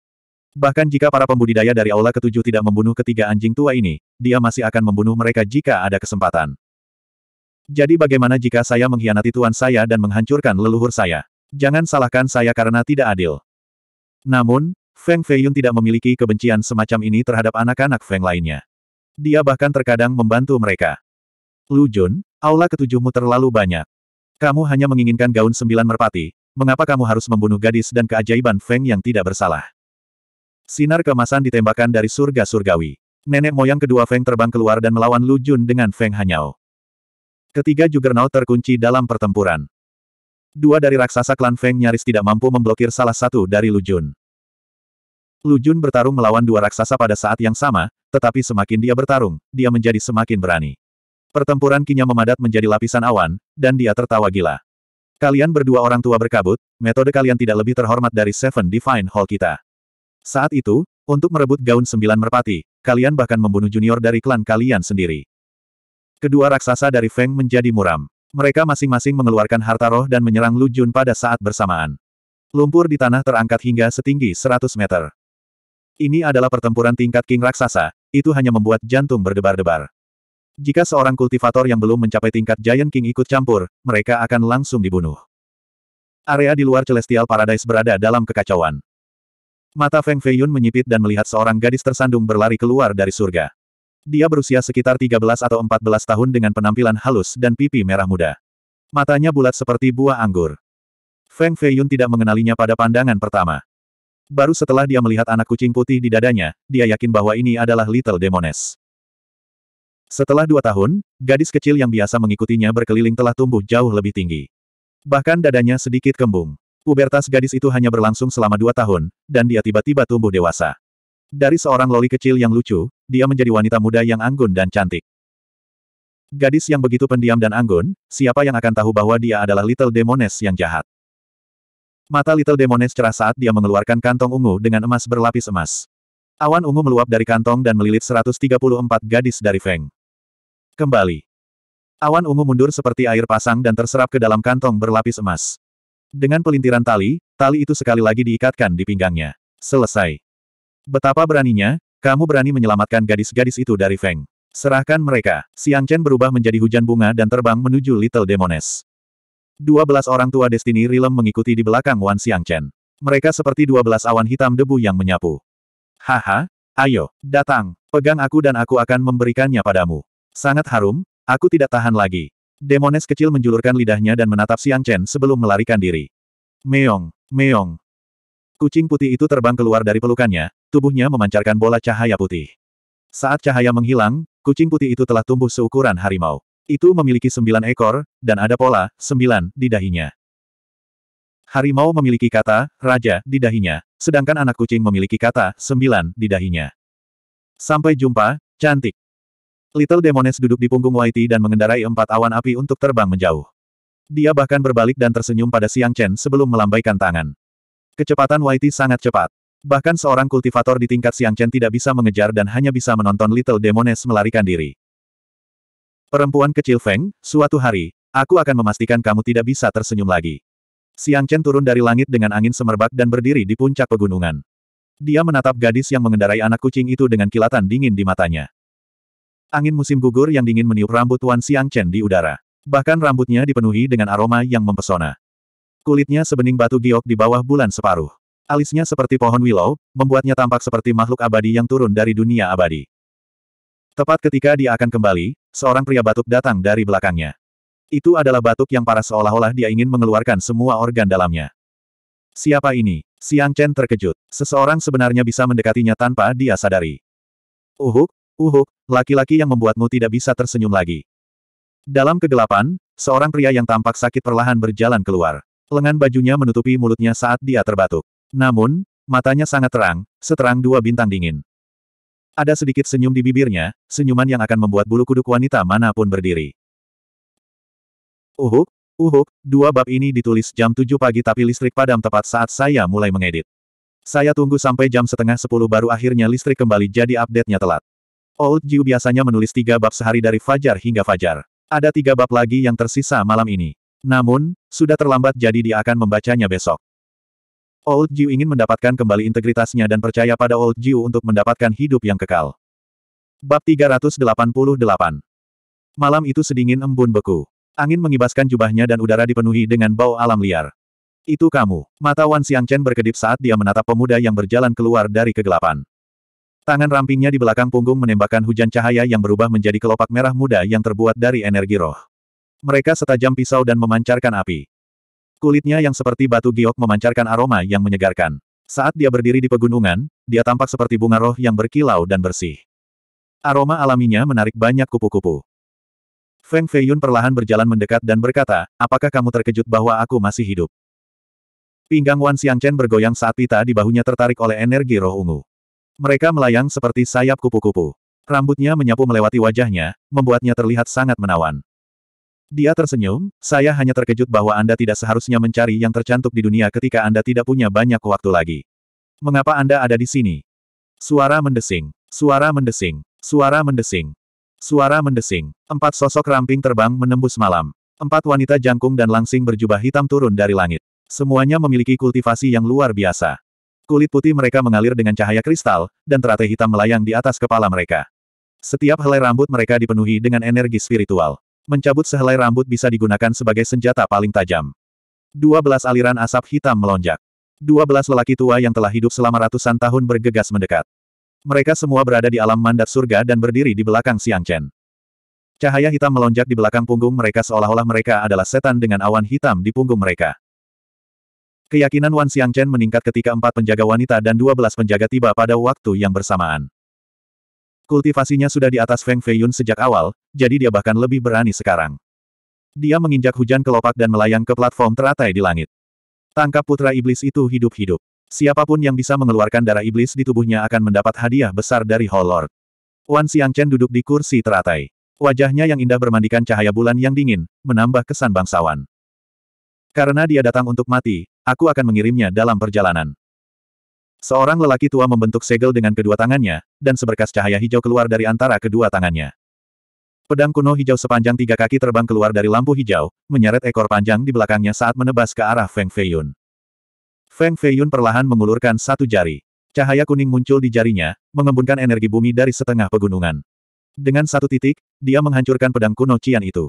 Bahkan jika para pembudidaya dari Aula Ketujuh tidak membunuh ketiga anjing tua ini, dia masih akan membunuh mereka jika ada kesempatan. Jadi bagaimana jika saya mengkhianati tuan saya dan menghancurkan leluhur saya? Jangan salahkan saya karena tidak adil. Namun, Feng Feiyun tidak memiliki kebencian semacam ini terhadap anak-anak Feng lainnya. Dia bahkan terkadang membantu mereka. Lu Jun, aula ketujuhmu terlalu banyak. Kamu hanya menginginkan gaun sembilan merpati, mengapa kamu harus membunuh gadis dan keajaiban Feng yang tidak bersalah? Sinar kemasan ditembakkan dari surga surgawi. Nenek moyang kedua Feng terbang keluar dan melawan Lu Jun dengan Feng Hanyao. Ketiga Juggernaut terkunci dalam pertempuran. Dua dari raksasa klan Feng nyaris tidak mampu memblokir salah satu dari Lu Jun. Lu Jun bertarung melawan dua raksasa pada saat yang sama, tetapi semakin dia bertarung, dia menjadi semakin berani. Pertempuran kinya memadat menjadi lapisan awan, dan dia tertawa gila. Kalian berdua orang tua berkabut, metode kalian tidak lebih terhormat dari Seven Divine Hall kita. Saat itu, untuk merebut gaun sembilan merpati, kalian bahkan membunuh junior dari klan kalian sendiri. Kedua raksasa dari Feng menjadi muram. Mereka masing-masing mengeluarkan harta roh dan menyerang Lu Jun pada saat bersamaan. Lumpur di tanah terangkat hingga setinggi 100 meter. Ini adalah pertempuran tingkat King Raksasa, itu hanya membuat jantung berdebar-debar. Jika seorang kultivator yang belum mencapai tingkat Giant King ikut campur, mereka akan langsung dibunuh. Area di luar Celestial Paradise berada dalam kekacauan. Mata Feng Feiyun menyipit dan melihat seorang gadis tersandung berlari keluar dari surga. Dia berusia sekitar 13 atau 14 tahun dengan penampilan halus dan pipi merah muda. Matanya bulat seperti buah anggur. Feng Feiyun tidak mengenalinya pada pandangan pertama. Baru setelah dia melihat anak kucing putih di dadanya, dia yakin bahwa ini adalah Little Demoness. Setelah dua tahun, gadis kecil yang biasa mengikutinya berkeliling telah tumbuh jauh lebih tinggi. Bahkan dadanya sedikit kembung. Pubertas gadis itu hanya berlangsung selama dua tahun, dan dia tiba-tiba tumbuh dewasa. Dari seorang loli kecil yang lucu, dia menjadi wanita muda yang anggun dan cantik. Gadis yang begitu pendiam dan anggun, siapa yang akan tahu bahwa dia adalah Little Demoness yang jahat. Mata Little Demoness cerah saat dia mengeluarkan kantong ungu dengan emas berlapis emas. Awan ungu meluap dari kantong dan melilit 134 gadis dari Feng. Kembali. Awan ungu mundur seperti air pasang dan terserap ke dalam kantong berlapis emas. Dengan pelintiran tali, tali itu sekali lagi diikatkan di pinggangnya. Selesai. Betapa beraninya, kamu berani menyelamatkan gadis-gadis itu dari Feng. Serahkan mereka. Siang Chen berubah menjadi hujan bunga dan terbang menuju Little Demones. Dua belas orang tua Destiny Realm mengikuti di belakang Wan Siang Chen. Mereka seperti dua belas awan hitam debu yang menyapu. Haha, ayo, datang, pegang aku dan aku akan memberikannya padamu. Sangat harum, aku tidak tahan lagi. Demones kecil menjulurkan lidahnya dan menatap Xiang Chen sebelum melarikan diri. Meong, meong. Kucing putih itu terbang keluar dari pelukannya, tubuhnya memancarkan bola cahaya putih. Saat cahaya menghilang, kucing putih itu telah tumbuh seukuran harimau. Itu memiliki sembilan ekor, dan ada pola, sembilan, di dahinya. Harimau memiliki kata, raja, di dahinya, sedangkan anak kucing memiliki kata, sembilan, di dahinya. Sampai jumpa, cantik. Little Demones duduk di punggung Whitey dan mengendarai empat awan api untuk terbang menjauh. Dia bahkan berbalik dan tersenyum pada Siang Chen sebelum melambaikan tangan. Kecepatan Whitey sangat cepat. Bahkan seorang kultivator di tingkat Siang Chen tidak bisa mengejar dan hanya bisa menonton Little Demones melarikan diri. Perempuan kecil Feng, suatu hari, aku akan memastikan kamu tidak bisa tersenyum lagi. Siang Chen turun dari langit dengan angin semerbak dan berdiri di puncak pegunungan. Dia menatap gadis yang mengendarai anak kucing itu dengan kilatan dingin di matanya. Angin musim gugur yang dingin meniup rambut Wan Siang Chen di udara. Bahkan rambutnya dipenuhi dengan aroma yang mempesona. Kulitnya sebening batu giok di bawah bulan separuh. Alisnya seperti pohon willow, membuatnya tampak seperti makhluk abadi yang turun dari dunia abadi. Tepat ketika dia akan kembali, seorang pria batuk datang dari belakangnya. Itu adalah batuk yang parah seolah-olah dia ingin mengeluarkan semua organ dalamnya. Siapa ini? Siang Chen terkejut. Seseorang sebenarnya bisa mendekatinya tanpa dia sadari. Uhuk, Uhu, laki-laki yang membuatmu tidak bisa tersenyum lagi. Dalam kegelapan, seorang pria yang tampak sakit perlahan berjalan keluar. Lengan bajunya menutupi mulutnya saat dia terbatuk. Namun, matanya sangat terang, seterang dua bintang dingin. Ada sedikit senyum di bibirnya, senyuman yang akan membuat bulu kuduk wanita manapun berdiri. Uhuk, uhuk, dua bab ini ditulis jam 7 pagi tapi listrik padam tepat saat saya mulai mengedit. Saya tunggu sampai jam setengah sepuluh baru akhirnya listrik kembali jadi update-nya telat. Old Jiu biasanya menulis tiga bab sehari dari fajar hingga fajar. Ada tiga bab lagi yang tersisa malam ini. Namun, sudah terlambat jadi dia akan membacanya besok. Old Jiu ingin mendapatkan kembali integritasnya dan percaya pada Old Jiu untuk mendapatkan hidup yang kekal. Bab 388 Malam itu sedingin embun beku. Angin mengibaskan jubahnya dan udara dipenuhi dengan bau alam liar. Itu kamu. Mata Wan Chen berkedip saat dia menatap pemuda yang berjalan keluar dari kegelapan. Tangan rampingnya di belakang punggung menembakkan hujan cahaya yang berubah menjadi kelopak merah muda yang terbuat dari energi roh. Mereka setajam pisau dan memancarkan api. Kulitnya yang seperti batu giok memancarkan aroma yang menyegarkan. Saat dia berdiri di pegunungan, dia tampak seperti bunga roh yang berkilau dan bersih. Aroma alaminya menarik banyak kupu-kupu. Feng Feiyun perlahan berjalan mendekat dan berkata, apakah kamu terkejut bahwa aku masih hidup? Pinggang Wan Xiangchen bergoyang saat pita di bahunya tertarik oleh energi roh ungu. Mereka melayang seperti sayap kupu-kupu. Rambutnya menyapu melewati wajahnya, membuatnya terlihat sangat menawan. Dia tersenyum, saya hanya terkejut bahwa Anda tidak seharusnya mencari yang tercantik di dunia ketika Anda tidak punya banyak waktu lagi. Mengapa Anda ada di sini? Suara mendesing, suara mendesing, suara mendesing, suara mendesing. Empat sosok ramping terbang menembus malam. Empat wanita jangkung dan langsing berjubah hitam turun dari langit. Semuanya memiliki kultivasi yang luar biasa. Kulit putih mereka mengalir dengan cahaya kristal, dan teratai hitam melayang di atas kepala mereka. Setiap helai rambut mereka dipenuhi dengan energi spiritual. Mencabut sehelai rambut bisa digunakan sebagai senjata paling tajam. Dua aliran asap hitam melonjak. Dua belas lelaki tua yang telah hidup selama ratusan tahun bergegas mendekat. Mereka semua berada di alam mandat surga dan berdiri di belakang Siang Chen. Cahaya hitam melonjak di belakang punggung mereka seolah-olah mereka adalah setan dengan awan hitam di punggung mereka. Keyakinan Wan Chen meningkat ketika empat penjaga wanita dan dua belas penjaga tiba pada waktu yang bersamaan. Kultivasinya sudah di atas Feng Feiyun sejak awal, jadi dia bahkan lebih berani sekarang. Dia menginjak hujan kelopak dan melayang ke platform teratai di langit. Tangkap putra iblis itu hidup-hidup. Siapapun yang bisa mengeluarkan darah iblis di tubuhnya akan mendapat hadiah besar dari Hall Lord. Wan Chen duduk di kursi teratai. Wajahnya yang indah bermandikan cahaya bulan yang dingin, menambah kesan bangsawan. Karena dia datang untuk mati, aku akan mengirimnya dalam perjalanan. Seorang lelaki tua membentuk segel dengan kedua tangannya, dan seberkas cahaya hijau keluar dari antara kedua tangannya. Pedang kuno hijau sepanjang tiga kaki terbang keluar dari lampu hijau, menyeret ekor panjang di belakangnya saat menebas ke arah Feng Feiyun. Feng Feiyun perlahan mengulurkan satu jari. Cahaya kuning muncul di jarinya, mengembunkan energi bumi dari setengah pegunungan. Dengan satu titik, dia menghancurkan pedang kuno Cian itu.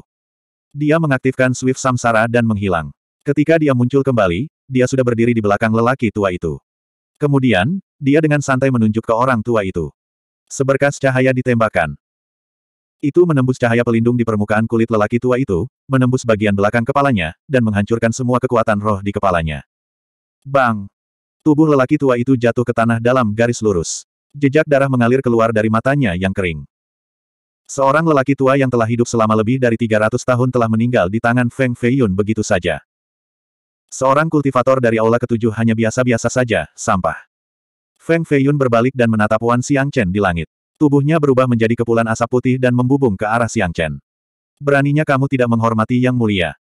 Dia mengaktifkan Swift Samsara dan menghilang. Ketika dia muncul kembali, dia sudah berdiri di belakang lelaki tua itu. Kemudian, dia dengan santai menunjuk ke orang tua itu. Seberkas cahaya ditembakkan. Itu menembus cahaya pelindung di permukaan kulit lelaki tua itu, menembus bagian belakang kepalanya, dan menghancurkan semua kekuatan roh di kepalanya. Bang! Tubuh lelaki tua itu jatuh ke tanah dalam garis lurus. Jejak darah mengalir keluar dari matanya yang kering. Seorang lelaki tua yang telah hidup selama lebih dari 300 tahun telah meninggal di tangan Feng Feiyun begitu saja. Seorang kultivator dari aula ketujuh hanya biasa-biasa saja, sampah. Feng Feiyun berbalik dan menatap Wan Chen di langit. Tubuhnya berubah menjadi kepulan asap putih dan membubung ke arah Xiang Chen. Beraninya kamu tidak menghormati Yang Mulia.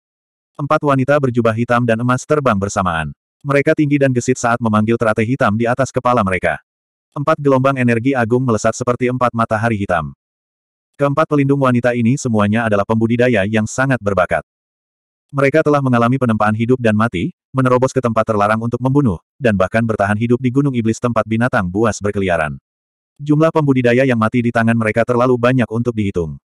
Empat wanita berjubah hitam dan emas terbang bersamaan. Mereka tinggi dan gesit saat memanggil teratai hitam di atas kepala mereka. Empat gelombang energi agung melesat seperti empat matahari hitam. Keempat pelindung wanita ini semuanya adalah pembudidaya yang sangat berbakat. Mereka telah mengalami penempaan hidup dan mati, menerobos ke tempat terlarang untuk membunuh, dan bahkan bertahan hidup di Gunung Iblis tempat binatang buas berkeliaran. Jumlah pembudidaya yang mati di tangan mereka terlalu banyak untuk dihitung.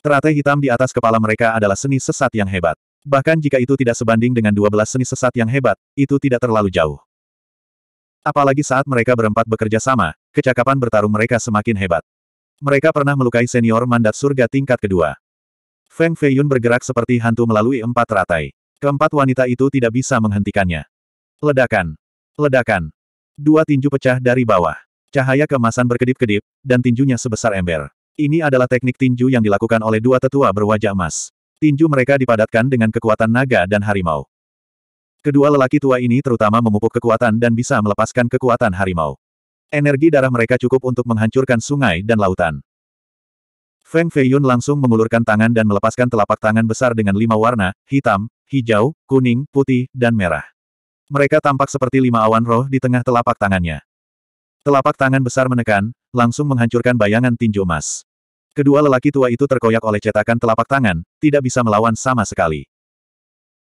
Teratai hitam di atas kepala mereka adalah seni sesat yang hebat. Bahkan jika itu tidak sebanding dengan 12 seni sesat yang hebat, itu tidak terlalu jauh. Apalagi saat mereka berempat bekerja sama, kecakapan bertarung mereka semakin hebat. Mereka pernah melukai senior mandat surga tingkat kedua. Feng Feiyun bergerak seperti hantu melalui empat ratai. Keempat wanita itu tidak bisa menghentikannya. Ledakan. Ledakan. Dua tinju pecah dari bawah. Cahaya kemasan berkedip-kedip, dan tinjunya sebesar ember. Ini adalah teknik tinju yang dilakukan oleh dua tetua berwajah emas. Tinju mereka dipadatkan dengan kekuatan naga dan harimau. Kedua lelaki tua ini terutama memupuk kekuatan dan bisa melepaskan kekuatan harimau. Energi darah mereka cukup untuk menghancurkan sungai dan lautan. Feng Feiyun langsung mengulurkan tangan dan melepaskan telapak tangan besar dengan lima warna, hitam, hijau, kuning, putih, dan merah. Mereka tampak seperti lima awan roh di tengah telapak tangannya. Telapak tangan besar menekan, langsung menghancurkan bayangan tinju emas. Kedua lelaki tua itu terkoyak oleh cetakan telapak tangan, tidak bisa melawan sama sekali.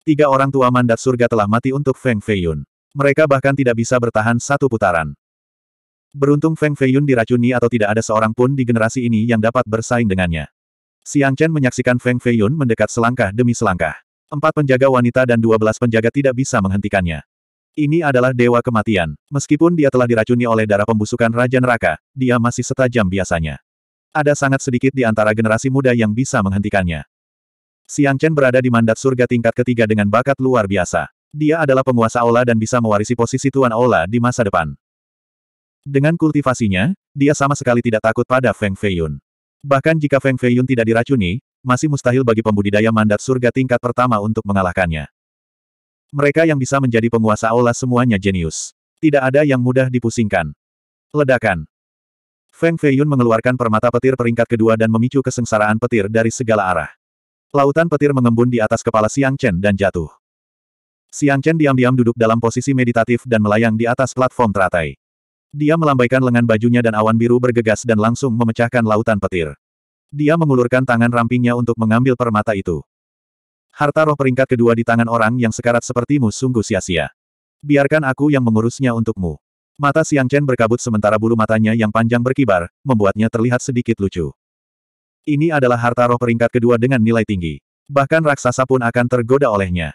Tiga orang tua mandat surga telah mati untuk Feng Feiyun. Mereka bahkan tidak bisa bertahan satu putaran. Beruntung Feng Feiyun diracuni atau tidak ada seorang pun di generasi ini yang dapat bersaing dengannya. Siang Chen menyaksikan Feng Feiyun mendekat selangkah demi selangkah. Empat penjaga wanita dan dua belas penjaga tidak bisa menghentikannya. Ini adalah dewa kematian. Meskipun dia telah diracuni oleh darah pembusukan Raja Neraka, dia masih setajam biasanya. Ada sangat sedikit di antara generasi muda yang bisa menghentikannya. Siang Chen berada di mandat surga tingkat ketiga dengan bakat luar biasa. Dia adalah penguasa Aula dan bisa mewarisi posisi Tuan Aula di masa depan. Dengan kultivasinya, dia sama sekali tidak takut pada Feng Feiyun. Bahkan jika Feng Feiyun tidak diracuni, masih mustahil bagi pembudidaya mandat surga tingkat pertama untuk mengalahkannya. Mereka yang bisa menjadi penguasa aula semuanya jenius. Tidak ada yang mudah dipusingkan. Ledakan. Feng Feiyun mengeluarkan permata petir peringkat kedua dan memicu kesengsaraan petir dari segala arah. Lautan petir mengembun di atas kepala Xiang Chen dan jatuh. Xiang Chen diam-diam duduk dalam posisi meditatif dan melayang di atas platform teratai. Dia melambaikan lengan bajunya dan awan biru bergegas dan langsung memecahkan lautan petir. Dia mengulurkan tangan rampingnya untuk mengambil permata itu. Harta roh peringkat kedua di tangan orang yang sekarat sepertimu sungguh sia-sia. Biarkan aku yang mengurusnya untukmu. Mata Siang Chen berkabut sementara bulu matanya yang panjang berkibar, membuatnya terlihat sedikit lucu. Ini adalah harta roh peringkat kedua dengan nilai tinggi. Bahkan raksasa pun akan tergoda olehnya.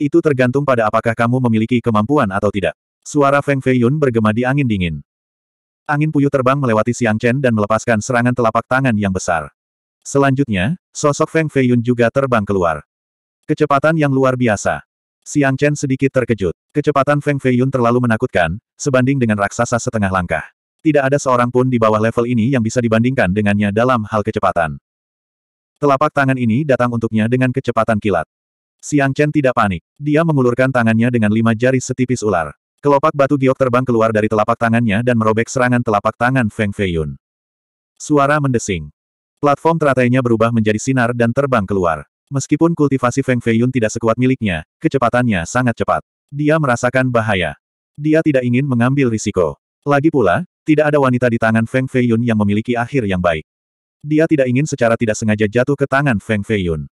Itu tergantung pada apakah kamu memiliki kemampuan atau tidak. Suara Feng Feiyun bergema di angin dingin. Angin puyuh terbang melewati Xiang Chen dan melepaskan serangan telapak tangan yang besar. Selanjutnya, sosok Feng Feiyun juga terbang keluar. Kecepatan yang luar biasa. Xiang Chen sedikit terkejut. Kecepatan Feng Feiyun terlalu menakutkan, sebanding dengan raksasa setengah langkah. Tidak ada seorang pun di bawah level ini yang bisa dibandingkan dengannya dalam hal kecepatan. Telapak tangan ini datang untuknya dengan kecepatan kilat. Xiang Chen tidak panik. Dia mengulurkan tangannya dengan lima jari setipis ular. Kelopak batu giok terbang keluar dari telapak tangannya dan merobek serangan telapak tangan Feng Feiyun. Suara mendesing. Platform teratainya berubah menjadi sinar dan terbang keluar. Meskipun kultivasi Feng Feiyun tidak sekuat miliknya, kecepatannya sangat cepat. Dia merasakan bahaya. Dia tidak ingin mengambil risiko. Lagi pula, tidak ada wanita di tangan Feng Feiyun yang memiliki akhir yang baik. Dia tidak ingin secara tidak sengaja jatuh ke tangan Feng Feiyun.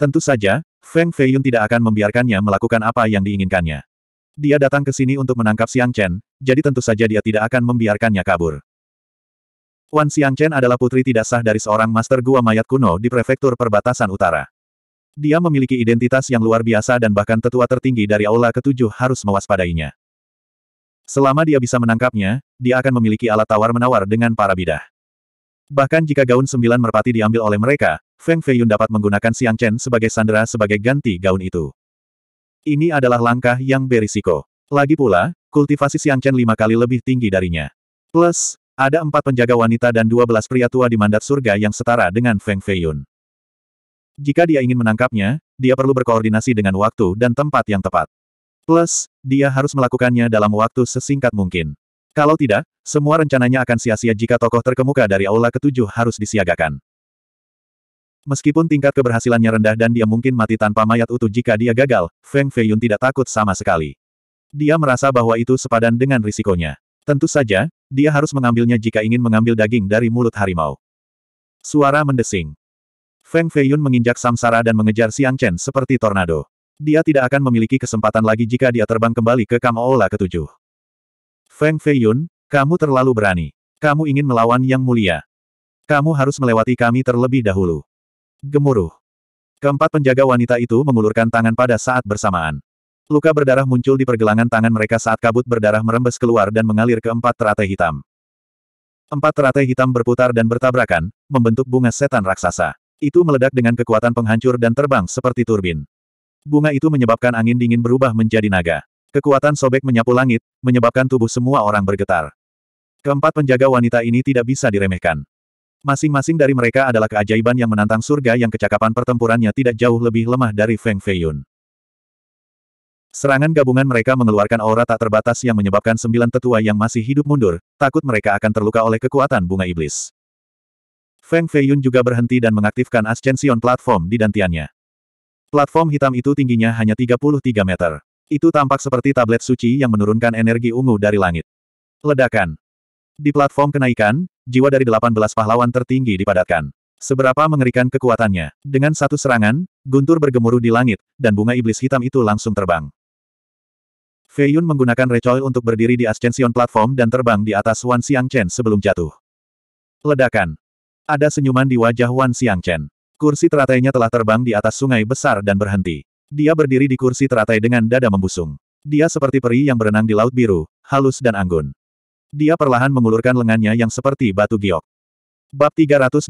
Tentu saja, Feng Feiyun tidak akan membiarkannya melakukan apa yang diinginkannya. Dia datang ke sini untuk menangkap Xiang Chen, jadi tentu saja dia tidak akan membiarkannya kabur. Wan Xiang Chen adalah putri tidak sah dari seorang master gua mayat kuno di prefektur perbatasan utara. Dia memiliki identitas yang luar biasa dan bahkan tetua tertinggi dari aula ketujuh harus mewaspadainya. Selama dia bisa menangkapnya, dia akan memiliki alat tawar-menawar dengan para bidah. Bahkan jika gaun sembilan merpati diambil oleh mereka, Feng Feiyun dapat menggunakan Xiang Chen sebagai sandera sebagai ganti gaun itu. Ini adalah langkah yang berisiko. Lagi pula, kultivasi Chen lima kali lebih tinggi darinya. Plus, ada empat penjaga wanita dan dua belas pria tua di mandat surga yang setara dengan Feng Feiyun. Jika dia ingin menangkapnya, dia perlu berkoordinasi dengan waktu dan tempat yang tepat. Plus, dia harus melakukannya dalam waktu sesingkat mungkin. Kalau tidak, semua rencananya akan sia-sia jika tokoh terkemuka dari Aula Ketujuh harus disiagakan. Meskipun tingkat keberhasilannya rendah dan dia mungkin mati tanpa mayat utuh jika dia gagal, Feng Feiyun tidak takut sama sekali. Dia merasa bahwa itu sepadan dengan risikonya. Tentu saja, dia harus mengambilnya jika ingin mengambil daging dari mulut harimau. Suara mendesing. Feng Feiyun menginjak samsara dan mengejar Xiang Chen seperti tornado. Dia tidak akan memiliki kesempatan lagi jika dia terbang kembali ke Kamaola ketujuh. Feng Feiyun, kamu terlalu berani. Kamu ingin melawan Yang Mulia. Kamu harus melewati kami terlebih dahulu. Gemuruh. Keempat penjaga wanita itu mengulurkan tangan pada saat bersamaan. Luka berdarah muncul di pergelangan tangan mereka saat kabut berdarah merembes keluar dan mengalir ke empat teratai hitam. Empat teratai hitam berputar dan bertabrakan, membentuk bunga setan raksasa. Itu meledak dengan kekuatan penghancur dan terbang seperti turbin. Bunga itu menyebabkan angin dingin berubah menjadi naga. Kekuatan sobek menyapu langit, menyebabkan tubuh semua orang bergetar. Keempat penjaga wanita ini tidak bisa diremehkan. Masing-masing dari mereka adalah keajaiban yang menantang surga yang kecakapan pertempurannya tidak jauh lebih lemah dari Feng Feiyun. Serangan gabungan mereka mengeluarkan aura tak terbatas yang menyebabkan sembilan tetua yang masih hidup mundur, takut mereka akan terluka oleh kekuatan bunga iblis. Feng Feiyun juga berhenti dan mengaktifkan ascension platform di dantiannya. Platform hitam itu tingginya hanya 33 meter. Itu tampak seperti tablet suci yang menurunkan energi ungu dari langit. Ledakan. Di platform kenaikan, jiwa dari 18 pahlawan tertinggi dipadatkan. Seberapa mengerikan kekuatannya. Dengan satu serangan, guntur bergemuruh di langit, dan bunga iblis hitam itu langsung terbang. Fei Yun menggunakan recoil untuk berdiri di ascension platform dan terbang di atas Wan Chen sebelum jatuh. Ledakan. Ada senyuman di wajah Wan Chen. Kursi teratainya telah terbang di atas sungai besar dan berhenti. Dia berdiri di kursi teratai dengan dada membusung. Dia seperti peri yang berenang di laut biru, halus dan anggun. Dia perlahan mengulurkan lengannya yang seperti batu giok. Bab 389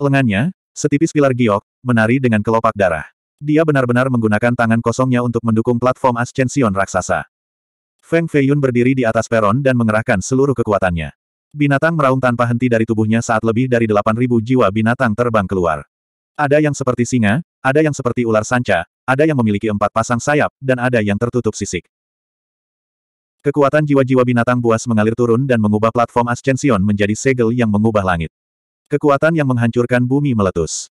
Lengannya, setipis pilar giok, menari dengan kelopak darah. Dia benar-benar menggunakan tangan kosongnya untuk mendukung platform ascension raksasa. Feng Feiyun berdiri di atas peron dan mengerahkan seluruh kekuatannya. Binatang meraung tanpa henti dari tubuhnya saat lebih dari 8.000 jiwa binatang terbang keluar. Ada yang seperti singa, ada yang seperti ular sanca, ada yang memiliki empat pasang sayap, dan ada yang tertutup sisik. Kekuatan jiwa-jiwa binatang buas mengalir turun dan mengubah platform Ascension menjadi segel yang mengubah langit. Kekuatan yang menghancurkan bumi meletus.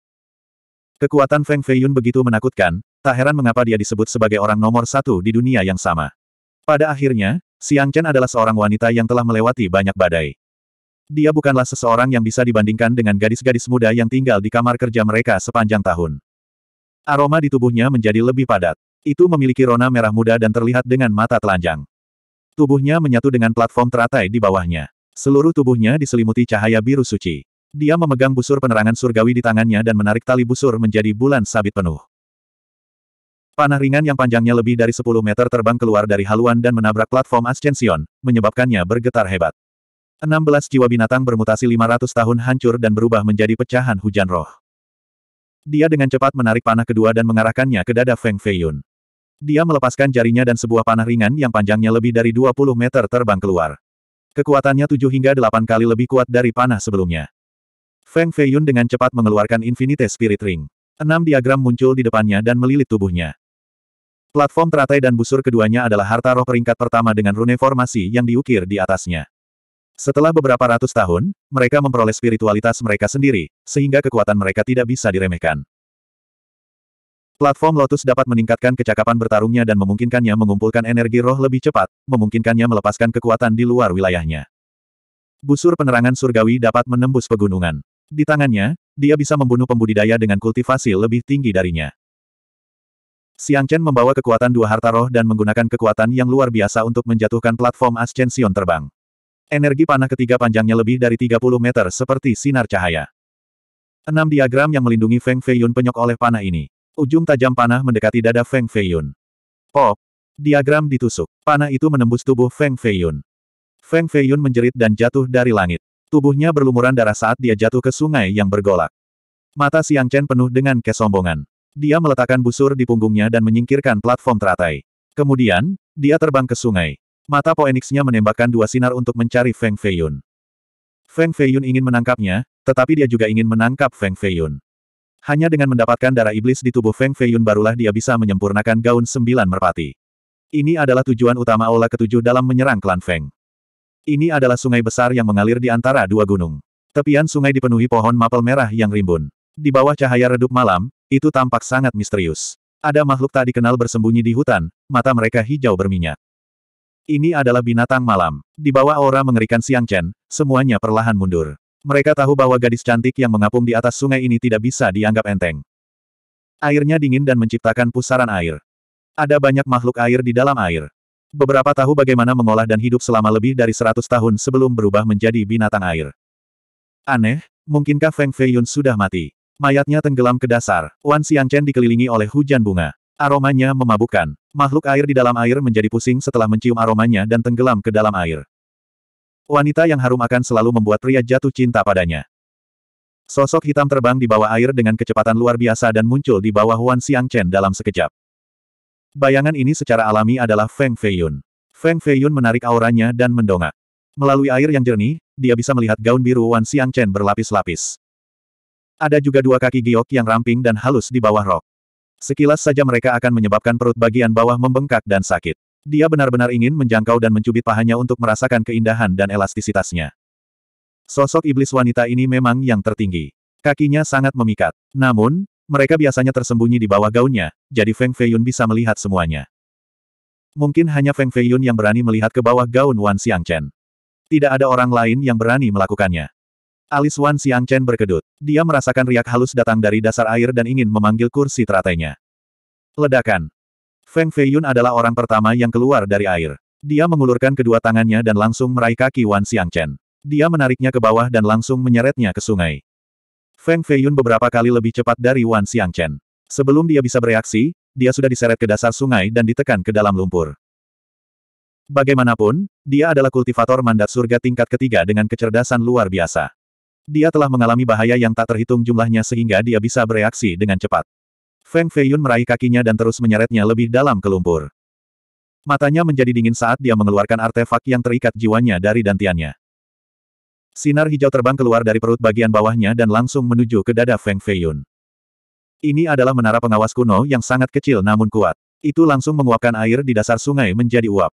Kekuatan Feng Feiyun begitu menakutkan, tak heran mengapa dia disebut sebagai orang nomor satu di dunia yang sama. Pada akhirnya, Siang Chen adalah seorang wanita yang telah melewati banyak badai. Dia bukanlah seseorang yang bisa dibandingkan dengan gadis-gadis muda yang tinggal di kamar kerja mereka sepanjang tahun. Aroma di tubuhnya menjadi lebih padat. Itu memiliki rona merah muda dan terlihat dengan mata telanjang. Tubuhnya menyatu dengan platform teratai di bawahnya. Seluruh tubuhnya diselimuti cahaya biru suci. Dia memegang busur penerangan surgawi di tangannya dan menarik tali busur menjadi bulan sabit penuh. Panah ringan yang panjangnya lebih dari 10 meter terbang keluar dari haluan dan menabrak platform Ascension, menyebabkannya bergetar hebat. 16 jiwa binatang bermutasi 500 tahun hancur dan berubah menjadi pecahan hujan roh. Dia dengan cepat menarik panah kedua dan mengarahkannya ke dada Feng Feiyun. Dia melepaskan jarinya dan sebuah panah ringan yang panjangnya lebih dari 20 meter terbang keluar. Kekuatannya tujuh hingga delapan kali lebih kuat dari panah sebelumnya. Feng Feiyun dengan cepat mengeluarkan Infinite Spirit Ring. Enam diagram muncul di depannya dan melilit tubuhnya. Platform teratai dan busur keduanya adalah harta roh peringkat pertama dengan rune formasi yang diukir di atasnya. Setelah beberapa ratus tahun, mereka memperoleh spiritualitas mereka sendiri, sehingga kekuatan mereka tidak bisa diremehkan. Platform Lotus dapat meningkatkan kecakapan bertarungnya dan memungkinkannya mengumpulkan energi roh lebih cepat, memungkinkannya melepaskan kekuatan di luar wilayahnya. Busur penerangan surgawi dapat menembus pegunungan. Di tangannya, dia bisa membunuh pembudidaya dengan kultivasi lebih tinggi darinya. Xiang Chen membawa kekuatan dua harta roh dan menggunakan kekuatan yang luar biasa untuk menjatuhkan platform Ascension terbang. Energi panah ketiga panjangnya lebih dari 30 meter seperti sinar cahaya. Enam diagram yang melindungi Feng Feiyun penyok oleh panah ini. Ujung tajam panah mendekati dada Feng Feiyun. Pop! Diagram ditusuk. Panah itu menembus tubuh Feng Feiyun. Feng Feiyun menjerit dan jatuh dari langit. Tubuhnya berlumuran darah saat dia jatuh ke sungai yang bergolak. Mata Siang Chen penuh dengan kesombongan. Dia meletakkan busur di punggungnya dan menyingkirkan platform teratai. Kemudian, dia terbang ke sungai. Mata Poenixnya menembakkan dua sinar untuk mencari Feng Feiyun. Feng Feiyun ingin menangkapnya, tetapi dia juga ingin menangkap Feng Feiyun. Hanya dengan mendapatkan darah iblis di tubuh Feng Feiyun barulah dia bisa menyempurnakan gaun sembilan merpati. Ini adalah tujuan utama Aula ketujuh dalam menyerang klan Feng. Ini adalah sungai besar yang mengalir di antara dua gunung. Tepian sungai dipenuhi pohon mapel merah yang rimbun. Di bawah cahaya redup malam, itu tampak sangat misterius. Ada makhluk tak dikenal bersembunyi di hutan, mata mereka hijau berminyak. Ini adalah binatang malam. Di bawah aura mengerikan Siang Chen, semuanya perlahan mundur. Mereka tahu bahwa gadis cantik yang mengapung di atas sungai ini tidak bisa dianggap enteng. Airnya dingin dan menciptakan pusaran air. Ada banyak makhluk air di dalam air. Beberapa tahu bagaimana mengolah dan hidup selama lebih dari 100 tahun sebelum berubah menjadi binatang air. Aneh, mungkinkah Feng Feiyun sudah mati? Mayatnya tenggelam ke dasar. Wan Xiangchen dikelilingi oleh hujan bunga. Aromanya memabukkan. Makhluk air di dalam air menjadi pusing setelah mencium aromanya dan tenggelam ke dalam air. Wanita yang harum akan selalu membuat pria jatuh cinta padanya. Sosok hitam terbang di bawah air dengan kecepatan luar biasa dan muncul di bawah Huan Xiang Chen dalam sekejap. Bayangan ini secara alami adalah Feng Feiyun. Feng Feiyun menarik auranya dan mendongak. Melalui air yang jernih, dia bisa melihat gaun biru Wan Chen berlapis-lapis. Ada juga dua kaki giok yang ramping dan halus di bawah rok. Sekilas saja mereka akan menyebabkan perut bagian bawah membengkak dan sakit. Dia benar-benar ingin menjangkau dan mencubit pahanya untuk merasakan keindahan dan elastisitasnya. Sosok iblis wanita ini memang yang tertinggi. Kakinya sangat memikat. Namun, mereka biasanya tersembunyi di bawah gaunnya, jadi Feng Feiyun bisa melihat semuanya. Mungkin hanya Feng Feiyun yang berani melihat ke bawah gaun Wan Xiangchen. Tidak ada orang lain yang berani melakukannya. Alis Wan Xiangchen berkedut. Dia merasakan riak halus datang dari dasar air dan ingin memanggil kursi teratainya. Ledakan. Feng Feiyun adalah orang pertama yang keluar dari air. Dia mengulurkan kedua tangannya dan langsung meraih kaki Wan Xiangchen. Dia menariknya ke bawah dan langsung menyeretnya ke sungai. Feng Feiyun beberapa kali lebih cepat dari Wan Xiangchen. Sebelum dia bisa bereaksi, dia sudah diseret ke dasar sungai dan ditekan ke dalam lumpur. Bagaimanapun, dia adalah kultivator mandat surga tingkat ketiga dengan kecerdasan luar biasa. Dia telah mengalami bahaya yang tak terhitung jumlahnya sehingga dia bisa bereaksi dengan cepat. Feng Feiyun meraih kakinya dan terus menyeretnya lebih dalam ke lumpur. Matanya menjadi dingin saat dia mengeluarkan artefak yang terikat jiwanya dari dantiannya. Sinar hijau terbang keluar dari perut bagian bawahnya dan langsung menuju ke dada Feng Feiyun. Ini adalah menara pengawas kuno yang sangat kecil namun kuat. Itu langsung menguapkan air di dasar sungai menjadi uap.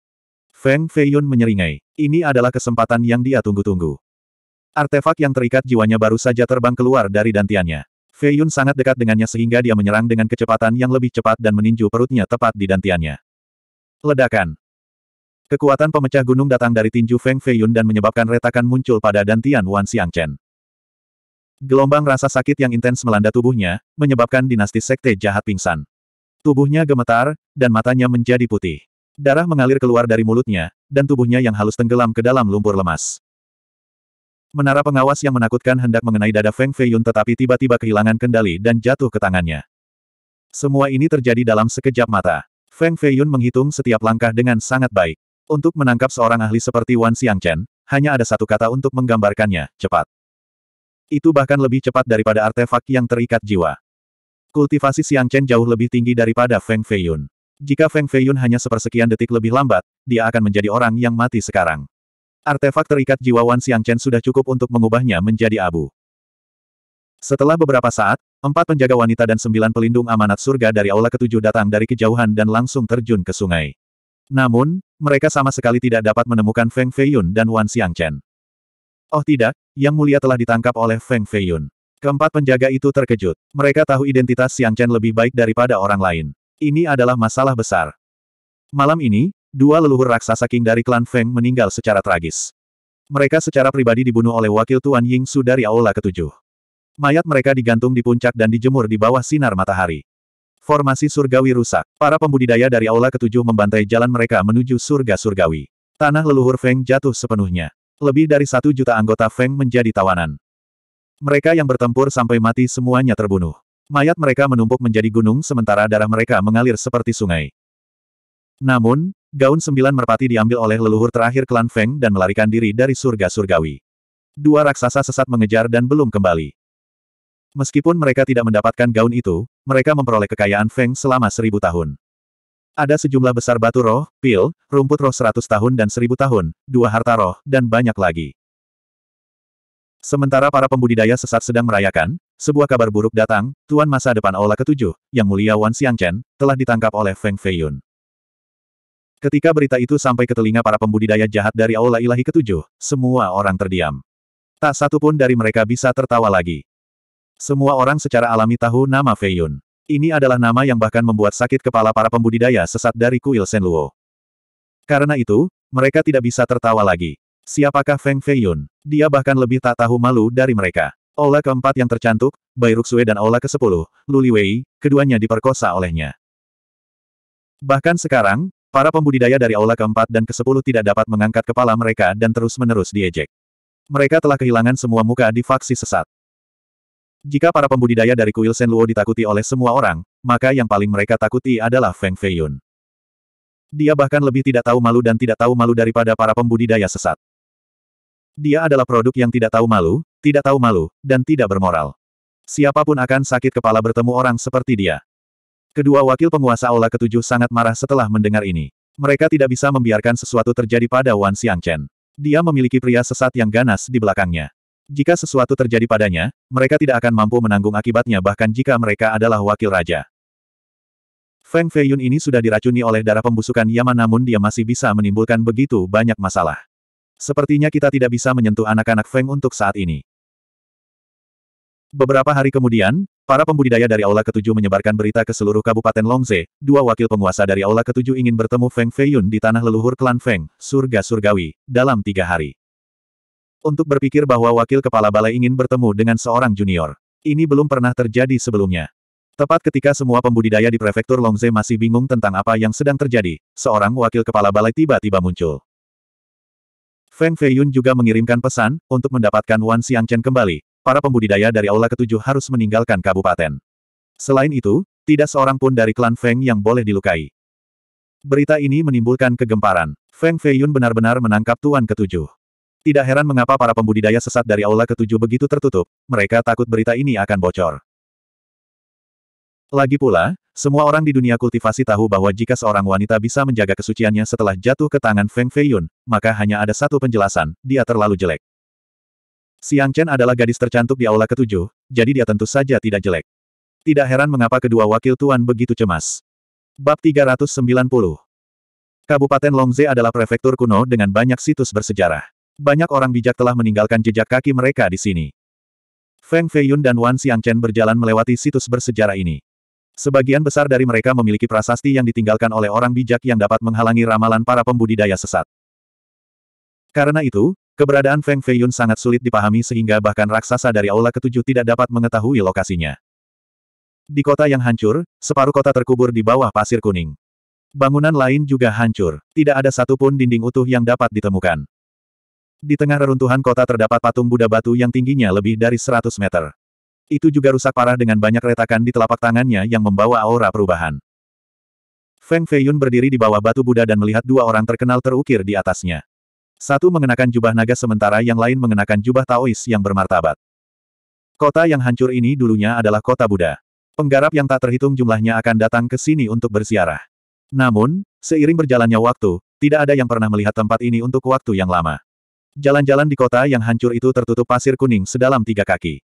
Feng Feiyun menyeringai. Ini adalah kesempatan yang dia tunggu-tunggu. Artefak yang terikat jiwanya baru saja terbang keluar dari dantiannya. Fei Yun sangat dekat dengannya sehingga dia menyerang dengan kecepatan yang lebih cepat dan meninju perutnya tepat di dantiannya. Ledakan. Kekuatan pemecah gunung datang dari tinju Feng Fei Yun dan menyebabkan retakan muncul pada dantian Wan Xiang Chen. Gelombang rasa sakit yang intens melanda tubuhnya, menyebabkan dinasti sekte jahat pingsan. Tubuhnya gemetar, dan matanya menjadi putih. Darah mengalir keluar dari mulutnya, dan tubuhnya yang halus tenggelam ke dalam lumpur lemas. Menara pengawas yang menakutkan hendak mengenai dada Feng Feiyun tetapi tiba-tiba kehilangan kendali dan jatuh ke tangannya. Semua ini terjadi dalam sekejap mata. Feng Feiyun menghitung setiap langkah dengan sangat baik. Untuk menangkap seorang ahli seperti Wan Xiang Chen, hanya ada satu kata untuk menggambarkannya, cepat. Itu bahkan lebih cepat daripada artefak yang terikat jiwa. Kultivasi Xiang Chen jauh lebih tinggi daripada Feng Feiyun. Jika Feng Feiyun hanya sepersekian detik lebih lambat, dia akan menjadi orang yang mati sekarang. Artefak terikat jiwa Wan Xiang Chen sudah cukup untuk mengubahnya menjadi abu. Setelah beberapa saat, empat penjaga wanita dan sembilan pelindung amanat surga dari Aula Ketujuh datang dari kejauhan dan langsung terjun ke sungai. Namun, mereka sama sekali tidak dapat menemukan Feng Feiyun dan Wan Xiang Chen. Oh tidak, Yang Mulia telah ditangkap oleh Feng Feiyun. Keempat penjaga itu terkejut. Mereka tahu identitas Xiang Chen lebih baik daripada orang lain. Ini adalah masalah besar. Malam ini, dua leluhur raksasa King dari klan Feng meninggal secara tragis. Mereka secara pribadi dibunuh oleh wakil Tuan Ying Su dari Aula ketujuh. Mayat mereka digantung di puncak dan dijemur di bawah sinar matahari. Formasi surgawi rusak. Para pembudidaya dari Aula ketujuh membantai jalan mereka menuju surga surgawi. Tanah leluhur Feng jatuh sepenuhnya. Lebih dari satu juta anggota Feng menjadi tawanan. Mereka yang bertempur sampai mati semuanya terbunuh. Mayat mereka menumpuk menjadi gunung sementara darah mereka mengalir seperti sungai. Namun, gaun sembilan merpati diambil oleh leluhur terakhir klan Feng dan melarikan diri dari surga surgawi. Dua raksasa sesat mengejar dan belum kembali. Meskipun mereka tidak mendapatkan gaun itu, mereka memperoleh kekayaan Feng selama seribu tahun. Ada sejumlah besar batu roh, pil, rumput roh seratus tahun dan seribu tahun, dua harta roh, dan banyak lagi. Sementara para pembudidaya sesat sedang merayakan, sebuah kabar buruk datang, Tuan masa depan Aula ketujuh, yang mulia Wan Xiangchen, telah ditangkap oleh Feng Feiyun. Ketika berita itu sampai ke telinga para pembudidaya jahat dari Aula Ilahi ketujuh, semua orang terdiam. Tak satu pun dari mereka bisa tertawa lagi. Semua orang secara alami tahu nama Feiyun. Ini adalah nama yang bahkan membuat sakit kepala para pembudidaya sesat dari kuil Senluo. Karena itu, mereka tidak bisa tertawa lagi. Siapakah Feng Feiyun? Dia bahkan lebih tak tahu malu dari mereka. Aula keempat yang tercantuk, Bai Ruxue dan Aula ke-10, Luli Wei, keduanya diperkosa olehnya. Bahkan sekarang, Para pembudidaya dari aula keempat dan ke-10 tidak dapat mengangkat kepala mereka dan terus-menerus diejek. Mereka telah kehilangan semua muka di faksi sesat. Jika para pembudidaya dari kuil Senluo ditakuti oleh semua orang, maka yang paling mereka takuti adalah Feng Feiyun. Dia bahkan lebih tidak tahu malu dan tidak tahu malu daripada para pembudidaya sesat. Dia adalah produk yang tidak tahu malu, tidak tahu malu, dan tidak bermoral. Siapapun akan sakit kepala bertemu orang seperti dia. Kedua wakil penguasa Aula ketujuh sangat marah setelah mendengar ini. Mereka tidak bisa membiarkan sesuatu terjadi pada Wan Xiangchen. Dia memiliki pria sesat yang ganas di belakangnya. Jika sesuatu terjadi padanya, mereka tidak akan mampu menanggung akibatnya bahkan jika mereka adalah wakil raja. Feng Feiyun ini sudah diracuni oleh darah pembusukan Yaman namun dia masih bisa menimbulkan begitu banyak masalah. Sepertinya kita tidak bisa menyentuh anak-anak Feng untuk saat ini. Beberapa hari kemudian, Para pembudidaya dari Aula Ketujuh menyebarkan berita ke seluruh Kabupaten Longze, dua wakil penguasa dari Aula Ketujuh ingin bertemu Feng Feiyun di tanah leluhur klan Feng, surga surgawi, dalam tiga hari. Untuk berpikir bahwa wakil kepala balai ingin bertemu dengan seorang junior. Ini belum pernah terjadi sebelumnya. Tepat ketika semua pembudidaya di prefektur Longze masih bingung tentang apa yang sedang terjadi, seorang wakil kepala balai tiba-tiba muncul. Feng Feiyun juga mengirimkan pesan, untuk mendapatkan Wan Xiangchen kembali, para pembudidaya dari Aula Ketujuh harus meninggalkan kabupaten. Selain itu, tidak seorang pun dari klan Feng yang boleh dilukai. Berita ini menimbulkan kegemparan. Feng Feiyun benar-benar menangkap Tuan Ketujuh. Tidak heran mengapa para pembudidaya sesat dari Aula Ketujuh begitu tertutup, mereka takut berita ini akan bocor. Lagi pula, semua orang di dunia kultivasi tahu bahwa jika seorang wanita bisa menjaga kesuciannya setelah jatuh ke tangan Feng Feiyun, maka hanya ada satu penjelasan, dia terlalu jelek. Siang Chen adalah gadis tercantik di aula ketujuh, jadi dia tentu saja tidak jelek. Tidak heran mengapa kedua wakil tuan begitu cemas. Bab 390 Kabupaten Longze adalah prefektur kuno dengan banyak situs bersejarah. Banyak orang bijak telah meninggalkan jejak kaki mereka di sini. Feng Feiyun dan Wan Siang Chen berjalan melewati situs bersejarah ini. Sebagian besar dari mereka memiliki prasasti yang ditinggalkan oleh orang bijak yang dapat menghalangi ramalan para pembudidaya sesat. Karena itu, Keberadaan Feng Feiyun sangat sulit dipahami sehingga bahkan raksasa dari Aula Ketujuh tidak dapat mengetahui lokasinya. Di kota yang hancur, separuh kota terkubur di bawah pasir kuning. Bangunan lain juga hancur, tidak ada satupun dinding utuh yang dapat ditemukan. Di tengah reruntuhan kota terdapat patung Buddha batu yang tingginya lebih dari 100 meter. Itu juga rusak parah dengan banyak retakan di telapak tangannya yang membawa aura perubahan. Feng Feiyun berdiri di bawah batu Buddha dan melihat dua orang terkenal terukir di atasnya. Satu mengenakan jubah naga sementara yang lain mengenakan jubah Taois yang bermartabat. Kota yang hancur ini dulunya adalah kota Buddha. Penggarap yang tak terhitung jumlahnya akan datang ke sini untuk bersiarah. Namun, seiring berjalannya waktu, tidak ada yang pernah melihat tempat ini untuk waktu yang lama. Jalan-jalan di kota yang hancur itu tertutup pasir kuning sedalam tiga kaki.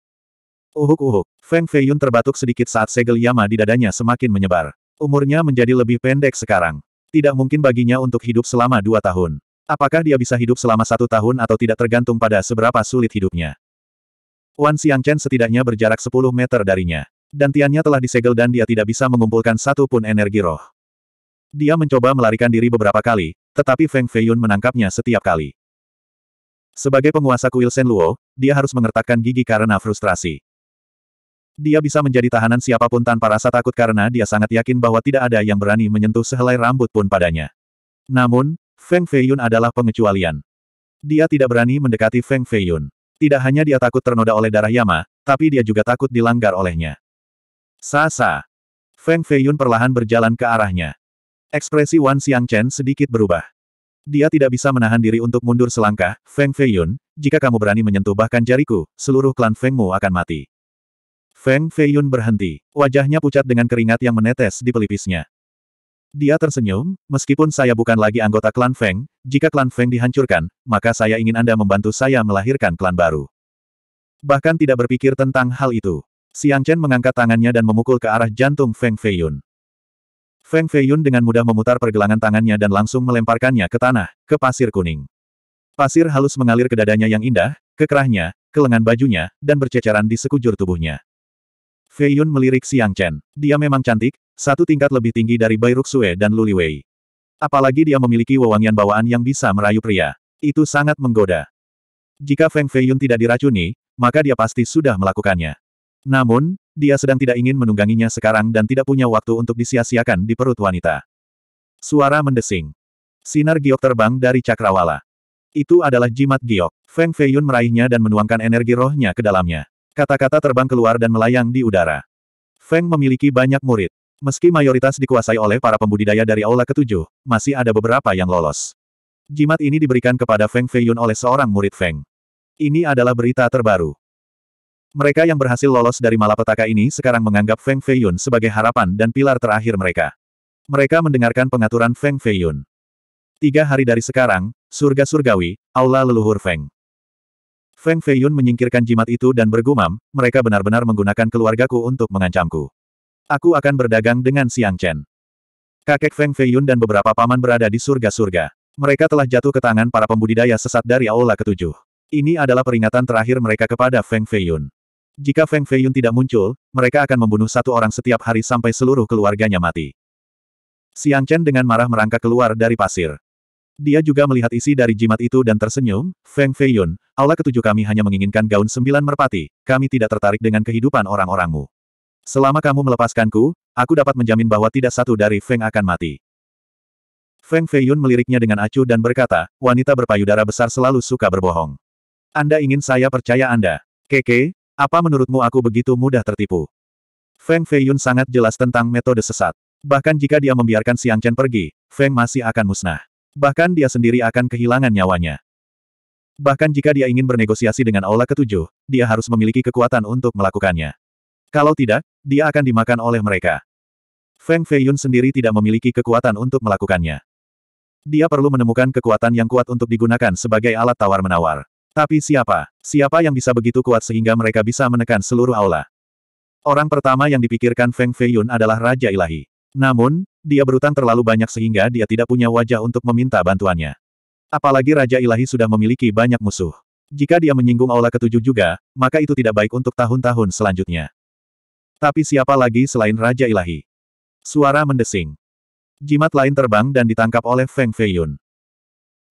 Uhuk-uhuk, Feng Feiyun terbatuk sedikit saat segel Yama di dadanya semakin menyebar. Umurnya menjadi lebih pendek sekarang. Tidak mungkin baginya untuk hidup selama dua tahun. Apakah dia bisa hidup selama satu tahun atau tidak tergantung pada seberapa sulit hidupnya. Wan Xiangchen setidaknya berjarak 10 meter darinya. dan Tiannya telah disegel dan dia tidak bisa mengumpulkan satu pun energi roh. Dia mencoba melarikan diri beberapa kali, tetapi Feng Feiyun menangkapnya setiap kali. Sebagai penguasa kuil Luo, dia harus mengertakkan gigi karena frustrasi. Dia bisa menjadi tahanan siapapun tanpa rasa takut karena dia sangat yakin bahwa tidak ada yang berani menyentuh sehelai rambut pun padanya. Namun, Feng Feiyun adalah pengecualian. Dia tidak berani mendekati Feng Feiyun. Tidak hanya dia takut ternoda oleh darah Yama, tapi dia juga takut dilanggar olehnya. Sasa. Feng Feiyun perlahan berjalan ke arahnya. Ekspresi Wan Xiangchen sedikit berubah. Dia tidak bisa menahan diri untuk mundur selangkah, Feng Feiyun, jika kamu berani menyentuh bahkan jariku, seluruh klan Fengmu akan mati. Feng Feiyun berhenti. Wajahnya pucat dengan keringat yang menetes di pelipisnya. Dia tersenyum, meskipun saya bukan lagi anggota klan Feng, jika klan Feng dihancurkan, maka saya ingin Anda membantu saya melahirkan klan baru. Bahkan tidak berpikir tentang hal itu. Siang Chen mengangkat tangannya dan memukul ke arah jantung Feng Feiyun. Feng Feiyun dengan mudah memutar pergelangan tangannya dan langsung melemparkannya ke tanah, ke pasir kuning. Pasir halus mengalir ke dadanya yang indah, ke kerahnya, ke lengan bajunya, dan berceceran di sekujur tubuhnya. Fei Yun melirik Siang Chen. Dia memang cantik, satu tingkat lebih tinggi dari Bai Ruxue dan Luli Wei. Apalagi dia memiliki wewangian bawaan yang bisa merayu pria. Itu sangat menggoda. Jika Feng Fei Yun tidak diracuni, maka dia pasti sudah melakukannya. Namun, dia sedang tidak ingin menungganginya sekarang dan tidak punya waktu untuk disia-siakan di perut wanita. Suara mendesing. Sinar giok terbang dari cakrawala. Itu adalah jimat giok. Feng Feiyun meraihnya dan menuangkan energi rohnya ke dalamnya. Kata-kata terbang keluar dan melayang di udara. Feng memiliki banyak murid. Meski mayoritas dikuasai oleh para pembudidaya dari Aula Ketujuh, masih ada beberapa yang lolos. Jimat ini diberikan kepada Feng Feiyun oleh seorang murid Feng. Ini adalah berita terbaru. Mereka yang berhasil lolos dari malapetaka ini sekarang menganggap Feng Feiyun sebagai harapan dan pilar terakhir mereka. Mereka mendengarkan pengaturan Feng Feiyun. Tiga hari dari sekarang, surga surgawi, aula leluhur Feng. Feng Feiyun menyingkirkan jimat itu dan bergumam, mereka benar-benar menggunakan keluargaku untuk mengancamku. Aku akan berdagang dengan Siang Chen. Kakek Feng Feiyun dan beberapa paman berada di surga-surga. Mereka telah jatuh ke tangan para pembudidaya sesat dari Aula Ketujuh. Ini adalah peringatan terakhir mereka kepada Feng Feiyun. Jika Feng Feiyun tidak muncul, mereka akan membunuh satu orang setiap hari sampai seluruh keluarganya mati. Siang Chen dengan marah merangkak keluar dari pasir. Dia juga melihat isi dari jimat itu dan tersenyum, Feng Feiyun, Allah ketujuh kami hanya menginginkan gaun sembilan merpati, kami tidak tertarik dengan kehidupan orang-orangmu. Selama kamu melepaskanku, aku dapat menjamin bahwa tidak satu dari Feng akan mati. Feng Feiyun meliriknya dengan acuh dan berkata, wanita berpayudara besar selalu suka berbohong. Anda ingin saya percaya Anda? Keke, apa menurutmu aku begitu mudah tertipu? Feng Feiyun sangat jelas tentang metode sesat. Bahkan jika dia membiarkan Siang Chen pergi, Feng masih akan musnah. Bahkan dia sendiri akan kehilangan nyawanya. Bahkan jika dia ingin bernegosiasi dengan Aula Ketujuh, dia harus memiliki kekuatan untuk melakukannya. Kalau tidak, dia akan dimakan oleh mereka. Feng Feiyun sendiri tidak memiliki kekuatan untuk melakukannya. Dia perlu menemukan kekuatan yang kuat untuk digunakan sebagai alat tawar-menawar. Tapi siapa? Siapa yang bisa begitu kuat sehingga mereka bisa menekan seluruh aula? Orang pertama yang dipikirkan Feng Feiyun adalah Raja Ilahi. Namun, dia berutang terlalu banyak sehingga dia tidak punya wajah untuk meminta bantuannya. Apalagi Raja Ilahi sudah memiliki banyak musuh. Jika dia menyinggung Aula Ketujuh juga, maka itu tidak baik untuk tahun-tahun selanjutnya. Tapi siapa lagi selain Raja Ilahi? Suara mendesing. Jimat lain terbang dan ditangkap oleh Feng Feiyun.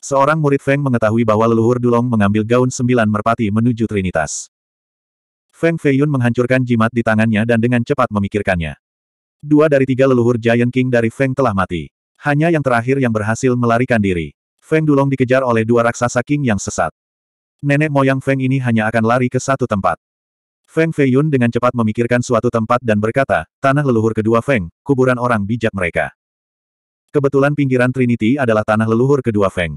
Seorang murid Feng mengetahui bahwa leluhur Dulong mengambil gaun sembilan merpati menuju Trinitas. Feng Feiyun menghancurkan jimat di tangannya dan dengan cepat memikirkannya. Dua dari tiga leluhur Giant King dari Feng telah mati. Hanya yang terakhir yang berhasil melarikan diri. Feng Dulong dikejar oleh dua raksasa King yang sesat. Nenek moyang Feng ini hanya akan lari ke satu tempat. Feng Feiyun dengan cepat memikirkan suatu tempat dan berkata, tanah leluhur kedua Feng, kuburan orang bijak mereka. Kebetulan pinggiran Trinity adalah tanah leluhur kedua Feng.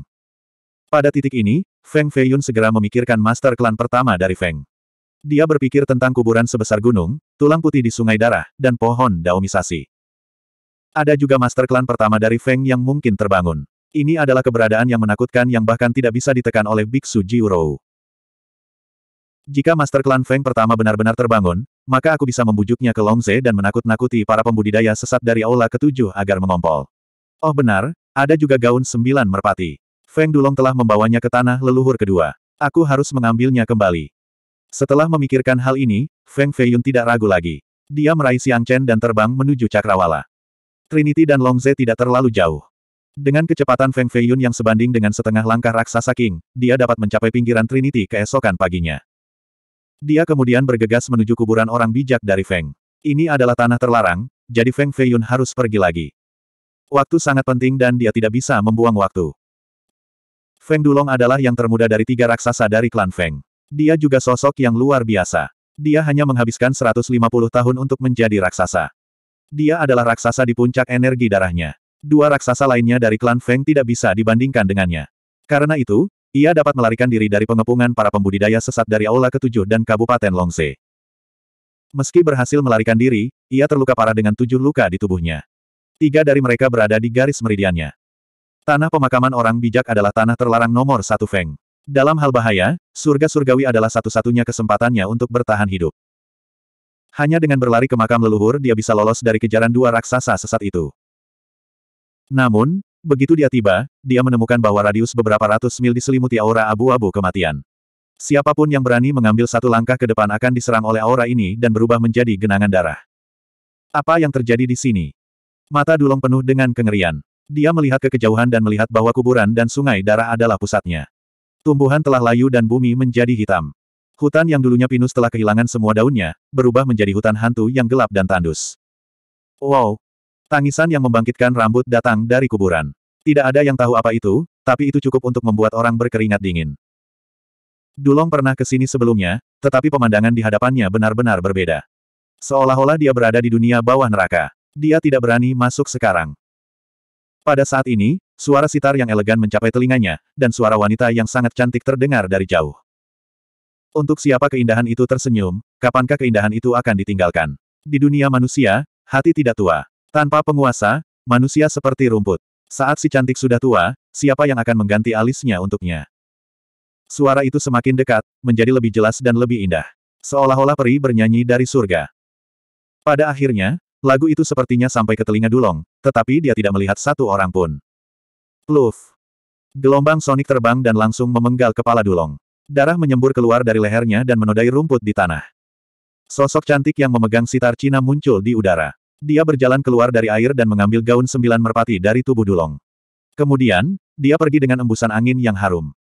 Pada titik ini, Feng Feiyun segera memikirkan master klan pertama dari Feng. Dia berpikir tentang kuburan sebesar gunung, tulang putih di sungai darah, dan pohon misasi. Ada juga master klan pertama dari Feng yang mungkin terbangun. Ini adalah keberadaan yang menakutkan yang bahkan tidak bisa ditekan oleh Biksu Jiurou. Jika Master Klan Feng pertama benar-benar terbangun, maka aku bisa membujuknya ke Longze dan menakut-nakuti para pembudidaya sesat dari Aula Ketujuh agar mengompol. Oh benar, ada juga gaun sembilan merpati. Feng Dulong telah membawanya ke tanah leluhur kedua. Aku harus mengambilnya kembali. Setelah memikirkan hal ini, Feng Feiyun tidak ragu lagi. Dia meraih Siang Chen dan terbang menuju Cakrawala. Trinity dan Long Ze tidak terlalu jauh. Dengan kecepatan Feng Feiyun yang sebanding dengan setengah langkah raksasa King, dia dapat mencapai pinggiran Trinity keesokan paginya. Dia kemudian bergegas menuju kuburan orang bijak dari Feng. Ini adalah tanah terlarang, jadi Feng Feiyun harus pergi lagi. Waktu sangat penting dan dia tidak bisa membuang waktu. Feng Dulong adalah yang termuda dari tiga raksasa dari klan Feng. Dia juga sosok yang luar biasa. Dia hanya menghabiskan 150 tahun untuk menjadi raksasa. Dia adalah raksasa di puncak energi darahnya. Dua raksasa lainnya dari klan Feng tidak bisa dibandingkan dengannya. Karena itu, ia dapat melarikan diri dari pengepungan para pembudidaya sesat dari Aula Ketujuh dan Kabupaten Longse. Meski berhasil melarikan diri, ia terluka parah dengan tujuh luka di tubuhnya. Tiga dari mereka berada di garis meridiannya. Tanah pemakaman orang bijak adalah tanah terlarang nomor satu Feng. Dalam hal bahaya, surga surgawi adalah satu-satunya kesempatannya untuk bertahan hidup. Hanya dengan berlari ke makam leluhur dia bisa lolos dari kejaran dua raksasa sesat itu. Namun, begitu dia tiba, dia menemukan bahwa radius beberapa ratus mil diselimuti aura abu-abu kematian. Siapapun yang berani mengambil satu langkah ke depan akan diserang oleh aura ini dan berubah menjadi genangan darah. Apa yang terjadi di sini? Mata Dulong penuh dengan kengerian. Dia melihat ke kejauhan dan melihat bahwa kuburan dan sungai darah adalah pusatnya. Tumbuhan telah layu dan bumi menjadi hitam. Hutan yang dulunya pinus telah kehilangan semua daunnya, berubah menjadi hutan hantu yang gelap dan tandus. Wow! Tangisan yang membangkitkan rambut datang dari kuburan. Tidak ada yang tahu apa itu, tapi itu cukup untuk membuat orang berkeringat dingin. Dulong pernah ke sini sebelumnya, tetapi pemandangan di hadapannya benar-benar berbeda. Seolah-olah dia berada di dunia bawah neraka. Dia tidak berani masuk sekarang. Pada saat ini, suara sitar yang elegan mencapai telinganya, dan suara wanita yang sangat cantik terdengar dari jauh. Untuk siapa keindahan itu tersenyum, kapankah keindahan itu akan ditinggalkan? Di dunia manusia, hati tidak tua. Tanpa penguasa, manusia seperti rumput. Saat si cantik sudah tua, siapa yang akan mengganti alisnya untuknya? Suara itu semakin dekat, menjadi lebih jelas dan lebih indah. Seolah-olah peri bernyanyi dari surga. Pada akhirnya, Lagu itu sepertinya sampai ke telinga Dulong, tetapi dia tidak melihat satu orang pun. Pluf. Gelombang sonik terbang dan langsung memenggal kepala Dulong. Darah menyembur keluar dari lehernya dan menodai rumput di tanah. Sosok cantik yang memegang sitar Cina muncul di udara. Dia berjalan keluar dari air dan mengambil gaun sembilan merpati dari tubuh Dulong. Kemudian, dia pergi dengan embusan angin yang harum.